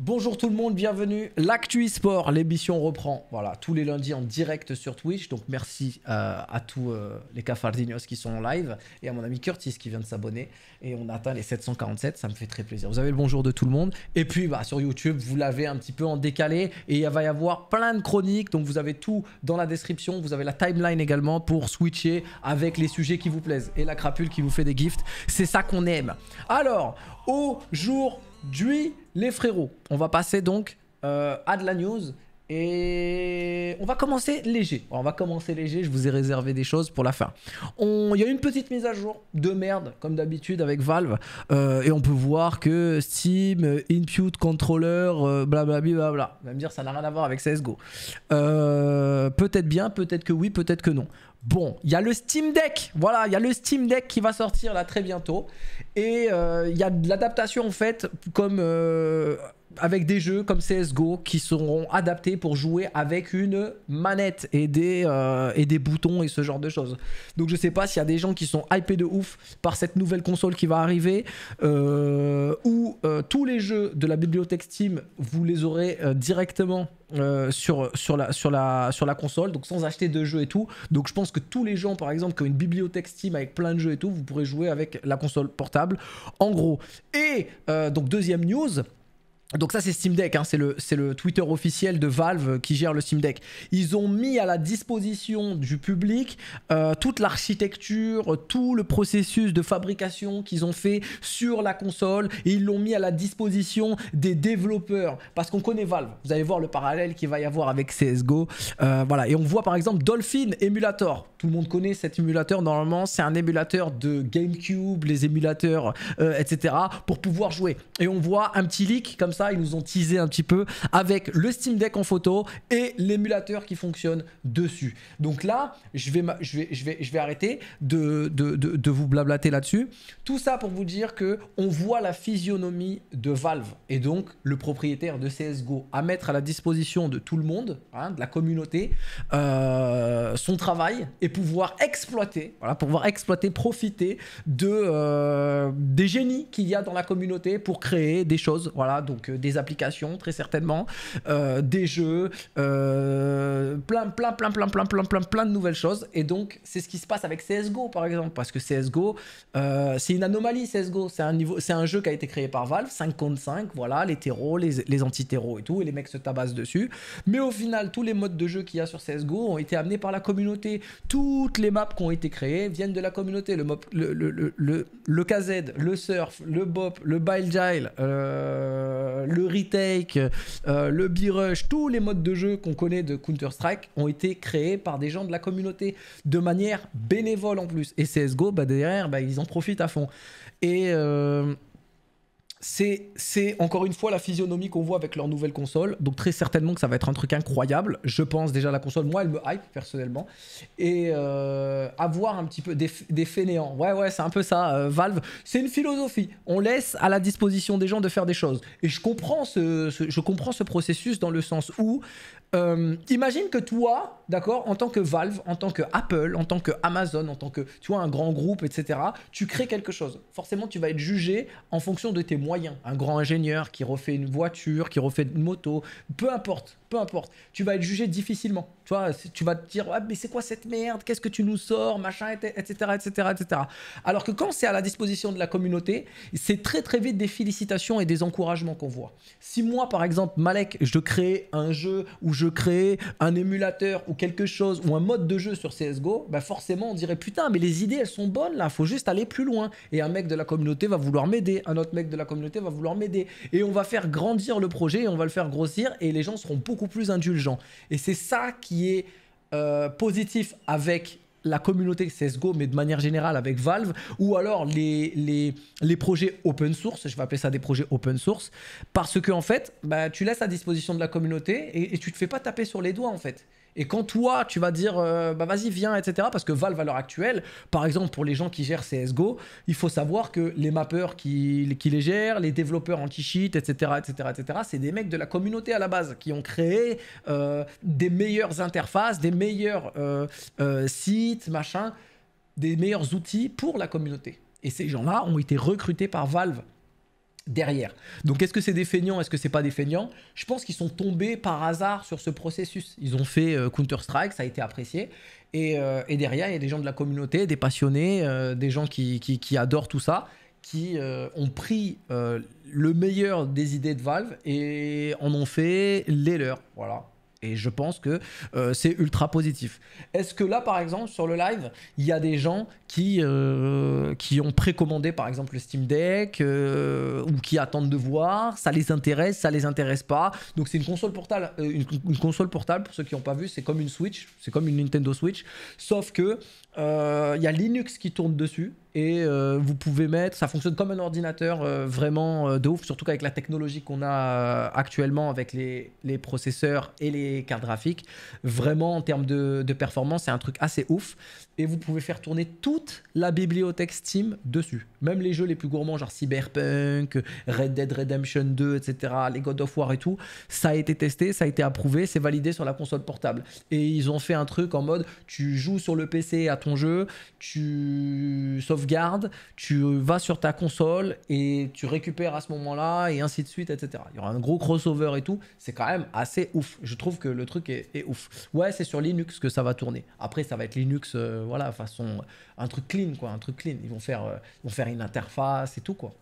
Bonjour tout le monde, bienvenue. L'actu e-sport, l'émission reprend. Voilà, tous les lundis en direct sur Twitch. Donc merci euh, à tous euh, les cafardinos qui sont en live et à mon ami Curtis qui vient de s'abonner. Et on atteint les 747, ça me fait très plaisir. Vous avez le bonjour de tout le monde. Et puis bah, sur YouTube, vous l'avez un petit peu en décalé et il va y avoir plein de chroniques. Donc vous avez tout dans la description. Vous avez la timeline également pour switcher avec les sujets qui vous plaisent et la crapule qui vous fait des gifts. C'est ça qu'on aime. Alors, au jour... Dui les frérots. On va passer donc euh, à de la news et on va commencer léger. On va commencer léger, je vous ai réservé des choses pour la fin. On... Il y a une petite mise à jour de merde, comme d'habitude avec Valve. Euh, et on peut voir que Steam, euh, Input, Controller, euh, blablabla. bla. on va me dire, ça n'a rien à voir avec CSGO. peut-être bien, peut-être que oui, peut-être que non. Bon, il y a le Steam Deck. Voilà, il y a le Steam Deck qui va sortir là très bientôt. Et il y a de l'adaptation en fait, comme avec des jeux comme CSGO qui seront adaptés pour jouer avec une manette et des, euh, et des boutons et ce genre de choses. Donc je sais pas s'il y a des gens qui sont hypés de ouf par cette nouvelle console qui va arriver, euh, ou euh, tous les jeux de la bibliothèque Steam, vous les aurez euh, directement sur, sur, la, sur, la, sur la console, donc sans acheter de jeux et tout. Donc je pense que tous les gens, par exemple, qui ont une bibliothèque Steam avec plein de jeux et tout, vous pourrez jouer avec la console portable, en gros. Et donc deuxième news, donc ça c'est Steam Deck, hein. c'est le, le, Twitter officiel de Valve qui gère le Steam Deck. Ils ont mis à la disposition du public euh, toute l'architecture, tout le processus de fabrication qu'ils ont fait sur la console et ils l'ont mis à la disposition des développeurs parce qu'on connaît Valve. Vous allez voir le parallèle qu'il va y avoir avec CSGO. Euh, voilà, et on voit par exemple Dolphin Emulator. Tout le monde connaît cet émulateur, normalement c'est un émulateur de GameCube, les émulateurs, euh, etc. pour pouvoir jouer. Et on voit un petit leak comme ça ils nous ont teasé un petit peu avec le Steam Deck en photo et l'émulateur qui fonctionne dessus. Donc là, je vais, je vais, je vais, je vais arrêter de, de, vous blablater là-dessus. Tout ça pour vous dire que on voit la physionomie de Valve et donc le propriétaire de CSGO à mettre à la disposition de tout le monde, hein, de la communauté, euh, son travail et pouvoir exploiter, voilà, pouvoir exploiter, profiter de, euh, des génies qu'il y a dans la communauté pour créer des choses. Voilà, donc euh, des applications très certainement, euh, des jeux, euh, plein, plein, plein, plein, plein, plein, plein, plein de nouvelles choses. Et donc, c'est ce qui se passe avec CSGO par exemple, parce que CSGO, euh, c'est une anomalie CSGO, c'est un, niveau, c'est un jeu qui a été créé par Valve, 5 contre voilà, les terreaux, les, les anti et tout, et les mecs se tabassent dessus. Mais au final, tous les modes de jeu qu'il y a sur CSGO ont été amenés par la communauté. Toutes les maps qui ont été créées viennent de la communauté. Le, le, le, le, le, KZ, le surf, le bop, le bile gile, euh, le retake, euh, le b-rush, tous les modes de jeu qu'on connaît de Counter-Strike ont été créés par des gens de la communauté de manière bénévole en plus. Et CSGO, bah, derrière, bah, ils en profitent à fond. Et. Euh, c'est encore une fois la physionomie qu'on voit avec leur nouvelle console. Donc très certainement que ça va être un truc incroyable. Je pense déjà à la console, moi elle me hype personnellement. Et avoir euh, un petit peu des, fainéants. Ouais ouais c'est un peu ça, euh, Valve. C'est une philosophie. On laisse à la disposition des gens de faire des choses. Et je comprends ce, je comprends ce processus dans le sens où... Euh, imagine que toi, d'accord, en tant que Valve, en tant que Apple, en tant que Amazon, en tant que, tu vois, un grand groupe, etc., tu crées quelque chose. Forcément, tu vas être jugé en fonction de tes moyens un grand ingénieur qui refait une voiture, qui refait une moto, peu importe, peu importe, tu vas être jugé difficilement. Tu vois, tu vas te dire, mais c'est quoi cette merde Qu'est-ce que tu nous sors Machin, etc., etc., etc. Alors que quand c'est à la disposition de la communauté, c'est très, très vite des félicitations et des encouragements qu'on voit. Si moi, par exemple, Malek, je crée un jeu ou je crée un émulateur ou quelque chose ou un mode de jeu sur CSGO, bah forcément, on dirait, putain, mais les idées, elles sont bonnes là, faut juste aller plus loin. Et un mec de la communauté va vouloir m'aider, un autre mec de la communauté va vouloir m'aider. Et on va faire grandir le projet et on va le faire grossir et les gens seront beaucoup plus indulgents. Et c'est ça qui est euh, positif avec la communauté CSGO, mais de manière générale avec Valve, ou alors les, projets open source, je vais appeler ça des projets open source, parce que en fait, bah, tu laisses à disposition de la communauté et, et tu te fais pas taper sur les doigts en fait. Et quand toi, tu vas dire, euh, bah vas-y, viens, etc. Parce que Valve, à l'heure actuelle, par exemple, pour les gens qui gèrent CSGO, il faut savoir que les mappeurs qui, les gèrent, les développeurs anti-cheat, etc., etc., etc., c'est des mecs de la communauté à la base qui ont créé euh, des meilleures interfaces, des meilleurs euh, sites, machin, des meilleurs outils pour la communauté. Et ces gens-là ont été recrutés par Valve derrière. Donc est-ce que c'est des feignants, est-ce que c'est pas des feignants Je pense qu'ils sont tombés par hasard sur ce processus. Ils ont fait euh, Counter-Strike, ça a été apprécié. Euh, et, derrière, il y a des gens de la communauté, des passionnés, euh, des gens qui, qui, adorent tout ça, qui ont pris le meilleur des idées de Valve et en ont fait les leurs. Voilà. Et je pense que euh, c'est ultra positif. Est-ce que là, par exemple, sur le live, il y a des gens qui, euh, qui ont précommandé, par exemple, le Steam Deck euh, ou qui attendent de voir Ça les intéresse, ça les intéresse pas Donc c'est une console portable. Une, console portable, pour ceux qui n'ont pas vu, c'est comme une Switch, c'est comme une Nintendo Switch, sauf que il y a Linux qui tourne dessus et euh, vous pouvez mettre, ça fonctionne comme un ordinateur euh, vraiment euh, de ouf, surtout qu'avec la technologie qu'on a actuellement avec les, les, processeurs et les cartes graphiques, vraiment en termes de, de performance, c'est un truc assez ouf. Et vous pouvez faire tourner toute la bibliothèque Steam dessus. Même les jeux les plus gourmands, genre Cyberpunk, Red Dead Redemption 2, etc., les God of War et tout, ça a été testé, ça a été approuvé, c'est validé sur la console portable. Et ils ont fait un truc en mode, tu joues sur le PC à ton jeu, tu sauves tu vas sur ta console et tu récupères à ce moment-là et ainsi de suite, etc. Il y aura un gros crossover et tout. C'est quand même assez ouf. Je trouve que le truc est, ouf. Ouais, c'est sur Linux que ça va tourner. Après, ça va être Linux, euh, voilà, façon un truc clean, quoi, un truc clean. Ils vont faire, euh, vont faire une interface et tout, quoi.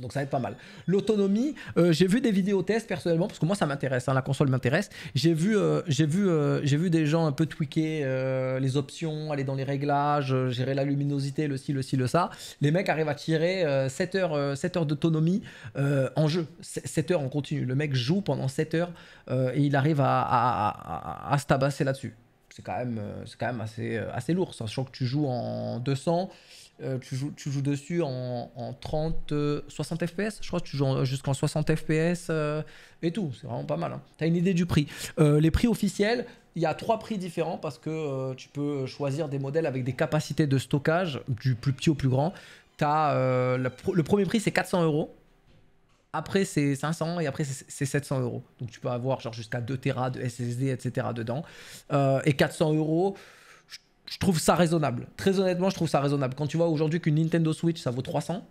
Donc ça va être pas mal. L'autonomie, euh, j'ai vu des vidéos tests personnellement, parce que moi ça m'intéresse, hein, la console m'intéresse. J'ai vu, euh, vu, euh, vu des gens un peu tweaker les options, aller dans les réglages, gérer la luminosité, le ci, le ci, le ça. Les mecs arrivent à tirer 7 heures, 7 heures d'autonomie en jeu, 7 heures en continu. Le mec joue pendant 7 heures et il arrive à, à, se tabasser là-dessus. C'est quand même, c'est quand même assez, assez lourd, sachant que tu joues en 200. Euh, tu, joues, dessus en, 30, 60 FPS, je crois que tu joues jusqu'en 60 FPS euh, et tout, c'est vraiment pas mal. Hein. Tu as une idée du prix. Euh, les prix officiels, il y a trois prix différents parce que tu peux choisir des modèles avec des capacités de stockage, du plus petit au plus grand. As, le premier prix c'est 400 euros, après c'est 500 et après c'est 700 euros. Donc tu peux avoir genre jusqu'à 2 Tera de SSD, etc. dedans. et 400 euros je trouve ça raisonnable. Très honnêtement, je trouve ça raisonnable. Quand tu vois aujourd'hui qu'une Nintendo Switch, ça vaut 300,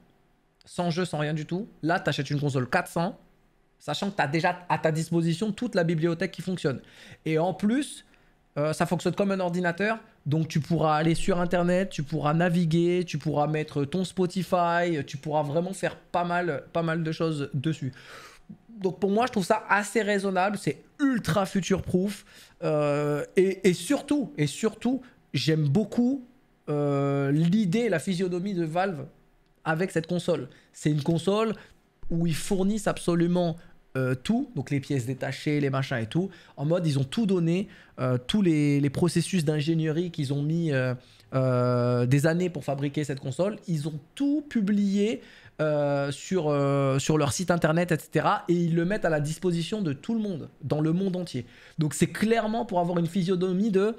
sans jeu, sans rien du tout, là, tu achètes une console 400, sachant que tu as déjà à ta disposition toute la bibliothèque qui fonctionne. Et en plus, euh, ça fonctionne comme un ordinateur, donc tu pourras aller sur Internet, tu pourras naviguer, tu pourras mettre ton Spotify, tu pourras vraiment faire pas mal, pas mal de choses dessus. Donc pour moi, je trouve ça assez raisonnable, c'est ultra future-proof, euh, et, et surtout, et surtout, j'aime beaucoup euh, l'idée, la physionomie de Valve avec cette console. C'est une console où ils fournissent absolument euh, tout, donc les pièces détachées, les machins et tout. En mode, ils ont tout donné, euh, tous les, les processus d'ingénierie qu'ils ont mis des années pour fabriquer cette console, ils ont tout publié. sur, sur leur site internet, etc. Et ils le mettent à la disposition de tout le monde, dans le monde entier. Donc c'est clairement pour avoir une physionomie de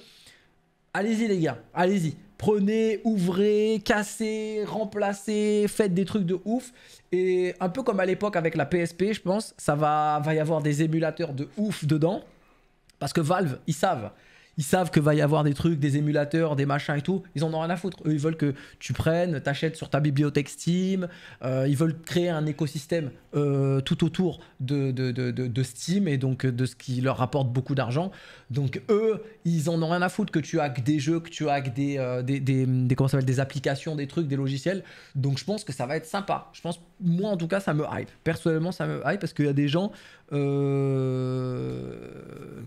Allez-y les gars, allez-y. Prenez, ouvrez, cassez, remplacez, faites des trucs de ouf. Et un peu comme à l'époque avec la PSP, je pense, ça va, va y avoir des émulateurs de ouf dedans. Parce que Valve, ils savent ils savent que va y avoir des trucs, des émulateurs, des machins et tout. Ils en ont rien à foutre. Eux, ils veulent que tu prennes, t'achètes sur ta bibliothèque Steam. Euh, ils veulent créer un écosystème euh, tout autour de, de, de, de, Steam et donc euh, de ce qui leur rapporte beaucoup d'argent. Donc eux, ils en ont rien à foutre que tu hackes des jeux, que tu hackes des, des, comment des applications, des trucs, des logiciels. Donc je pense que ça va être sympa. Je pense moi en tout cas ça me hype. Personnellement ça me hype parce qu'il y a des gens euh,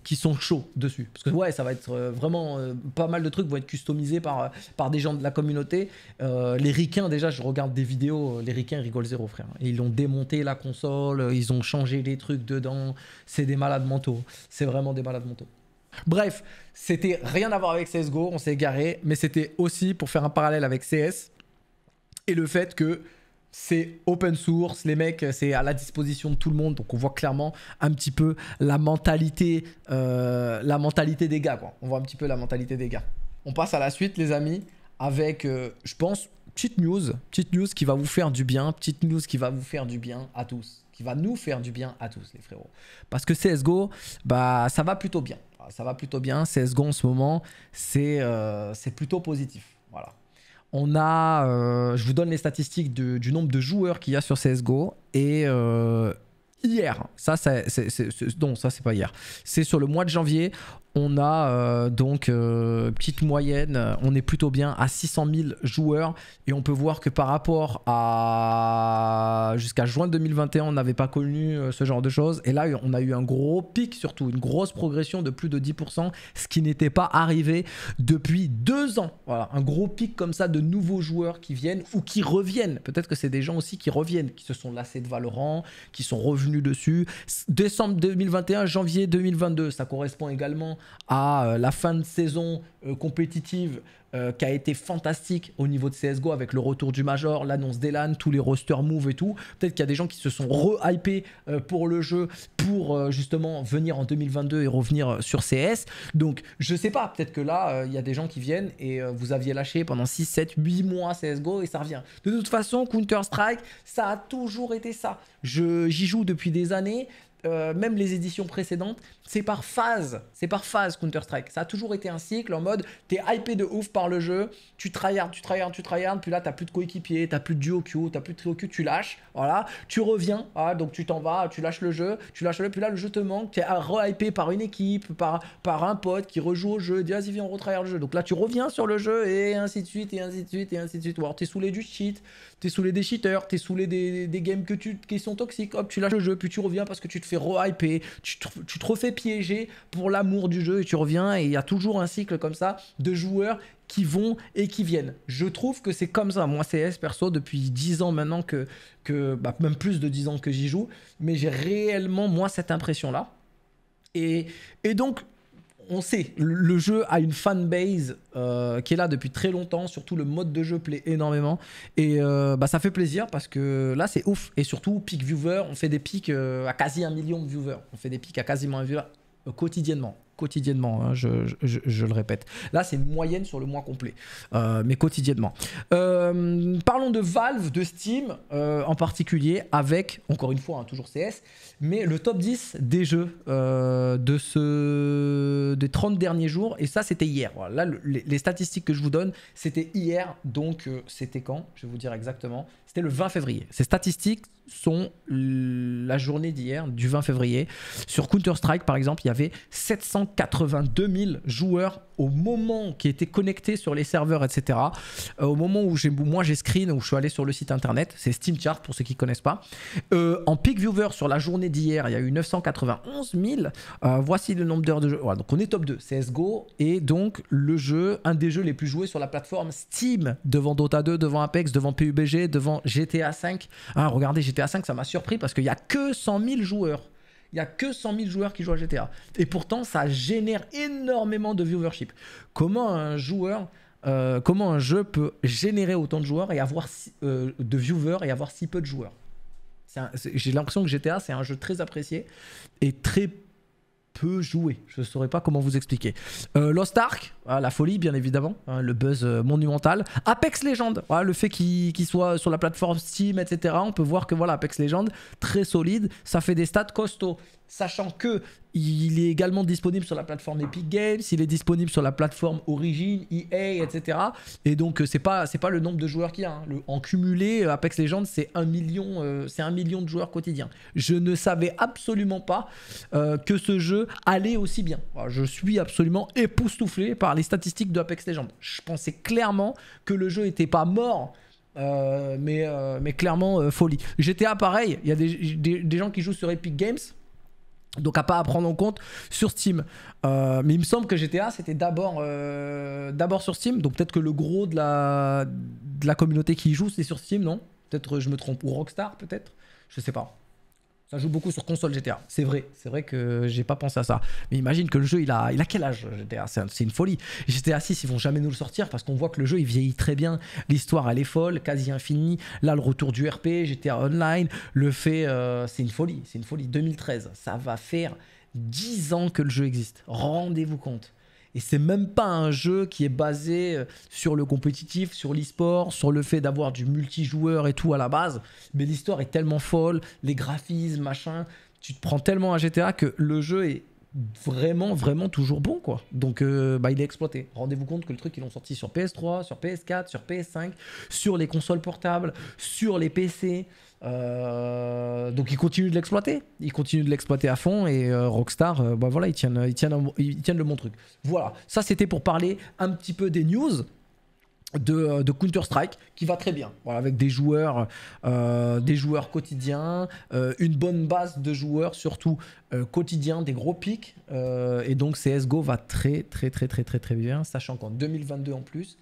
qui sont chauds dessus. Parce que ouais ça va être euh, vraiment euh, pas mal de trucs vont être customisés par, par des gens de la communauté. les ricains déjà je regarde des vidéos, les ricains rigolent zéro frère. Ils ont démonté la console, ils ont changé les trucs dedans. C'est des malades mentaux. C'est vraiment des malades mentaux. Bref, c'était rien à voir avec CSGO, on s'est garé, mais c'était aussi pour faire un parallèle avec CS et le fait que c'est open source, les mecs, euh, c'est à la disposition de tout le monde, donc on voit clairement un petit peu la mentalité, euh, la mentalité des gars, quoi. On voit un petit peu la mentalité des gars. On passe à la suite, les amis, avec, euh, je pense, petite news, petite news qui va vous faire du bien, petite news qui va vous faire du bien à tous, qui va nous faire du bien à tous, les frérots. Parce que CSGO, bah, ça va plutôt bien. Ça va plutôt bien. CSGO en ce moment, c'est plutôt positif. Voilà. On a, euh, je vous donne les statistiques du nombre de joueurs qu'il y a sur CSGO. Et euh, hier, ça, ça c'est, non, ça c'est pas hier, c'est sur le mois de janvier, on a euh, donc euh, petite moyenne, on est plutôt bien à 600 000 joueurs et on peut voir que par rapport à jusqu'à juin 2021, on n'avait pas connu euh, ce genre de choses et là on a eu un gros pic surtout, une grosse progression de plus de 10%, ce qui n'était pas arrivé depuis deux ans. Voilà, un gros pic comme ça de nouveaux joueurs qui viennent ou qui reviennent. Peut-être que c'est des gens aussi qui reviennent, qui se sont lassés de Valorant, qui sont revenus dessus. Décembre 2021, janvier 2022, ça correspond également à euh, la fin de saison euh, compétitive euh, qui a été fantastique au niveau de CSGO avec le retour du Major, l'annonce d'Elan, tous les rosters moves et tout. Peut-être qu'il y a des gens qui se sont re pour le jeu pour justement venir en 2022 et revenir sur CS. Donc je sais pas, peut-être que là il y a des gens qui viennent et vous aviez lâché pendant 6, 7, 8 mois CSGO et ça revient. De toute façon, Counter-Strike, ça a toujours été ça. J'y joue depuis des années, euh, même les éditions précédentes, c'est par phase, c'est par phase Counter-Strike. Ça a toujours été un cycle en mode, t'es hypé de ouf par le jeu, tu tryhard, tu tryhard, tu tryhard, puis là t'as plus de coéquipier, t'as plus de duo Q, t'as plus de trio Q, tu lâches, voilà, tu reviens, ah, donc tu t'en vas, tu lâches le jeu, tu lâches le jeu, puis là le jeu te manque, t'es re-hypé par une équipe, par, par un pote qui rejoue au jeu, dit vas-y viens on retryhard le jeu, donc là tu reviens sur le jeu, et ainsi de suite, et ainsi de suite, et ainsi de suite, ou alors t'es saoulé du cheat, t'es saoulé des cheaters, t'es saoulé des, des, des games que tu, qui sont toxiques, hop tu lâches le jeu, puis tu reviens parce que tu te fais re tu, te, tu refais piéger pour l'amour du jeu et tu reviens et il y a toujours un cycle comme ça de joueurs qui vont et qui viennent. Je trouve que c'est comme ça. Moi, CS perso, depuis 10 ans maintenant que, que bah, même plus de 10 ans que j'y joue, mais j'ai réellement, moi, cette impression-là. Et, et donc, on sait, le jeu a une fanbase base euh, qui est là depuis très longtemps, surtout le mode de jeu plaît énormément, et euh, bah, ça fait plaisir parce que là c'est ouf, et surtout pic viewer, on fait des pics euh, à quasi un million de viewers, on fait des pics à quasiment un viewer quotidiennement quotidiennement, hein, je, le répète. Là, c'est une moyenne sur le mois complet, euh, mais quotidiennement. Euh, parlons de Valve, de Steam, euh, en particulier avec, encore une fois, hein, toujours CS, mais le top 10 des jeux de ce, des 30 derniers jours, et ça, c'était hier. Voilà, là, les, statistiques que je vous donne, c'était hier, donc c'était quand Je vais vous dire exactement le 20 février. Ces statistiques sont la journée d'hier, du 20 février. Sur Counter-Strike, par exemple, il y avait 782 000 joueurs au moment qui étaient connectés sur les serveurs, etc. Euh, au moment où, j'ai moi j'ai screen, où je suis allé sur le site internet, c'est Steam Chart pour ceux qui ne connaissent pas. Euh, en peak viewer sur la journée d'hier, il y a eu 991 000. Euh, voici le nombre d'heures de jeu. donc on est top 2, CSGO, et donc le jeu, un des jeux les plus joués sur la plateforme Steam, devant Dota 2, devant Apex, devant PUBG, devant GTA 5. Ah, regardez, GTA 5, ça m'a surpris parce qu'il n'y a que 100 000 joueurs. Il n'y a que 100 000 joueurs qui jouent à GTA. Et pourtant, ça génère énormément de viewership. Comment un joueur, euh, comment un jeu peut générer autant de joueurs et avoir si, euh, de viewers et avoir si peu de joueurs J'ai l'impression que GTA, c'est un jeu très apprécié et très peut Je saurais pas comment vous expliquer. Euh, Lost Ark, ah, la folie bien évidemment, hein, le buzz euh, monumental. Apex Legends, voilà ah, le fait qu'il soit sur la plateforme Steam, etc. On peut voir que voilà, Apex Legends, très solide, ça fait des stats costauds. Sachant que il est également disponible sur la plateforme Epic Games, il est disponible sur la plateforme Origin, EA, etc. Et donc euh, c'est pas pas le nombre de joueurs qu'il y a. Hein. en cumulé, euh, Apex Legends c'est un million euh, million de joueurs quotidiens. Je ne savais absolument pas que ce jeu allait aussi bien. Je suis absolument époustouflé par les statistiques de Apex Legends. Je pensais clairement que le jeu n'était pas mort. mais, mais clairement folie. GTA pareil, il y a des gens qui jouent sur Epic Games, donc à pas à prendre en compte sur Steam. Euh, mais il me semble que GTA c'était d'abord euh, d'abord sur Steam. Donc peut-être que le gros de la, de la communauté qui y joue c'est sur Steam, non Peut-être je me trompe. Ou Rockstar peut-être Je sais pas. Ça joue beaucoup sur console GTA. C'est vrai, c'est vrai que j'ai pas pensé à ça. Mais imagine que le jeu, il a, il a quel âge GTA C'est une folie. GTA 6, ils vont jamais nous le sortir parce qu'on voit que le jeu, il vieillit très bien. L'histoire, elle est folle, quasi infinie. Là, le retour du RP, GTA Online, le fait, euh, c'est une folie, c'est une folie. 2013, ça va faire 10 ans que le jeu existe. Rendez-vous compte. Et c'est même pas un jeu qui est basé euh, sur le compétitif, sur l'e-sport, sur le fait d'avoir du multijoueur et tout à la base. Mais l'histoire est tellement folle, les graphismes, machin. Tu te prends tellement à GTA que le jeu est vraiment, vraiment toujours bon, quoi. Donc, euh, bah, il est exploité. Rendez-vous compte que le truc, ils l'ont sorti sur PS3, sur PS4, sur PS5, sur les consoles portables, sur les PC. Euh, donc ils continuent de l'exploiter, ils continuent de l'exploiter à fond et euh, Rockstar, euh, bah voilà, ils tiennent, ils tiennent, ils tiennent le bon truc. Voilà, ça c'était pour parler un petit peu des news. De, Counter Strike qui va très bien voilà, avec des joueurs des joueurs quotidiens une bonne base de joueurs surtout quotidiens des gros pics et donc CSGO va très très très très très très bien sachant qu'en 2022 en plus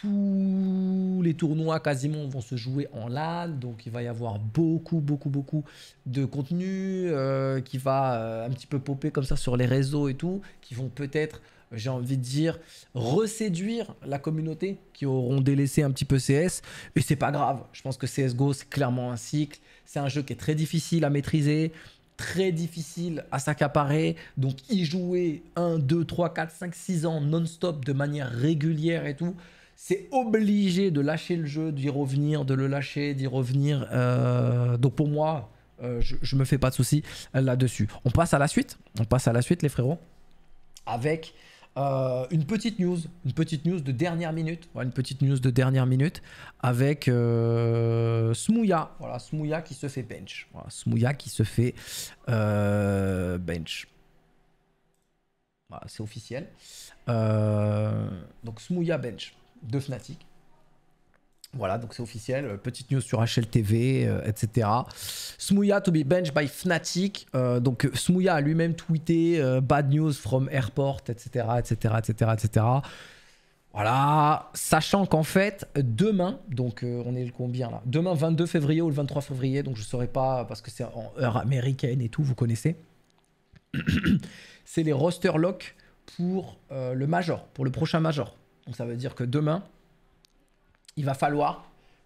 tous les tournois quasiment vont se jouer en LAN, donc il va y avoir beaucoup, beaucoup, beaucoup de contenu euh, qui va euh, un petit peu popper comme ça sur les réseaux et tout, qui vont peut-être, j'ai envie de dire, reséduire la communauté qui auront délaissé un petit peu CS. Et c'est pas grave, je pense que CSGO c'est clairement un cycle, c'est un jeu qui est très difficile à maîtriser très difficile à s'accaparer. Donc y jouer 1, 2, 3, 4, 5, 6 ans non-stop de manière régulière et tout, c'est obligé de lâcher le jeu, d'y revenir, de le lâcher, d'y revenir. Euh, donc pour moi, euh, je, ne me fais pas de soucis euh, là-dessus. On passe à la suite. On passe à la suite, les frérots. Avec une petite news. Une petite news de dernière minute. une petite news de dernière minute. Avec Smouya. Voilà, Smouya qui se fait bench. Smouya qui se fait bench. c'est officiel. donc Smouya bench de Fnatic. Voilà, donc c'est officiel. Euh, petite news sur HLTV, etc. Euh, Smouya to be benched by Fnatic. Euh, donc Smouya a lui-même tweeté bad news from airport, etc., etc., etc., etc. Voilà, sachant qu'en fait, demain, donc on est le combien là Demain 22 février ou le 23 février, donc je ne saurais pas parce que c'est en heure américaine et tout, vous connaissez. C'est les roster lock pour le Major, pour le prochain Major. Donc ça veut dire que demain, il va falloir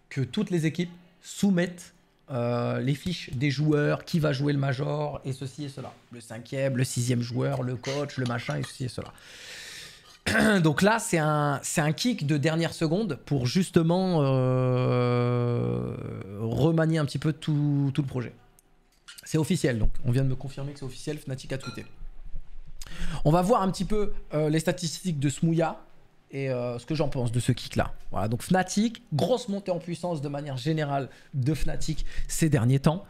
que toutes les équipes soumettent euh, les fiches des joueurs, qui va jouer le major, et ceci et cela. Le cinquième, le sixième joueur, le coach, le machin, et ceci et cela. Donc là, c'est un, un kick de dernière seconde pour justement euh, remanier un petit peu tout, le projet. C'est officiel, donc on vient de me confirmer que c'est officiel, Fnatic a tweeté. On va voir un petit peu euh, les statistiques de Smouya et euh, ce que j'en pense de ce kick-là. Voilà, donc Fnatic, grosse montée en puissance de manière générale de Fnatic ces derniers temps.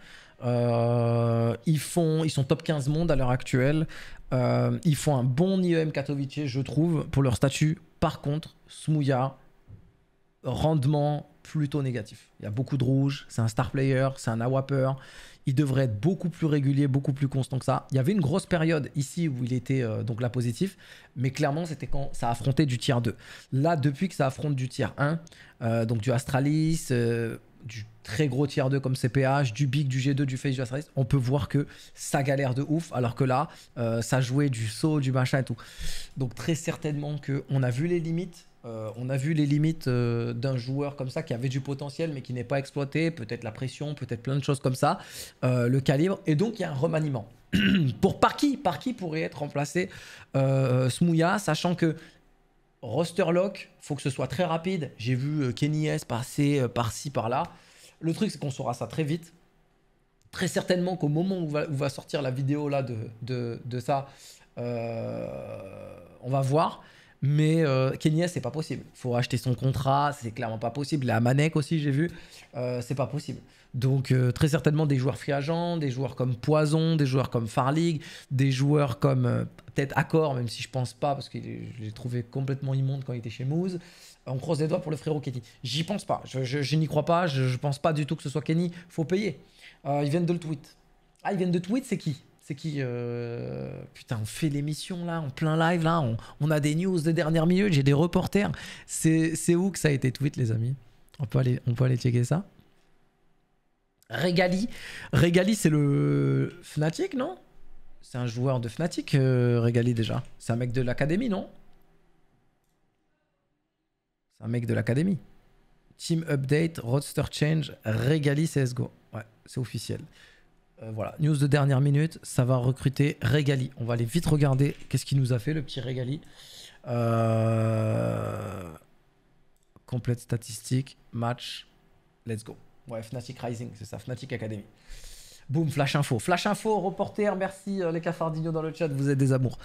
Euh, ils, font, ils sont top 15 monde à l'heure actuelle. Euh, ils font un bon IEM Katowice, je trouve, pour leur statut. Par contre, Smouya, rendement plutôt négatif. Il y a beaucoup de rouge, c'est un star player, c'est un awapper il devrait être beaucoup plus régulier, beaucoup plus constant que ça. Il y avait une grosse période ici où il était euh, donc là positif, mais clairement c'était quand ça affrontait du tiers 2. Là, depuis que ça affronte du tiers 1, euh, donc du Astralis, euh, du très gros tiers 2 comme CPH, du Big, du G2, du Face, du Astralis, on peut voir que ça galère de ouf, alors que là, ça jouait du saut, du machin et tout. Donc très certainement qu'on a vu les limites, euh, on a vu les limites euh, d'un joueur comme ça qui avait du potentiel mais qui n'est pas exploité, peut-être la pression, peut-être plein de choses comme ça, euh, le calibre. Et donc il y a un remaniement. pour par qui Par qui pourrait être remplacé Smouya, sachant que roster lock, faut que ce soit très rapide. J'ai vu Kenny S passer par-ci par-là. Le truc c'est qu'on saura ça très vite. Très certainement qu'au moment où va, sortir la vidéo là de ça, on va voir. Mais euh, Kenya, c'est pas possible. Il Faut acheter son contrat, c'est clairement pas possible. La Manek aussi, j'ai vu, euh, c'est pas possible. Donc euh, très certainement des joueurs free agents, des joueurs comme Poison, des joueurs comme League, des joueurs comme euh, peut-être Accor, même si je pense pas parce que je l'ai trouvé complètement immonde quand il était chez Moose. On croise les doigts pour le frérot Kenny. J'y pense pas. Je, n'y crois pas. Je, ne pense pas du tout que ce soit Kenny. Faut payer. ils viennent de le tweet. Ah, ils viennent de tweet, c'est qui c'est qui euh, Putain, on fait l'émission là, en plein live là, on, a des news de dernière minute, j'ai des reporters. C'est où que ça a été tweet, les amis on peut, aller, on peut aller checker ça Regali. Regali, c'est le Fnatic, non C'est un joueur de Fnatic, euh, Regali déjà. C'est un mec de l'académie, non C'est un mec de l'académie. Team Update, Roadster Change, Regali CSGO. Ouais, c'est officiel. Euh, voilà, news de dernière minute, ça va recruter Regali. On va aller vite regarder qu'est-ce qu'il nous a fait, le petit Regali. Euh, complète statistique, match, let's go. Ouais, Fnatic Rising, c'est ça, Fnatic Academy. Boom, flash info. Flash info, reporter, merci euh, les cafardignos dans le chat, vous êtes des amours.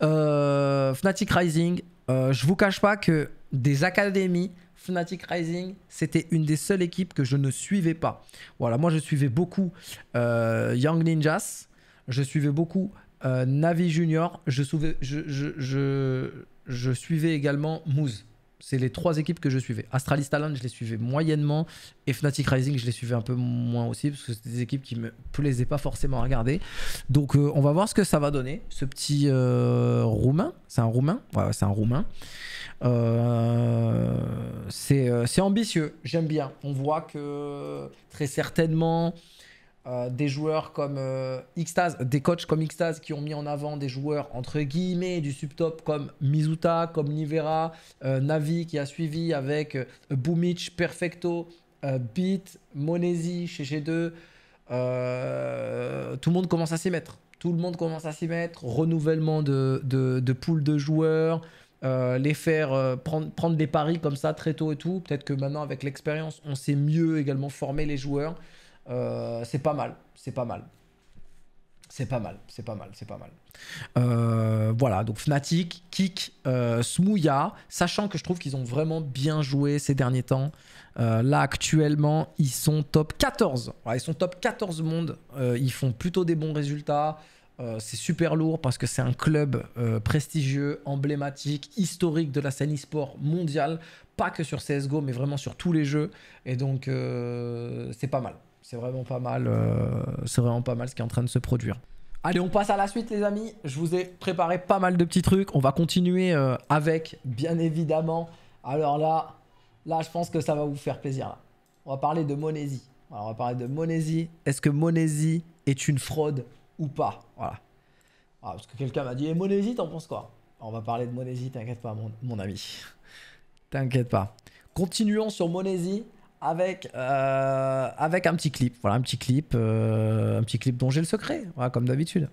Fnatic Rising, je vous cache pas que des académies Fnatic Rising, c'était une des seules équipes que je ne suivais pas. Voilà, moi je suivais beaucoup euh, Young Ninjas, je suivais beaucoup euh, Navi Junior, je suivais, je suivais également Moose. C'est les trois équipes que je suivais. Astralis Talent, je les suivais moyennement. Et Fnatic Rising, je les suivais un peu moins aussi, parce que c'était des équipes qui me plaisaient pas forcément à regarder. Donc euh, on va voir ce que ça va donner. Ce petit euh, Roumain, c'est un Roumain Ouais, c'est un Roumain. Euh, c'est ambitieux, j'aime bien. On voit que très certainement, euh, des joueurs comme euh, des coachs comme Xtaz qui ont mis en avant des joueurs entre guillemets du subtop comme Mizuta, comme Nivera, euh, Navi qui a suivi avec euh, Boomich, Perfecto, Beat, Monesi chez G2. tout le monde commence à s'y mettre. Tout le monde commence à s'y mettre. Renouvellement de, de, de pool de joueurs. les faire prendre des paris comme ça très tôt et tout. Peut-être que maintenant, avec l'expérience, on sait mieux également former les joueurs. Euh, c'est pas mal, c'est pas mal. C'est pas mal, c'est pas mal, c'est pas mal. Euh, voilà, donc Fnatic, Kik, euh, Smouya, sachant que je trouve qu'ils ont vraiment bien joué ces derniers temps. Euh, là, actuellement, ils sont top 14. ils sont top 14 monde. ils font plutôt des bons résultats. c'est super lourd parce que c'est un club prestigieux, emblématique, historique de la scène e-sport mondiale. Pas que sur CSGO, mais vraiment sur tous les jeux. Et donc, c'est pas mal. C'est vraiment pas mal. Euh, c'est vraiment pas mal ce qui est en train de se produire. Allez, on passe à la suite, les amis. Je vous ai préparé pas mal de petits trucs. On va continuer euh, avec, bien évidemment. Alors là, là, je pense que ça va vous faire plaisir. On va parler de Monésie. on va parler de Monésie. Est-ce que Monésie est une fraude ou pas Voilà. Ah, parce que quelqu'un m'a dit, eh, Monésie, t'en penses quoi On va parler de Monésie, t'inquiète pas, mon, mon ami. t'inquiète pas. Continuons sur Monésie avec, euh, avec un petit clip. Voilà, un petit clip, euh, un petit clip dont j'ai le secret, voilà, comme d'habitude.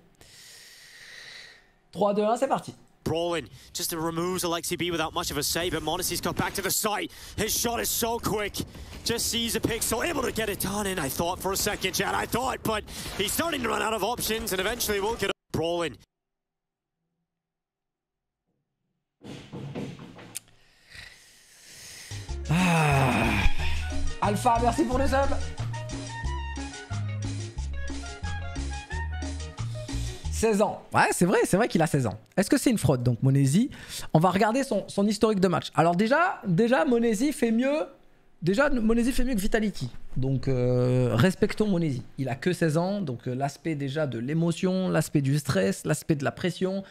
3, 2, 1, c'est parti. Brawling, just removes Alexi B without much of a save, and Monacy's got back to the site. His shot is so quick, just sees a pixel, able to get it down in, I thought, for a second, Chad, I thought, but he's starting to run out of options, and eventually will get Brawling. Ah. Alpha, merci pour les 16 ans. Ouais, c'est vrai, c'est vrai qu'il a 16 ans. Est-ce que c'est une fraude Donc Monesi, on va regarder son, historique de match. Alors déjà, déjà Monesi fait mieux. Déjà Monesi fait mieux que Vitality. Donc euh, respectons Monesi. Il a que 16 ans, donc euh, l'aspect déjà de l'émotion, l'aspect du stress, l'aspect de la pression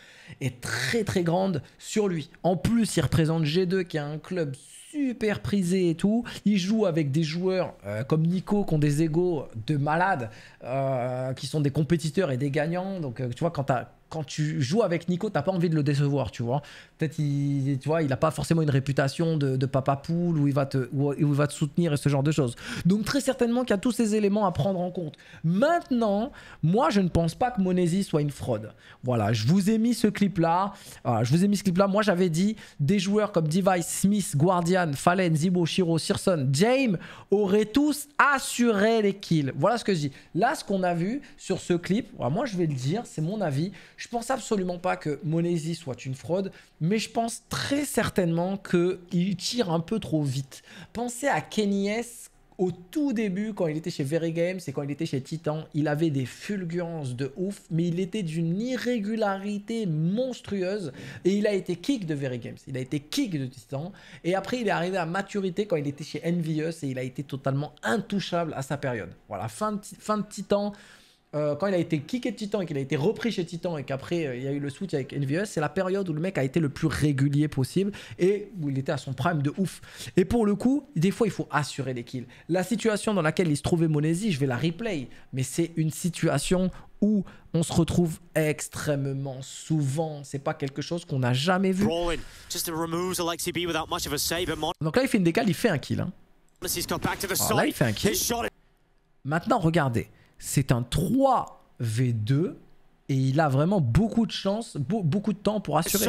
est très très grande sur lui. En plus, il représente G2 qui est un club super prisé et tout. Il joue avec des joueurs euh, comme Nico qui ont des égaux de malade euh, qui sont des compétiteurs et des gagnants. Donc, euh, tu vois, quand tu as quand tu joues avec Nico, t'as pas envie de le décevoir, tu vois. Peut-être il, tu vois, il a pas forcément une réputation de, papa poule où il va te, va te soutenir et ce genre de choses. Donc très certainement qu'il y a tous ces éléments à prendre en compte. Maintenant, moi je ne pense pas que Monesi soit une fraude. Voilà, je vous ai mis ce clip là. Voilà, je vous ai mis ce clip là. Moi j'avais dit des joueurs comme Device, Smith, Guardian, Fallen, Zibo, Shiro, Searson, James auraient tous assuré les kills. Voilà ce que je dis. Là, ce qu'on a vu sur ce clip, moi je vais le dire, c'est mon avis. Je pense absolument pas que Monesi soit une fraude, mais je pense très certainement qu'il tire un peu trop vite. Pensez à S au tout début, quand il était chez Very Games et quand il était chez Titan, il avait des fulgurances de ouf, mais il était d'une irrégularité monstrueuse. Et il a été kick de Very Games, il a été kick de Titan. Et après, il est arrivé à maturité quand il était chez Envious et il a été totalement intouchable à sa période. Voilà, fin fin de Titan, euh, quand il a été kické de Titan et qu'il a été repris chez Titan et qu'après euh, il y a eu le switch avec Envious, c'est la période où le mec a été le plus régulier possible et où il était à son prime de ouf. Et pour le coup, des fois il faut assurer les kills. La situation dans laquelle il se trouvait Monesi, je vais la replay, mais c'est une situation où on se retrouve extrêmement souvent. C'est pas quelque chose qu'on n'a jamais vu. Donc là, il fait une décale, il fait un kill. Hein. là, il fait un kill. Maintenant, regardez. C'est un 3v2 et il a vraiment beaucoup de chance, beaucoup de temps pour assurer.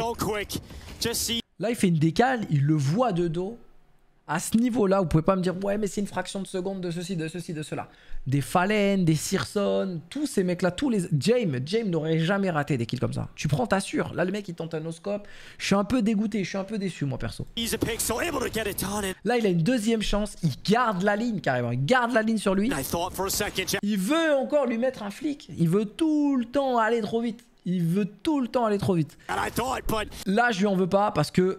Là, il fait une décale, il le voit de dos à ce niveau-là, vous pouvez pas me dire ouais mais c'est une fraction de seconde de ceci, de ceci, de cela. Des Fallen, des Sirson tous ces mecs-là, tous les James, James n'aurait jamais raté des kills comme ça. Tu prends, t'assures. Là le mec il tente un oscope Je suis un peu dégoûté, je suis un peu déçu moi perso. Là il a une deuxième chance, il garde la ligne carrément, il garde la ligne sur lui. Il veut encore lui mettre un flic, il veut tout le temps aller trop vite. Il veut tout le temps aller trop vite. Là je lui en veux pas parce que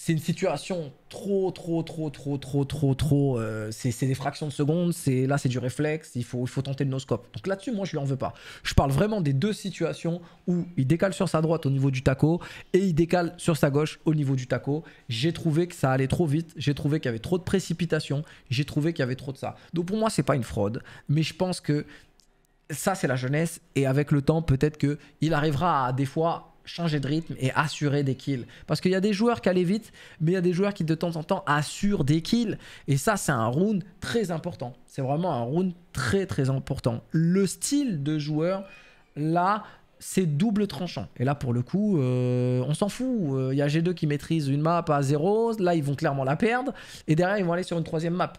c'est une situation trop, trop, trop, trop, trop, trop, trop. Euh, c'est des fractions de secondes. C'est là, c'est du réflexe. Il faut, il faut tenter le noscope. Donc là-dessus, moi, je lui en veux pas. Je parle vraiment des deux situations où il décale sur sa droite au niveau du taco et il décale sur sa gauche au niveau du taco. J'ai trouvé que ça allait trop vite. J'ai trouvé qu'il y avait trop de précipitation. J'ai trouvé qu'il y avait trop de ça. Donc pour moi, c'est pas une fraude, mais je pense que ça, c'est la jeunesse. Et avec le temps, peut-être que il arrivera à des fois changer de rythme et assurer des kills. Parce qu'il y a des joueurs qui allaient vite, mais il y a des joueurs qui de temps en temps assurent des kills. Et ça, c'est un round très important. C'est vraiment un round très très important. Le style de joueur, là, c'est double tranchant. Et là, pour le coup, euh, on s'en fout. Il euh, y a G2 qui maîtrise une map à zéro Là, ils vont clairement la perdre. Et derrière, ils vont aller sur une troisième map.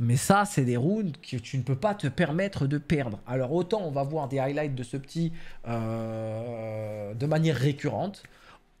Mais ça, c'est des rounds que tu ne peux pas te permettre de perdre. Alors autant on va voir des highlights de ce petit euh, de manière récurrente,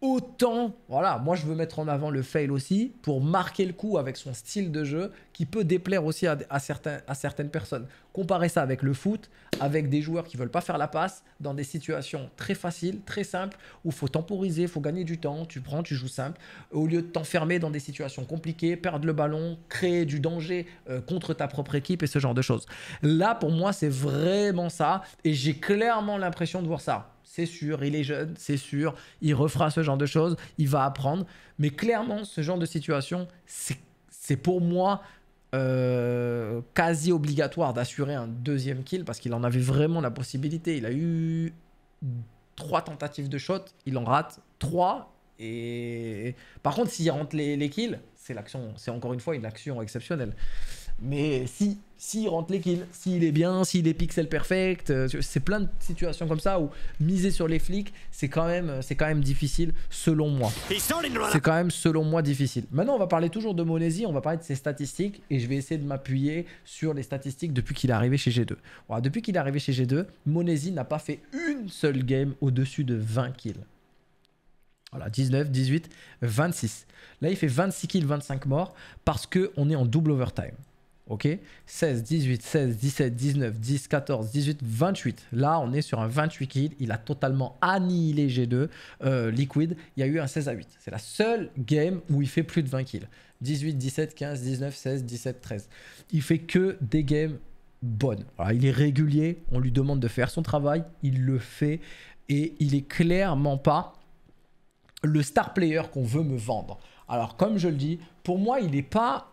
autant, voilà, moi je veux mettre en avant le fail aussi pour marquer le coup avec son style de jeu qui peut déplaire aussi à, certains, à certaines personnes. Comparer ça avec le foot, avec des joueurs qui veulent pas faire la passe dans des situations très faciles, très simples où faut temporiser, faut gagner du temps, tu prends, tu joues simple au lieu de t'enfermer dans des situations compliquées, perdre le ballon, créer du danger euh, contre ta propre équipe et ce genre de choses. Là pour moi, c'est vraiment ça et j'ai clairement l'impression de voir ça c'est sûr, il est jeune, c'est sûr, il refera ce genre de choses, il va apprendre. Mais clairement, ce genre de situation, c'est pour moi euh, quasi obligatoire d'assurer un deuxième kill parce qu'il en avait vraiment la possibilité. Il a eu trois tentatives de shot, il en rate trois. Et par contre, s'il rentre les, les kills, c'est c'est encore une fois une action exceptionnelle. Mais si, s'il rentre les kills, s'il est bien, s'il est pixel perfect, euh, c'est plein de situations comme ça où miser sur les flics, c'est quand même, quand même difficile selon moi. C'est quand même selon moi difficile. Maintenant, on va parler toujours de Monesi, on va parler de ses statistiques et je vais essayer de m'appuyer sur les statistiques depuis qu'il est arrivé chez G2. depuis qu'il est arrivé chez G2, Monesi n'a pas fait une seule game au-dessus de 20 kills. Voilà, 19, 18, 26. Là, il fait 26 kills, 25 morts parce qu'on est en double overtime. Ok 16, 18, 16, 17, 19, 10, 14, 18, 28. Là, on est sur un 28 kills. Il a totalement annihilé G2. Euh, Liquid, il y a eu un 16 à 8. C'est la seule game où il fait plus de 20 kills. 18, 17, 15, 19, 16, 17, 13. Il fait que des games bonnes. il est régulier. On lui demande de faire son travail. Il le fait. Et il est clairement pas le star player qu'on veut me vendre. Alors, comme je le dis, pour moi, il n'est pas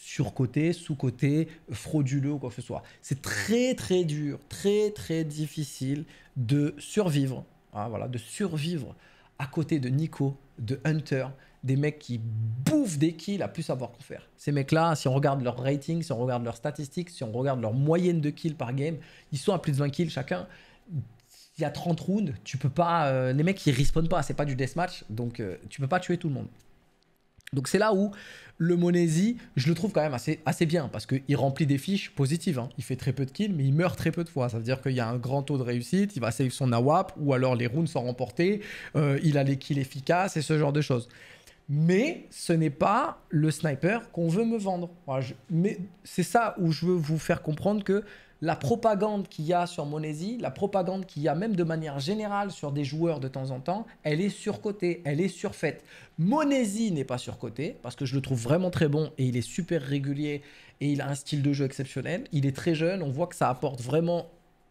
surcoté, sous-coté, frauduleux ou quoi que ce soit. C'est très très dur, très très difficile de survivre, hein, voilà, de survivre à côté de Nico, de Hunter, des mecs qui bouffent des kills à plus savoir quoi faire. Ces mecs-là, si on regarde leur rating, si on regarde leurs statistiques, si on regarde leur moyenne de kills par game, ils sont à plus de 20 kills chacun. Il y a 30 rounds, tu peux pas. Euh, les mecs ils respawnent pas, c'est pas du deathmatch, donc euh, tu peux pas tuer tout le monde. Donc c'est là où le Monesi, je le trouve quand même assez, assez bien parce qu'il remplit des fiches positives. Hein. Il fait très peu de kills, mais il meurt très peu de fois. Ça veut dire qu'il y a un grand taux de réussite, il va save son AWAP ou alors les runes sont remportées. Euh, il a les kills efficaces et ce genre de choses. Mais ce n'est pas le sniper qu'on veut me vendre. mais c'est ça où je veux vous faire comprendre que la propagande qu'il y a sur Monesi, la propagande qu'il y a même de manière générale sur des joueurs de temps en temps, elle est surcotée, elle est surfaite. Monesi n'est pas surcoté parce que je le trouve vraiment très bon et il est super régulier et il a un style de jeu exceptionnel. Il est très jeune, on voit que ça apporte vraiment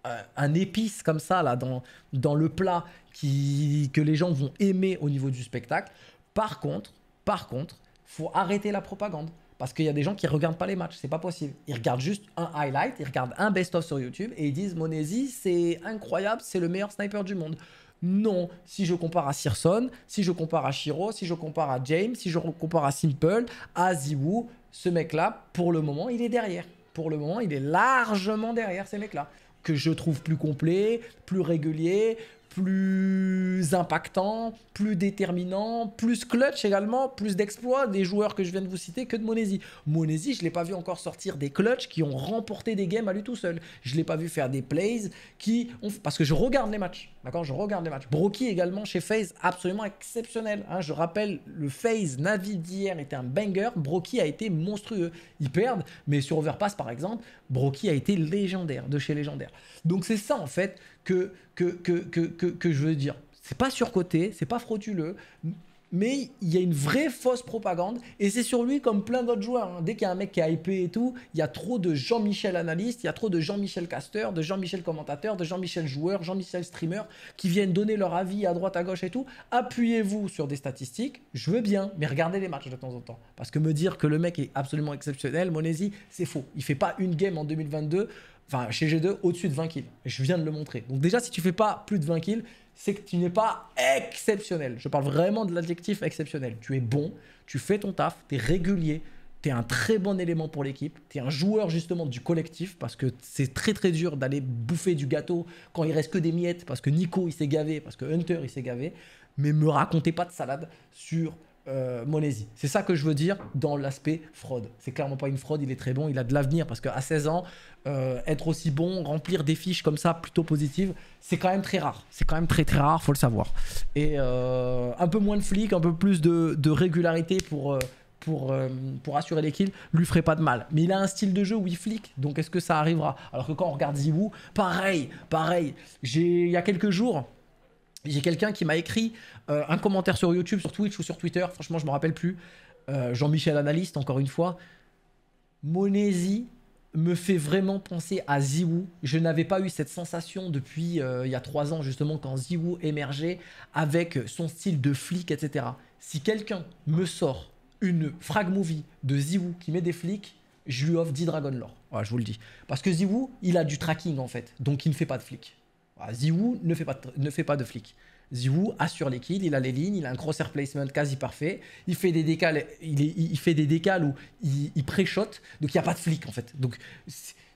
euh, un épice comme ça là dans, le plat qui, que les gens vont aimer au niveau du spectacle. Par contre, par contre, faut arrêter la propagande. Parce qu'il y a des gens qui regardent pas les matchs, c'est pas possible. Ils regardent juste un highlight, ils regardent un best-of sur YouTube et ils disent Monesi, c'est incroyable, c'est le meilleur sniper du monde. Non, si je compare à Searson, si je compare à Shiro, si je compare à James, si je compare à Simple, à Ziwu, ce mec-là, pour le moment, il est derrière. Pour le moment, il est largement derrière ces mecs-là. Que je trouve plus complet, plus régulier, plus impactant, plus déterminant, plus clutch également, plus d'exploits des joueurs que je viens de vous citer que de Monesi. Monesi, je ne l'ai pas vu encore sortir des clutch qui ont remporté des games à lui tout seul. Je ne l'ai pas vu faire des plays qui ont... Parce que je regarde les matchs, d'accord Je regarde les matchs. Brocky également chez FaZe, absolument exceptionnel. Hein. je rappelle, le FaZe Navi d'hier était un banger. Brocky a été monstrueux. Ils perdent, mais sur Overpass par exemple, Brocky a été légendaire, de chez légendaire. Donc c'est ça en fait que, que, que, que, que je veux dire. C'est pas surcoté, c'est pas frauduleux, mais il y a une vraie fausse propagande et c'est sur lui comme plein d'autres joueurs. Hein. Dès qu'il y a un mec qui est hypé et tout, il y a trop de Jean-Michel analyste, il y a trop de Jean-Michel casteur, de Jean-Michel commentateur, de Jean-Michel joueur, Jean-Michel streamer qui viennent donner leur avis à droite à gauche et tout. Appuyez-vous sur des statistiques, je veux bien, mais regardez les matchs de temps en temps parce que me dire que le mec est absolument exceptionnel, Monesi, c'est faux. Il fait pas une game en 2022 enfin chez G2, au-dessus de 20 kills. Je viens de le montrer. Donc déjà, si tu fais pas plus de 20 kills, c'est que tu n'es pas exceptionnel. Je parle vraiment de l'adjectif exceptionnel. Tu es bon, tu fais ton taf, tu es régulier, tu es un très bon élément pour l'équipe, tu es un joueur justement du collectif, parce que c'est très très dur d'aller bouffer du gâteau quand il reste que des miettes, parce que Nico il s'est gavé, parce que Hunter il s'est gavé. Mais me racontez pas de salade sur euh, Monésie C'est ça que je veux dire dans l'aspect fraude. C'est clairement pas une fraude, il est très bon, il a de l'avenir parce qu'à 16 ans, euh, être aussi bon, remplir des fiches comme ça plutôt positives, c'est quand même très rare. C'est quand même très très rare, faut le savoir. Et euh, un peu moins de flics, un peu plus de, régularité pour pour, pour assurer les kills lui ferait pas de mal. Mais il a un style de jeu où il flic, donc est-ce que ça arrivera Alors que quand on regarde Zibou, pareil, pareil. Il y a quelques jours, j'ai quelqu'un qui m'a écrit euh, un commentaire sur YouTube, sur Twitch ou sur Twitter, franchement je me rappelle plus. Euh, Jean-Michel Analyste, encore une fois. Monesi me fait vraiment penser à Ziwoo. Je n'avais pas eu cette sensation depuis euh, il y a trois ans, justement, quand Ziwoo émergeait avec son style de flic, etc. Si quelqu'un me sort une frag movie de Ziwoo qui met des flics, je lui offre 10 Dragon Lore. je vous le dis. Parce que Ziwoo, il a du tracking en fait, donc il ne fait pas de flic. Ah, Ziwu ne fait pas de, ne fait pas de flic. Ziwoo assure les kills, il a les lignes, il a un air placement quasi parfait, il fait des décales, il, il fait des où il, pré-shot, donc il n'y a pas de flic en fait. Donc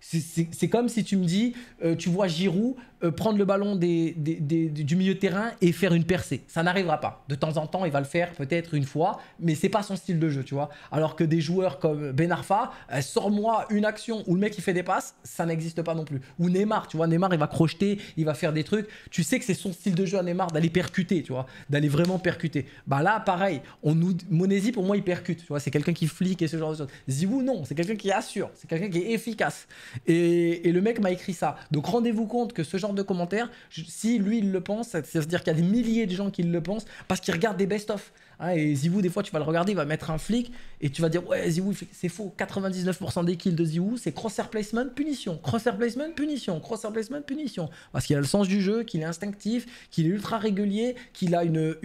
c'est comme si tu me dis, euh, tu vois Giroud euh, prendre le ballon des, du milieu de terrain et faire une percée. Ça n'arrivera pas. De temps en temps, il va le faire peut-être une fois, mais c'est pas son style de jeu, tu vois. Alors que des joueurs comme Ben Arfa, euh, sors-moi une action où le mec il fait des passes, ça n'existe pas non plus. Ou Neymar, tu vois, Neymar il va crocheter, il va faire des trucs. Tu sais que c'est son style de jeu à Neymar d'aller percuter, tu vois, d'aller vraiment percuter. Bah là, pareil, on nous, Monesi pour moi il percute, tu vois, c'est quelqu'un qui flique et ce genre de choses. vous non, c'est quelqu'un qui assure, c'est quelqu'un qui est efficace. Et, le mec m'a écrit ça. Donc rendez-vous compte que ce genre de commentaire, si lui il le pense, cest à dire qu'il y a des milliers de gens qui le pensent parce qu'ils regardent des best-of. Ah, et Ziwoo, des fois, tu vas le regarder, il va mettre un flic et tu vas dire Ouais, Ziwoo, c'est faux. 99% des kills de Ziwoo, c'est crosshair placement, punition. Crosshair placement, punition. Crosshair placement, punition. Parce qu'il a le sens du jeu, qu'il est instinctif, qu'il est ultra régulier, qu'il a une,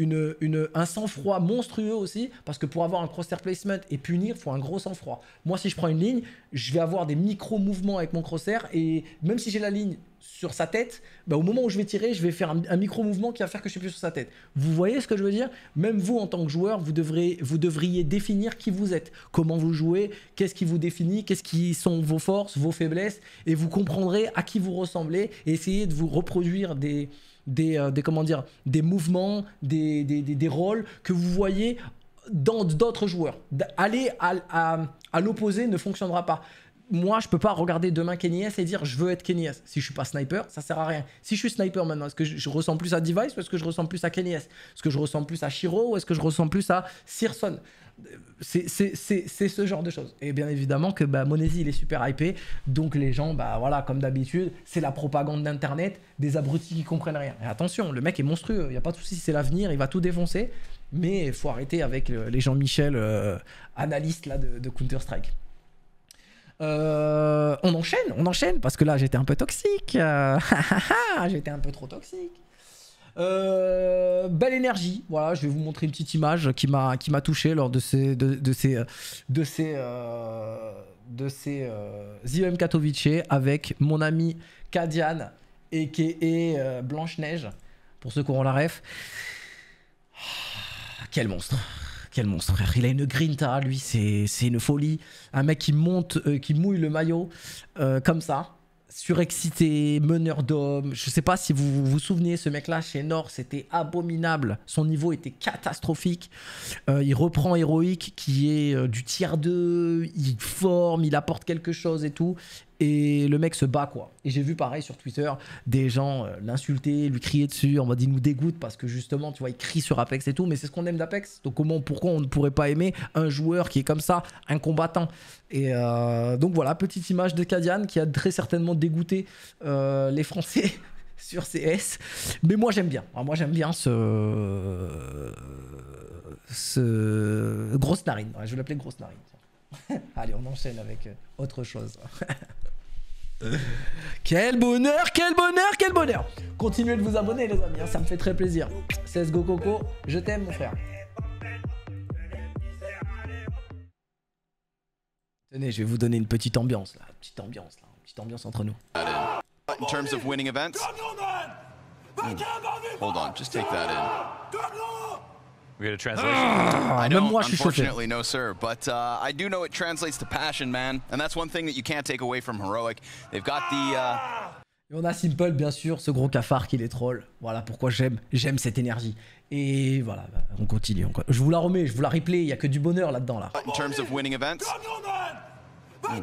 un sang-froid monstrueux aussi. Parce que pour avoir un crosshair placement et punir, il faut un gros sang-froid. Moi, si je prends une ligne, je vais avoir des micro-mouvements avec mon crosshair et même si j'ai la ligne sur sa tête, bah, au moment où je vais tirer, je vais faire un, micro-mouvement qui va faire que je suis plus sur sa tête. Vous voyez ce que je veux dire Même vous, en tant que joueur, vous, devrez, vous devriez définir qui vous êtes, comment vous jouez, qu'est-ce qui vous définit, qu'est-ce qui sont vos forces, vos faiblesses, et vous comprendrez à qui vous ressemblez et essayez de vous reproduire des, des, euh, des comment dire, des mouvements, des, rôles que vous voyez dans d'autres joueurs. Aller à l'opposé ne fonctionnera pas moi, je peux pas regarder demain Kenny S et dire je veux être Kenny S. Si je suis pas sniper, ça sert à rien. Si je suis sniper maintenant, est-ce que je, ressens plus à Device ou est-ce que je ressens plus à Kenny S Est-ce que je ressens plus à Shiro ou est-ce que je ressens plus à Searson c'est ce genre de choses. Et bien évidemment que bah, il est super hypé. Donc les gens, bah voilà, comme d'habitude, c'est la propagande d'Internet, des abrutis qui comprennent rien. Et attention, le mec est monstrueux. Il n'y a pas de souci, c'est l'avenir, il va tout défoncer. Mais il faut arrêter avec euh, les Jean-Michel euh, analystes là, de, de Counter-Strike. Euh, on enchaîne, on enchaîne, parce que là j'étais un peu toxique. Euh, j'étais un peu trop toxique. Euh, belle énergie, voilà, je vais vous montrer une petite image qui m'a qui m'a touché lors de ces de, de ces de ces Katowice avec mon ami Kadian et qui Blanche Neige pour ceux qui la ref. Ah, quel monstre quel monstre, Il a une grinta, lui, c'est une folie. Un mec qui monte, euh, qui mouille le maillot euh, comme ça. Surexcité, meneur d'hommes. Je sais pas si vous vous, souvenez, ce mec-là, chez Nord, c'était abominable. Son niveau était catastrophique. Euh, il reprend Héroïque, qui est du tiers 2. Il forme, il apporte quelque chose et tout. Et le mec se bat, quoi. Et j'ai vu pareil sur Twitter des gens euh, l'insulter, lui crier dessus, On m'a il nous dégoûte parce que justement, tu vois, il crie sur Apex et tout, mais c'est ce qu'on aime d'Apex. Donc, comment, pourquoi on ne pourrait pas aimer un joueur qui est comme ça, un combattant Et euh, donc, voilà, petite image de Kadian qui a très certainement dégoûté euh, les Français sur CS. Mais moi, j'aime bien. Ah, moi, j'aime bien ce. ce. grosse narine. je vais l'appeler grosse narine. Allez, on enchaîne avec euh, autre chose. quel bonheur, quel bonheur, quel bonheur Continuez de vous abonner les amis, hein, ça me fait très plaisir. go Coco, je t'aime mon frère. Tenez, je vais vous donner une petite ambiance là, une petite ambiance petite ambiance entre nous. In events. Hmm. Hold on, just take that in. We got a translation. I don't, Même moi, je Unfortunately, no, sir. But uh, I do know it translates to passion, man. And that's one thing that you can't take away from Heroic. They've got the... Uh... Et on a Simple, bien sûr, ce gros cafard qui les troll. Voilà pourquoi j'aime. J'aime cette énergie. Et voilà, bah, on continue. On... Je vous la remets, je vous la replay. Il y a que du bonheur là-dedans. Là. In terms of winning events... Mm.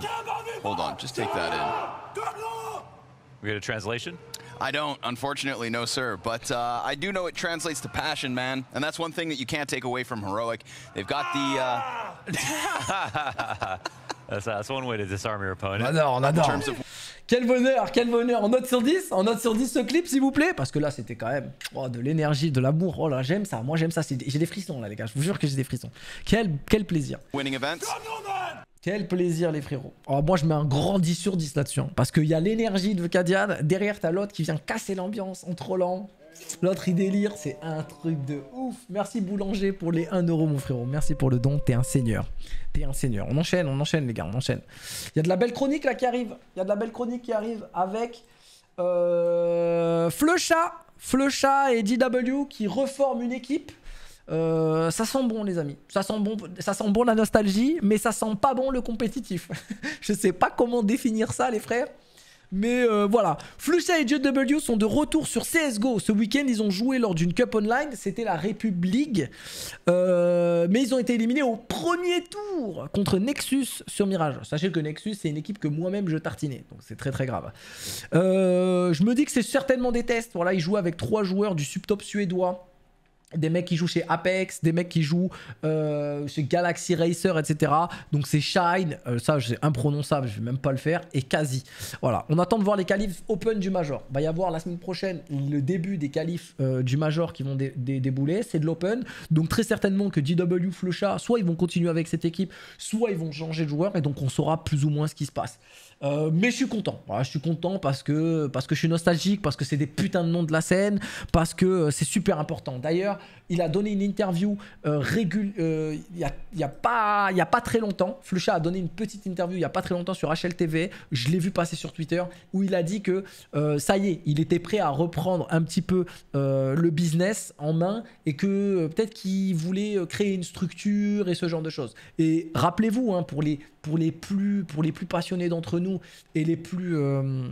Hold on, just take that in. We got a translation? I don't, unfortunately, no, sir. But uh, I do know it translates to passion, man. And that's one thing that you can't take away from Heroic. They've got ah! the... Uh... that's, that's one way to disarm your opponent. On adore, on Quel bonheur, quel bonheur. On note sur 10, On note sur 10 ce clip, s'il vous plaît. Parce que là, c'était quand même oh, de l'énergie, de l'amour. Oh là, j'aime ça. Moi, j'aime ça. J'ai des frissons, là, les gars. Je vous jure que j'ai des frissons. Quel, quel plaisir. Winning events. Quel plaisir, les frérots. Oh, moi, je mets un grand 10 sur 10 là-dessus. Hein, parce qu'il y a l'énergie de Vcadian. Derrière, t'as l'autre qui vient casser l'ambiance en trollant. L'autre, il délire. C'est un truc de ouf. Merci, Boulanger, pour les 1 euro, mon frérot. Merci pour le don. T'es un seigneur. T'es un seigneur. On enchaîne, on enchaîne, les gars. On enchaîne. Il y a de la belle chronique là qui arrive. Il y a de la belle chronique qui arrive avec. Euh, Flecha et DW qui reforment une équipe euh, ça sent bon, les amis. Ça sent bon, ça sent bon la nostalgie, mais ça sent pas bon le compétitif. je sais pas comment définir ça, les frères. Mais euh, voilà. Flusha et JW sont de retour sur CSGO. Ce week-end, ils ont joué lors d'une Cup Online. C'était la République. Euh, mais ils ont été éliminés au premier tour contre Nexus sur Mirage. Sachez que Nexus, c'est une équipe que moi-même je tartinais. Donc c'est très très grave. je me dis que c'est certainement des tests. Voilà, ils jouent avec trois joueurs du subtop suédois des mecs qui jouent chez Apex, des mecs qui jouent euh, chez Galaxy Racer, etc. Donc c'est Shine, euh, ça c'est imprononçable, je vais même pas le faire, et quasi. Voilà, on attend de voir les qualifs open du Major. Il va y avoir la semaine prochaine le début des qualifs euh, du Major qui vont débouler, c'est de l'open. Donc très certainement que DW Flecha, soit ils vont continuer avec cette équipe, soit ils vont changer de joueur, et donc on saura plus ou moins ce qui se passe. Euh, mais je suis content. je suis content parce que, parce que je suis nostalgique, parce que c'est des putains de noms de la scène, parce que euh, c'est super important. D'ailleurs, il a donné une interview euh, euh il n'y a, y a, pas, y a pas très longtemps. Flucha a donné une petite interview il n'y a pas très longtemps sur HLTV. Je l'ai vu passer sur Twitter où il a dit que ça y est, il était prêt à reprendre un petit peu le business en main et que peut-être qu'il voulait créer une structure et ce genre de choses. Et rappelez-vous, hein, pour les pour les plus, pour les plus passionnés d'entre nous et les plus... Euh,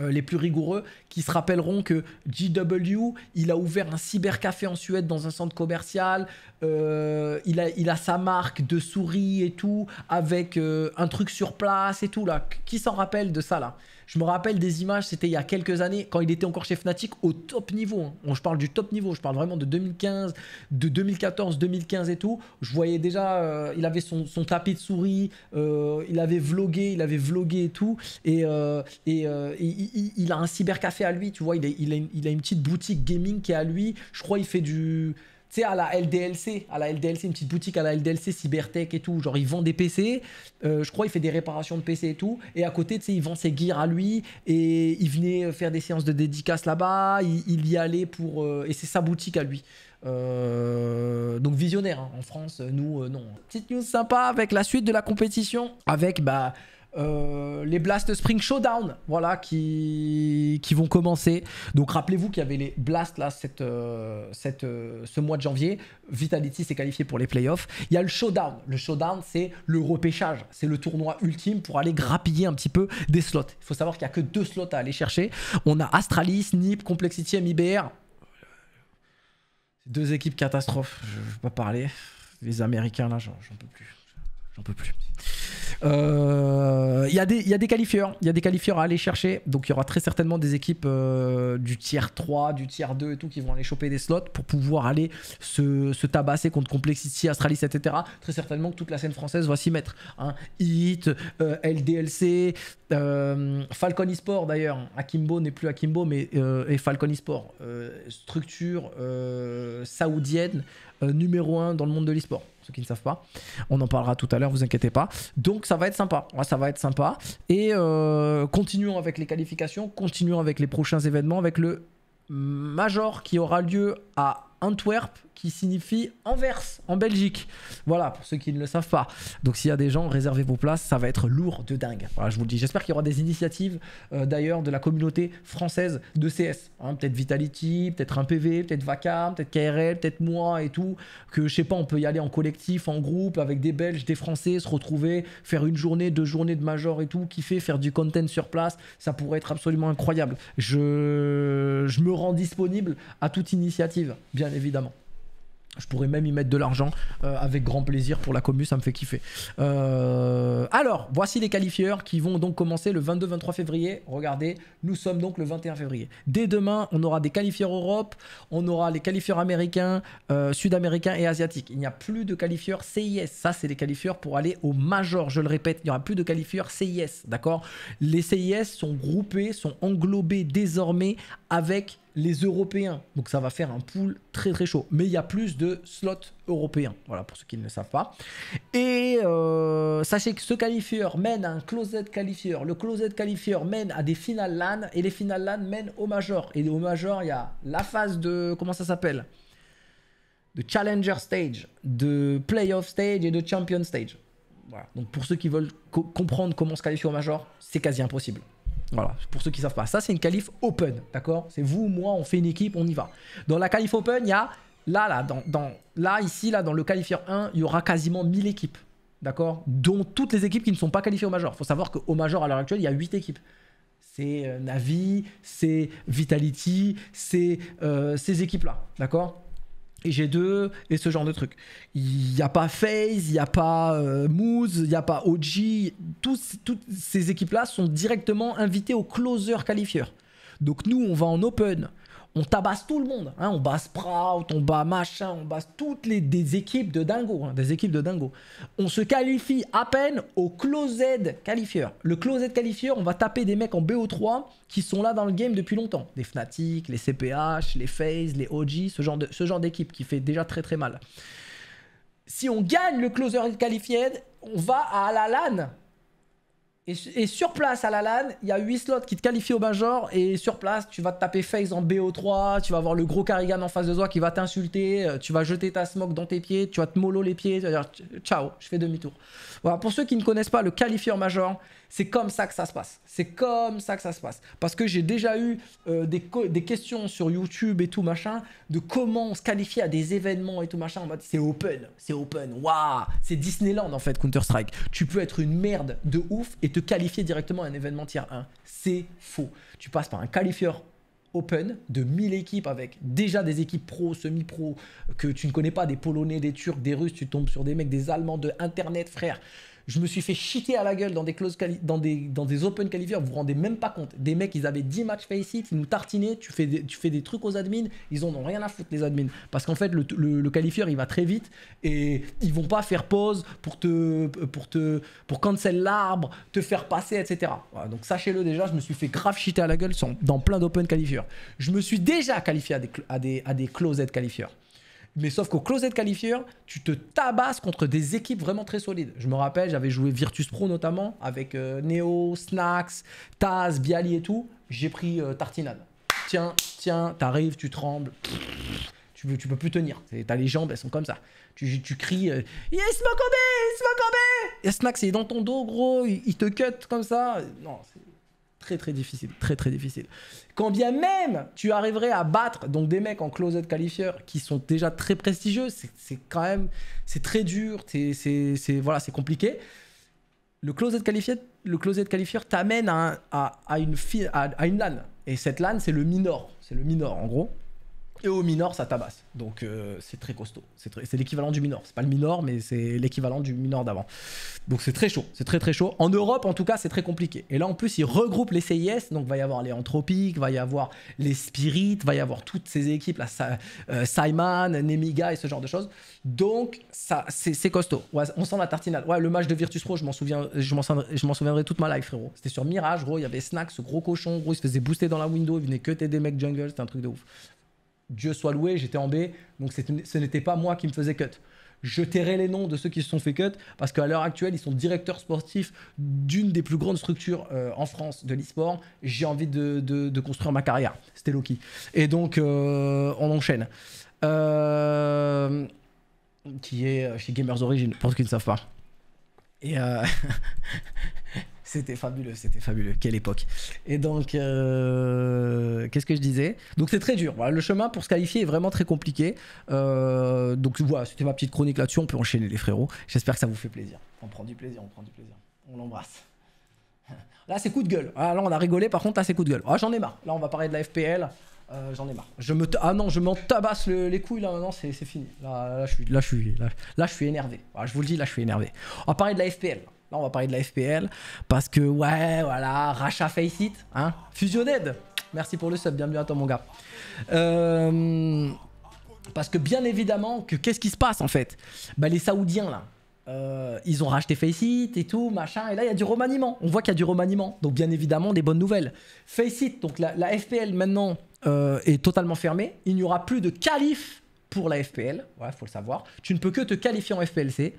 euh, les plus rigoureux qui se rappelleront que GW, il a ouvert un cybercafé en Suède dans un centre commercial, euh, il, a, il a sa marque de souris et tout, avec un truc sur place et tout là. Qui s'en rappelle de ça là je me rappelle des images, c'était il y a quelques années, quand il était encore chez Fnatic, au top niveau. Hein. je parle du top niveau, je parle vraiment de 2015, de 2014, 2015 et tout. Je voyais déjà, euh, il avait son, son, tapis de souris, euh, il avait vlogué, il avait vlogué et tout. Et, euh, et, il, a un cybercafé à lui, tu vois, il, a une, il a une petite boutique gaming qui est à lui. Je crois il fait du tu sais, à la LDLC, à la LDLC, une petite boutique à la LDLC Cybertech et tout. Genre, il vend des PC. Euh, je crois, il fait des réparations de PC et tout. Et à côté, tu sais, il vend ses gears à lui. Et il venait faire des séances de dédicace là-bas. Il, y allait pour. Euh, et c'est sa boutique à lui. Euh, donc visionnaire hein, en France, nous non. Petite news sympa avec la suite de la compétition, avec bah euh, les Blast Spring Showdown, voilà, qui, qui vont commencer. Donc rappelez-vous qu'il y avait les Blast là, cette, euh, cette, euh, ce mois de janvier. Vitality s'est qualifié pour les playoffs. Il y a le Showdown. Le Showdown, c'est le repêchage. C'est le tournoi ultime pour aller grappiller un petit peu des slots. Il faut savoir qu'il n'y a que deux slots à aller chercher. On a Astralis, NIP, Complexity, MIBR. Deux équipes catastrophes. Je ne veux pas parler. Les Américains là, j'en peux plus. J'en peux plus. Euh, il y, y, a des qualifieurs, il y a des qualifieurs à aller chercher. Donc il y aura très certainement des équipes euh, du tier 3, du tier 2 et tout qui vont aller choper des slots pour pouvoir aller se, tabasser contre Complexity, Astralis, etc. Très certainement que toute la scène française va s'y mettre. Hein. Hit, euh, LDLC, Falcon eSport d'ailleurs. Akimbo n'est plus Akimbo, mais et Falcon eSport. structure saoudienne numéro 1 dans le monde de l'esport ceux qui ne savent pas. On en parlera tout à l'heure, vous inquiétez pas. Donc ça va être sympa. ça va être sympa. Et euh, continuons avec les qualifications, continuons avec les prochains événements, avec le Major qui aura lieu à Antwerp qui signifie Anvers en Belgique. Voilà, pour ceux qui ne le savent pas. Donc s'il y a des gens, réservez vos places, ça va être lourd de dingue. Voilà, je vous le dis. J'espère qu'il y aura des initiatives euh, d'ailleurs de la communauté française de CS. Hein, peut-être Vitality, peut-être un PV, peut-être Vacam, peut-être KRL, peut-être moi et tout. Que je sais pas, on peut y aller en collectif, en groupe, avec des Belges, des Français, se retrouver, faire une journée, deux journées de major et tout, kiffer, faire du content sur place. Ça pourrait être absolument incroyable. Je, je me rends disponible à toute initiative, bien évidemment. Je pourrais même y mettre de l'argent euh, avec grand plaisir pour la commu, ça me fait kiffer. Euh, alors, voici les qualifieurs qui vont donc commencer le 22-23 février. Regardez, nous sommes donc le 21 février. Dès demain, on aura des qualifieurs Europe, on aura les qualifieurs américains, euh, sud-américains et asiatiques. Il n'y a plus de qualifieurs CIS. Ça, c'est les qualifieurs pour aller au major, je le répète. Il n'y aura plus de qualifieurs CIS, d'accord Les CIS sont groupés, sont englobés désormais avec les Européens. Donc ça va faire un pool très très chaud. Mais il y a plus de slots européens. Voilà, pour ceux qui ne savent pas. Et euh, sachez que ce qualifieur mène à un closet qualifieur. Le closet qualifieur mène à des finales LAN. Et les finales LAN mènent au major. Et au major, il y a la phase de... Comment ça s'appelle De Challenger Stage, de Playoff Stage et de Champion Stage. Voilà. Donc pour ceux qui veulent comprendre comment se qualifier au major, c'est quasi impossible. Voilà, pour ceux qui ne savent pas. Ça, c'est une qualif open, d'accord C'est vous, moi, on fait une équipe, on y va. Dans la qualif open, il y a, là, là, là, ici, là, dans le qualifier 1, il y aura quasiment 1000 équipes, d'accord Dont toutes les équipes qui ne sont pas qualifiées au major. faut savoir qu'au major, à l'heure actuelle, il y a 8 équipes. C'est euh, Navi, c'est Vitality, c'est euh, ces équipes-là, d'accord et G2 et ce genre de trucs. Il n'y a pas FaZe, il n'y a pas euh, il n'y a pas OG. Tous, toutes ces équipes-là sont directement invitées au closer qualifier Donc nous, on va en open on tabasse tout le monde. Hein. on basse Sprout, on bat machin, on bat toutes les des équipes de dingo, hein, des équipes de dingo. On se qualifie à peine au closed qualifier. Le closed qualifier, on va taper des mecs en BO3 qui sont là dans le game depuis longtemps. Des Fnatic, les CPH, les FaZe, les OG, ce genre d'équipe qui fait déjà très très mal. Si on gagne le closer qualifié, on va à la LAN et, sur place à la LAN, il y a 8 slots qui te qualifient au Major. Et sur place, tu vas te taper face en BO3. Tu vas avoir le gros Carrigan en face de toi qui va t'insulter. Euh, tu vas jeter ta smoke dans tes pieds. Tu vas te mollo les pieds. Tu vas dire ciao, je fais demi-tour. Voilà, pour ceux qui ne connaissent pas le qualifier Major, c'est comme ça que ça se passe. C'est comme ça que ça se passe. Parce que j'ai déjà eu euh, des, questions sur YouTube et tout machin de comment on se qualifier à des événements et tout machin. c'est open, c'est open. Waouh, c'est Disneyland en fait, Counter-Strike. Tu peux être une merde de ouf et te qualifier directement à un événement tier 1. C'est faux. Tu passes par un qualifieur open de 1000 équipes avec déjà des équipes pro, semi-pro, que tu ne connais pas, des Polonais, des Turcs, des Russes, tu tombes sur des mecs, des Allemands de Internet, frère. Je me suis fait chiter à la gueule dans des, dans des, open qualifiers, vous vous rendez même pas compte. Des mecs, ils avaient 10 matchs face ils nous tartinaient, tu fais, des, tu fais des trucs aux admins, ils en ont rien à foutre, les admins. Parce qu'en fait, le, le, qualifier, il va très vite et ils vont pas faire pause pour te, pour te, pour cancel l'arbre, te faire passer, etc. donc sachez-le déjà, je me suis fait grave chiter à la gueule dans plein d'open qualifiers. Je me suis déjà qualifié à des, à des, à des closed qualifiers. Mais sauf qu'au closet qualifier, tu te tabasses contre des équipes vraiment très solides. Je me rappelle, j'avais joué Virtus Pro notamment, avec euh, Neo, Snacks, Taz, Bialy et tout. J'ai pris euh, Tartinade. Tiens, tiens, t'arrives, tu trembles. Tu peux, peux plus tenir. T'as les jambes, elles sont comme ça. Tu, cries euh, Yes, Mokobe Yes, Snacks, il est dans ton dos, gros. Il, il te cut comme ça. Non, c'est Très très difficile, très très difficile. Quand bien même tu arriverais à battre donc des mecs en closet qualifier qui sont déjà très prestigieux, c'est quand même c'est très dur, c'est voilà c'est compliqué. Le closet qualifié, le closet qualifier t'amène à, à, une à, à une et cette lane, c'est le minor, c'est le minor en gros. Et au minor, ça tabasse. Donc euh, c'est très costaud. C'est l'équivalent du minor. C'est pas le minor, mais c'est l'équivalent du minor d'avant. Donc c'est très chaud. C'est très très chaud. En Europe, en tout cas, c'est très compliqué. Et là, en plus, ils regroupent les CIS. Donc va y avoir les Anthropiques, va y avoir les Spirit, va y avoir toutes ces équipes, là, Simon, euh, Nemiga et ce genre de choses. Donc ça, c'est costaud. on sent la tartinade. Ouais, le match de Virtus Pro, je m'en souviens, je m'en souviendrai, toute ma life, frérot. C'était sur Mirage, gros. Il y avait Snax, ce gros cochon, gros. Il se faisait booster dans la window. Il venait que des mecs jungle. C'était un truc de ouf. Dieu soit loué, j'étais en B, donc ce n'était pas moi qui me faisais cut. Je tairai les noms de ceux qui se sont fait cut parce qu'à l'heure actuelle, ils sont directeurs sportifs d'une des plus grandes structures euh, en France de l'e-sport. J'ai envie de, de, construire ma carrière. C'était Loki. Et donc, euh, on enchaîne. Euh, qui est chez Gamers Origin, pour ceux qui ne savent pas. Et C'était fabuleux, c'était fabuleux. Quelle époque. Et donc, euh, qu'est-ce que je disais Donc, c'est très dur. Voilà, le chemin pour se qualifier est vraiment très compliqué. Euh, donc, voilà, c'était ma petite chronique là-dessus. On peut enchaîner, les frérots. J'espère que ça vous fait plaisir. On prend du plaisir, on prend du plaisir. On l'embrasse. Là, c'est coup de gueule. Ah, là, on a rigolé. Par contre, là, c'est coup de gueule. Ah, j'en ai marre. Là, on va parler de la FPL. Euh, j'en ai marre. ah non, je m'en tabasse les couilles là maintenant, c'est fini. Là, je suis là suis là, je suis énervé. Ah, je vous le dis, là je suis énervé. On va parler de la FPL on va parler de la FPL. Parce que, ouais, voilà, rachat Faceit, hein, fusionnette. fusionned. Merci pour le sub, bienvenue à toi, mon gars. Euh, parce que, bien évidemment, que qu'est-ce qui se passe en fait bah, Les Saoudiens, là, euh, ils ont racheté Faceit et tout, machin. Et là, il y a du remaniement. On voit qu'il y a du remaniement. Donc, bien évidemment, des bonnes nouvelles. Faceit, donc la, FPL maintenant euh, est totalement fermée. Il n'y aura plus de calife pour la FPL, il faut le savoir. Tu ne peux que te qualifier en FPLC.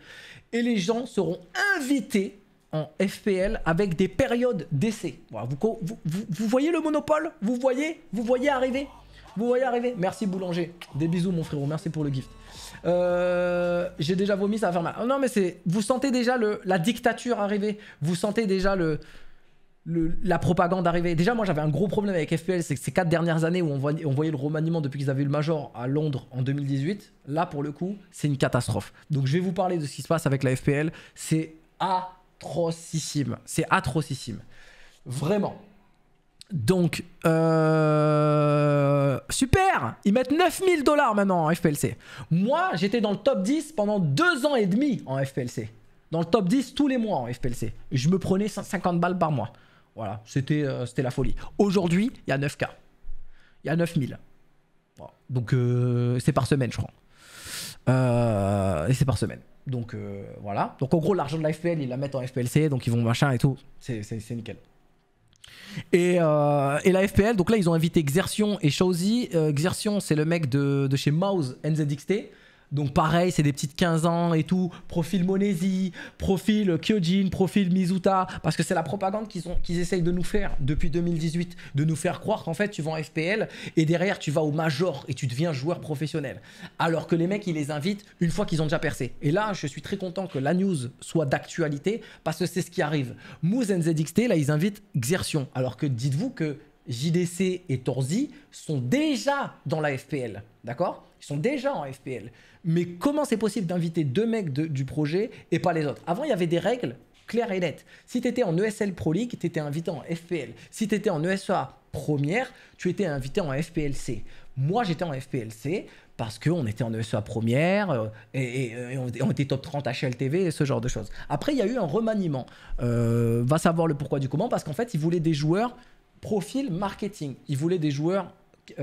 Et les gens seront invités en FPL avec des périodes d'essai. Voilà, vous, vous, voyez le monopole Vous voyez Vous voyez arriver Vous voyez arriver Merci Boulanger. Des bisous mon frérot, merci pour le gift. Euh, j'ai déjà vomi, ça va faire mal. Non mais c'est... Vous sentez déjà le, la dictature arriver. Vous sentez déjà le la propagande arrivait. Déjà, moi, j'avais un gros problème avec FPL, c'est que ces quatre dernières années où on voyait, le remaniement depuis qu'ils avaient eu le Major à Londres en 2018, là, pour le coup, c'est une catastrophe. Donc, je vais vous parler de ce qui se passe avec la FPL. C'est atrocissime. C'est atrocissime. Vraiment. Donc, euh, super Ils mettent 9000 dollars maintenant en FPLC. Moi, j'étais dans le top 10 pendant deux ans et demi en FPLC. Dans le top 10 tous les mois en FPLC. Je me prenais 50 balles par mois. Voilà, euh, c'était la folie. Aujourd'hui, il y a 9K. Il y a 9000. Donc, euh, c'est par semaine, je crois. Euh, et c'est par semaine. Donc, voilà. Donc, en gros, l'argent de la FPL, ils la mettent en FPLC, donc ils vont machin et tout. C'est nickel. Et, et, la FPL, donc là, ils ont invité exertion et Shawzy. exertion c'est le mec de, de chez Mouse NZXT. Donc pareil, c'est des petites 15 ans et tout. Profil Monesi, profil Kyojin, profil Mizuta. Parce que c'est la propagande qu'ils essayent de nous faire depuis 2018. De nous faire croire qu'en fait, tu vas en FPL et derrière, tu vas au major et tu deviens joueur professionnel. Alors que les mecs, ils les invitent une fois qu'ils ont déjà percé. Et là, je suis très content que la news soit d'actualité parce que c'est ce qui arrive. Moose NZXT, là, ils invitent Xertion. Alors que dites-vous que JDC et Torzi sont déjà dans la FPL. D'accord Ils sont déjà en FPL. Mais comment c'est possible d'inviter deux mecs du projet et pas les autres Avant, il y avait des règles claires et nettes. Si tu étais en ESL Pro League, tu étais invité en FPL. Si tu étais en ESA première, tu étais invité en FPLC. Moi, j'étais en FPLC parce qu'on était en ESA première euh, et, on, était top 30 HLTV et ce genre de choses. Après, il y a eu un remaniement. Euh, va savoir le pourquoi du comment parce qu'en fait, ils voulaient des joueurs profil marketing. Ils voulaient des joueurs 14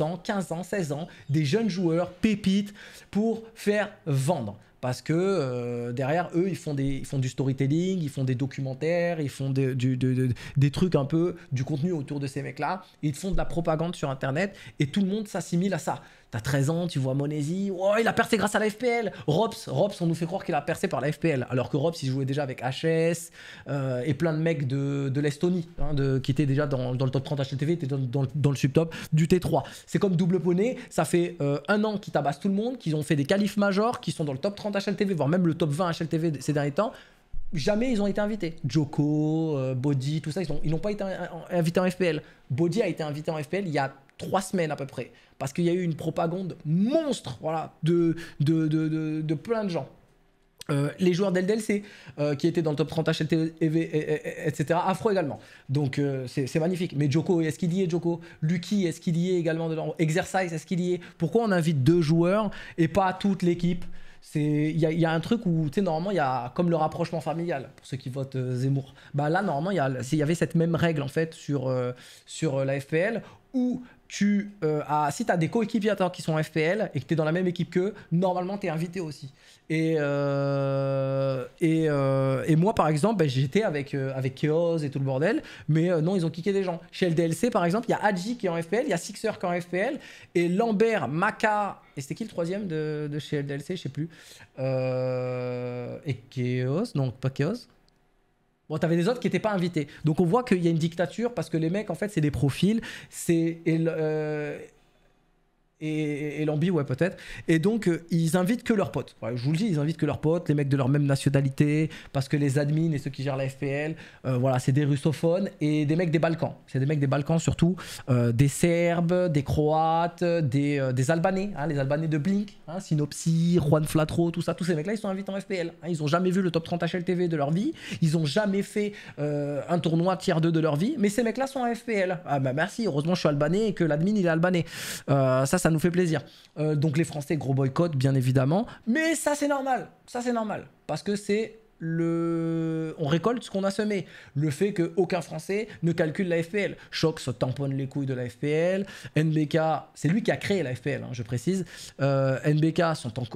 euh, ans, 15 ans, 16 ans, des jeunes joueurs pépites pour faire vendre. Parce que euh, derrière eux, ils font, des, ils du storytelling, ils font des documentaires, ils font du, des trucs un peu, du contenu autour de ces mecs-là. Ils font de la propagande sur Internet et tout le monde s'assimile à ça. T'as 13 ans, tu vois Monesi, oh, il a percé grâce à la FPL. Robs, Robs, on nous fait croire qu'il a percé par la FPL, alors que Robs, il jouait déjà avec HS euh, et plein de mecs de, l'Estonie, hein, qui étaient déjà dans, le top 30 HLTV, étaient dans, dans, le sub-top du T3. C'est comme double poney, ça fait euh, un an qu'ils tabassent tout le monde, qu'ils ont fait des qualifs majors, qui sont dans le top 30 HLTV, voire même le top 20 HLTV ces derniers temps jamais ils ont été invités. Joko, euh, Body, tout ça, ils n'ont ils pas été invités en FPL. Body a été invité en FPL il y a trois semaines à peu près, parce qu'il y a eu une propagande monstre voilà, de, de, de, de, plein de gens. Euh, les joueurs d'LDLC euh, qui étaient dans le top 30 HLTV, etc. Afro également. Donc euh, c'est magnifique. Mais Joko, est-ce qu'il y est Joko Lucky, est-ce qu'il y est également dedans Exercise, est-ce qu'il y est Pourquoi on invite deux joueurs et pas toute l'équipe il y, y, a un truc où tu sais normalement il y a comme le rapprochement familial pour ceux qui votent euh, Zemmour bah là normalement il y, avait cette même règle en fait sur sur la FPL où tu euh, si tu as des coéquipiers qui sont en FPL et que tu es dans la même équipe qu'eux, normalement tu es invité aussi. Euh, euh, et, moi par exemple, ben, j'étais avec, avec Chaos et tout le bordel, mais non, ils ont kické des gens. Chez LDLC par exemple, il y a Hadji qui est en FPL, il y a Sixer qui est en FPL, et Lambert, Maka, et c'était qui le troisième de, de chez LDLC, je sais plus, et Chaos, non pas Chaos, Bon, t'avais des autres qui n'étaient pas invités. Donc on voit qu'il y a une dictature parce que les mecs, en fait, c'est des profils. C'est euh, et, et Lambi, ouais, peut-être. Et donc, euh, ils invitent que leurs potes. je vous le dis, ils invitent que leurs potes, les mecs de leur même nationalité, parce que les admins et ceux qui gèrent la FPL, euh, voilà, c'est des russophones et des mecs des Balkans. C'est des mecs des Balkans surtout, euh, des Serbes, des Croates, des, Albanais, hein, les Albanais de Blink, hein, Synopsy, Juan Flatro, tout ça. Tous ces mecs-là, ils sont invités en FPL. Hein. ils ont jamais vu le top 30 HLTV de leur vie. Ils ont jamais fait un tournoi tiers 2 de leur vie. Mais ces mecs-là sont en FPL. Ah bah merci, heureusement je suis albanais et que l'admin il est albanais. ça, ça nous fait plaisir. Euh, donc les Français, gros boycott, bien évidemment. Mais ça, c'est normal. Ça, c'est normal. Parce que c'est on récolte ce qu'on a semé. Le fait qu'aucun Français ne calcule la FPL. Choc se tamponne les couilles de la FPL. NBK, c'est lui qui a créé la FPL, hein, je précise. Euh, NBK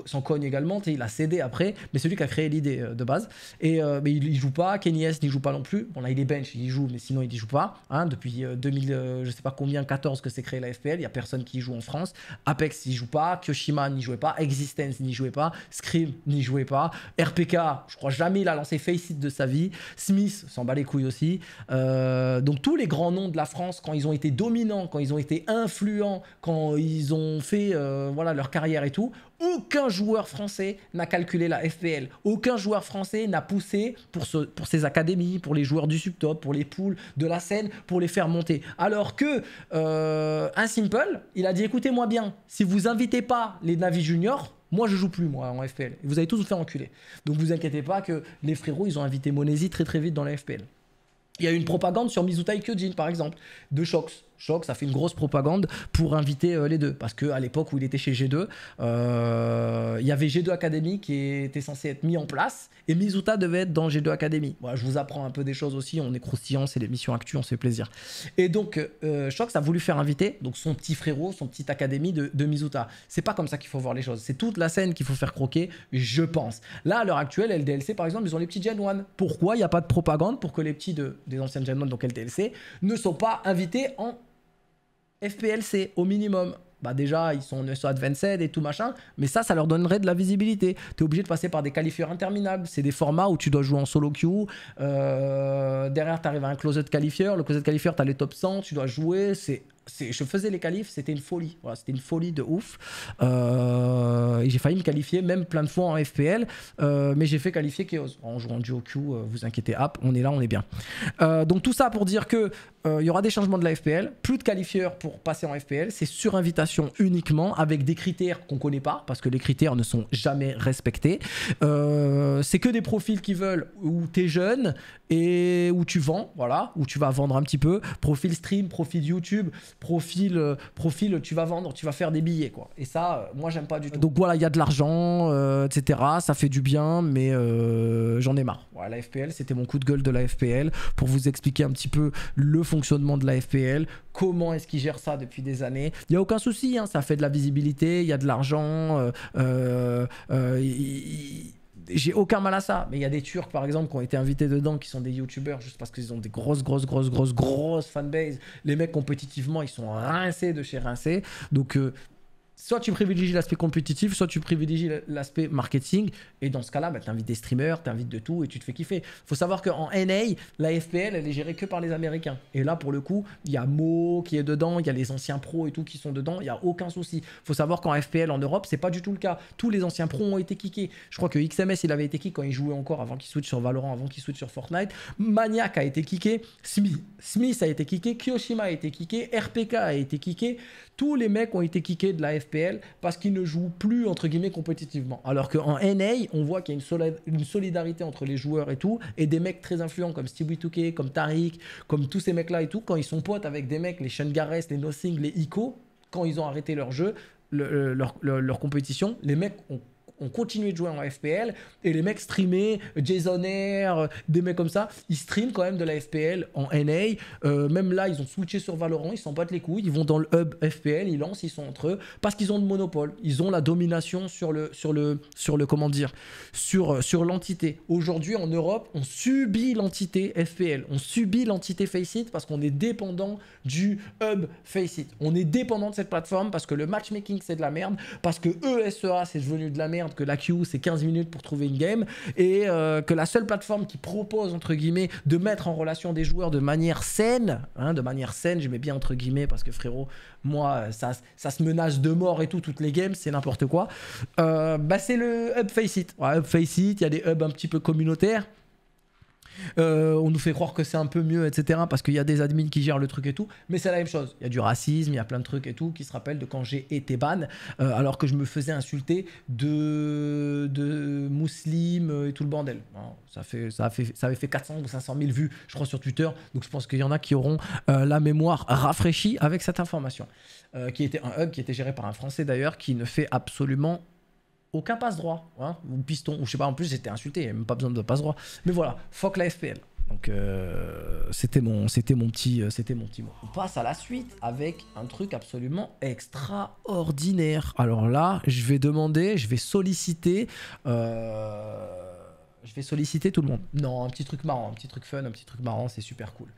s'en cogne également. Il a cédé après, mais c'est lui qui a créé l'idée euh, de base. Et, euh, mais il, joue pas. Kenny S n'y joue pas non plus. Bon, là, il est bench, il joue, mais sinon, il n'y joue pas. Hein. depuis 2000, je sais pas combien, 14 que s'est créé la FPL. Il n'y a personne qui y joue en France. Apex n'y joue pas. Kyoshima n'y jouait pas. Existence n'y jouait pas. Scream n'y jouait pas. RPK, je crois jamais il a lancé Faceit de sa vie, Smith s'en bat les couilles aussi. Euh, donc tous les grands noms de la France, quand ils ont été dominants, quand ils ont été influents, quand ils ont fait euh, voilà leur carrière et tout, aucun joueur français n'a calculé la FPL. Aucun joueur français n'a poussé pour, pour ses académies, pour les joueurs du subtop, pour les poules de la scène, pour les faire monter. Alors que euh, un simple, il a dit écoutez-moi bien, si vous invitez pas les navis juniors, moi, je joue plus, moi, en FPL. Vous allez tous vous faire enculer. Donc, vous inquiétez pas que les frérots, ils ont invité Monesi très très vite dans la FPL. Il y a eu une propagande sur Mizutai Kyojin, par exemple, de Shox. Shox a fait une grosse propagande pour inviter euh, les deux. Parce qu'à l'époque où il était chez G2, euh, il y avait G2 Academy qui était censé être mis en place et Mizuta devait être dans G2 Academy. Voilà, je vous apprends un peu des choses aussi, on est croustillant, c'est l'émission actuelle, on se fait plaisir. Et donc, euh, Shox a voulu faire inviter donc son petit frérot, son petit académie de, de Mizuta. C'est pas comme ça qu'il faut voir les choses. C'est toute la scène qu'il faut faire croquer, je pense. Là, à l'heure actuelle, LDLC, par exemple, ils ont les petits Gen 1. Pourquoi il n'y a pas de propagande pour que les petits de, des anciennes Gen 1, donc LDLC, ne soient pas invités en FPLC au minimum. Bah déjà, ils sont en ESO Advanced et tout machin, mais ça, ça leur donnerait de la visibilité. Tu es obligé de passer par des qualifieurs interminables. C'est des formats où tu dois jouer en solo queue. Euh, derrière, tu arrives à un closet qualifieur. Le closet qualifieur, tu as les top 100, tu dois jouer. C'est je faisais les qualifs, c'était une folie. c'était une folie de ouf. Euh, j'ai failli me qualifier même plein de fois en FPL, euh, mais j'ai fait qualifier Chaos en jouant du OQ. Euh, vous inquiétez, hop on est là, on est bien. donc tout ça pour dire que il y aura des changements de la FPL, plus de qualifieurs pour passer en FPL, c'est sur invitation uniquement avec des critères qu'on connaît pas parce que les critères ne sont jamais respectés. c'est que des profils qui veulent où tu es jeune et où tu vends, voilà, où tu vas vendre un petit peu, profil stream, profil YouTube profil, euh, profil, tu vas vendre, tu vas faire des billets, quoi. Et ça, euh, moi, j'aime pas du tout. Donc voilà, il y a de l'argent, euh, etc. Ça fait du bien, mais j'en ai marre. Voilà, la FPL, c'était mon coup de gueule de la FPL pour vous expliquer un petit peu le fonctionnement de la FPL, comment est-ce qu'ils gèrent ça depuis des années. Il n'y a aucun souci, hein, ça fait de la visibilité, il y a de l'argent j'ai aucun mal à ça. Mais il y a des Turcs, par exemple, qui ont été invités dedans, qui sont des youtubeurs, juste parce qu'ils ont des grosses, grosses, grosses, grosses, grosses fanbases. Les mecs, compétitivement, ils sont rincés de chez rincés. Donc, euh, soit tu privilégies l'aspect compétitif, soit tu privilégies l'aspect marketing. Et dans ce cas-là, bah, tu invites des streamers, tu invites de tout et tu te fais kiffer. faut savoir qu'en NA, la FPL, elle est gérée que par les Américains. Et là, pour le coup, il y a Mo qui est dedans, il y a les anciens pros et tout qui sont dedans, il n'y a aucun souci. faut savoir qu'en FPL en Europe, c'est pas du tout le cas. Tous les anciens pros ont été kickés. Je crois que XMS, il avait été kické quand il jouait encore avant qu'il switch sur Valorant, avant qu'il switch sur Fortnite. Maniac a été kické, Smith, Smith a été kické, Kyoshima a été kické, RPK a été kické tous les mecs ont été kickés de la FPL parce qu'ils ne jouent plus entre guillemets compétitivement. Alors qu'en NA, on voit qu'il y a une, solidarité entre les joueurs et tout, et des mecs très influents comme Stevie comme Tariq, comme tous ces mecs-là et tout, quand ils sont potes avec des mecs, les Sean Garrett, les Nothing, les Ico, quand ils ont arrêté leur jeu, leur compétition, les mecs ont on continue de jouer en FPL et les mecs streamés Jason Air, des mecs comme ça, ils streament quand même de la FPL en NA. Euh, même là, ils ont switché sur Valorant, ils s'en battent les couilles, ils vont dans le hub FPL, ils lancent, ils sont entre eux parce qu'ils ont le monopole, ils ont la domination sur le sur le sur le comment dire, sur sur l'entité. Aujourd'hui en Europe, on subit l'entité FPL, on subit l'entité Faceit parce qu'on est dépendant du hub Faceit. On est dépendant de cette plateforme parce que le matchmaking c'est de la merde, parce que ESEA c'est devenu de la merde que la queue c'est 15 minutes pour trouver une game, et euh, que la seule plateforme qui propose, entre guillemets, de mettre en relation des joueurs de manière saine, hein, de manière saine, je mets bien entre guillemets, parce que frérot, moi, ça, ça se menace de mort et tout, toutes les games, c'est n'importe quoi, euh, bah c'est le Hub Faceit. Ouais, hub Faceit, il y a des hubs un petit peu communautaires. Euh, on nous fait croire que c'est un peu mieux, etc. Parce qu'il y a des admins qui gèrent le truc et tout. Mais c'est la même chose. Il y a du racisme, il y a plein de trucs et tout qui se rappellent de quand j'ai été ban, euh, alors que je me faisais insulter de, de muslims et tout le bordel. ça, fait, ça, fait, ça avait fait 400 ou 500 000 vues, je crois, sur Twitter. Donc je pense qu'il y en a qui auront euh, la mémoire rafraîchie avec cette information. qui était un hub qui était géré par un Français d'ailleurs, qui ne fait absolument aucun passe droit, hein, ou piston, ou je sais pas, en plus j'étais insulté, même pas besoin de passe droit. Mais voilà, fuck la FPL. Donc euh, c'était mon, mon petit, euh, c'était mon petit mot. On passe à la suite avec un truc absolument extraordinaire. Alors là, je vais demander, je vais solliciter. Euh je vais solliciter tout le monde. Non, un petit truc marrant, un petit truc fun, un petit truc marrant, c'est super cool.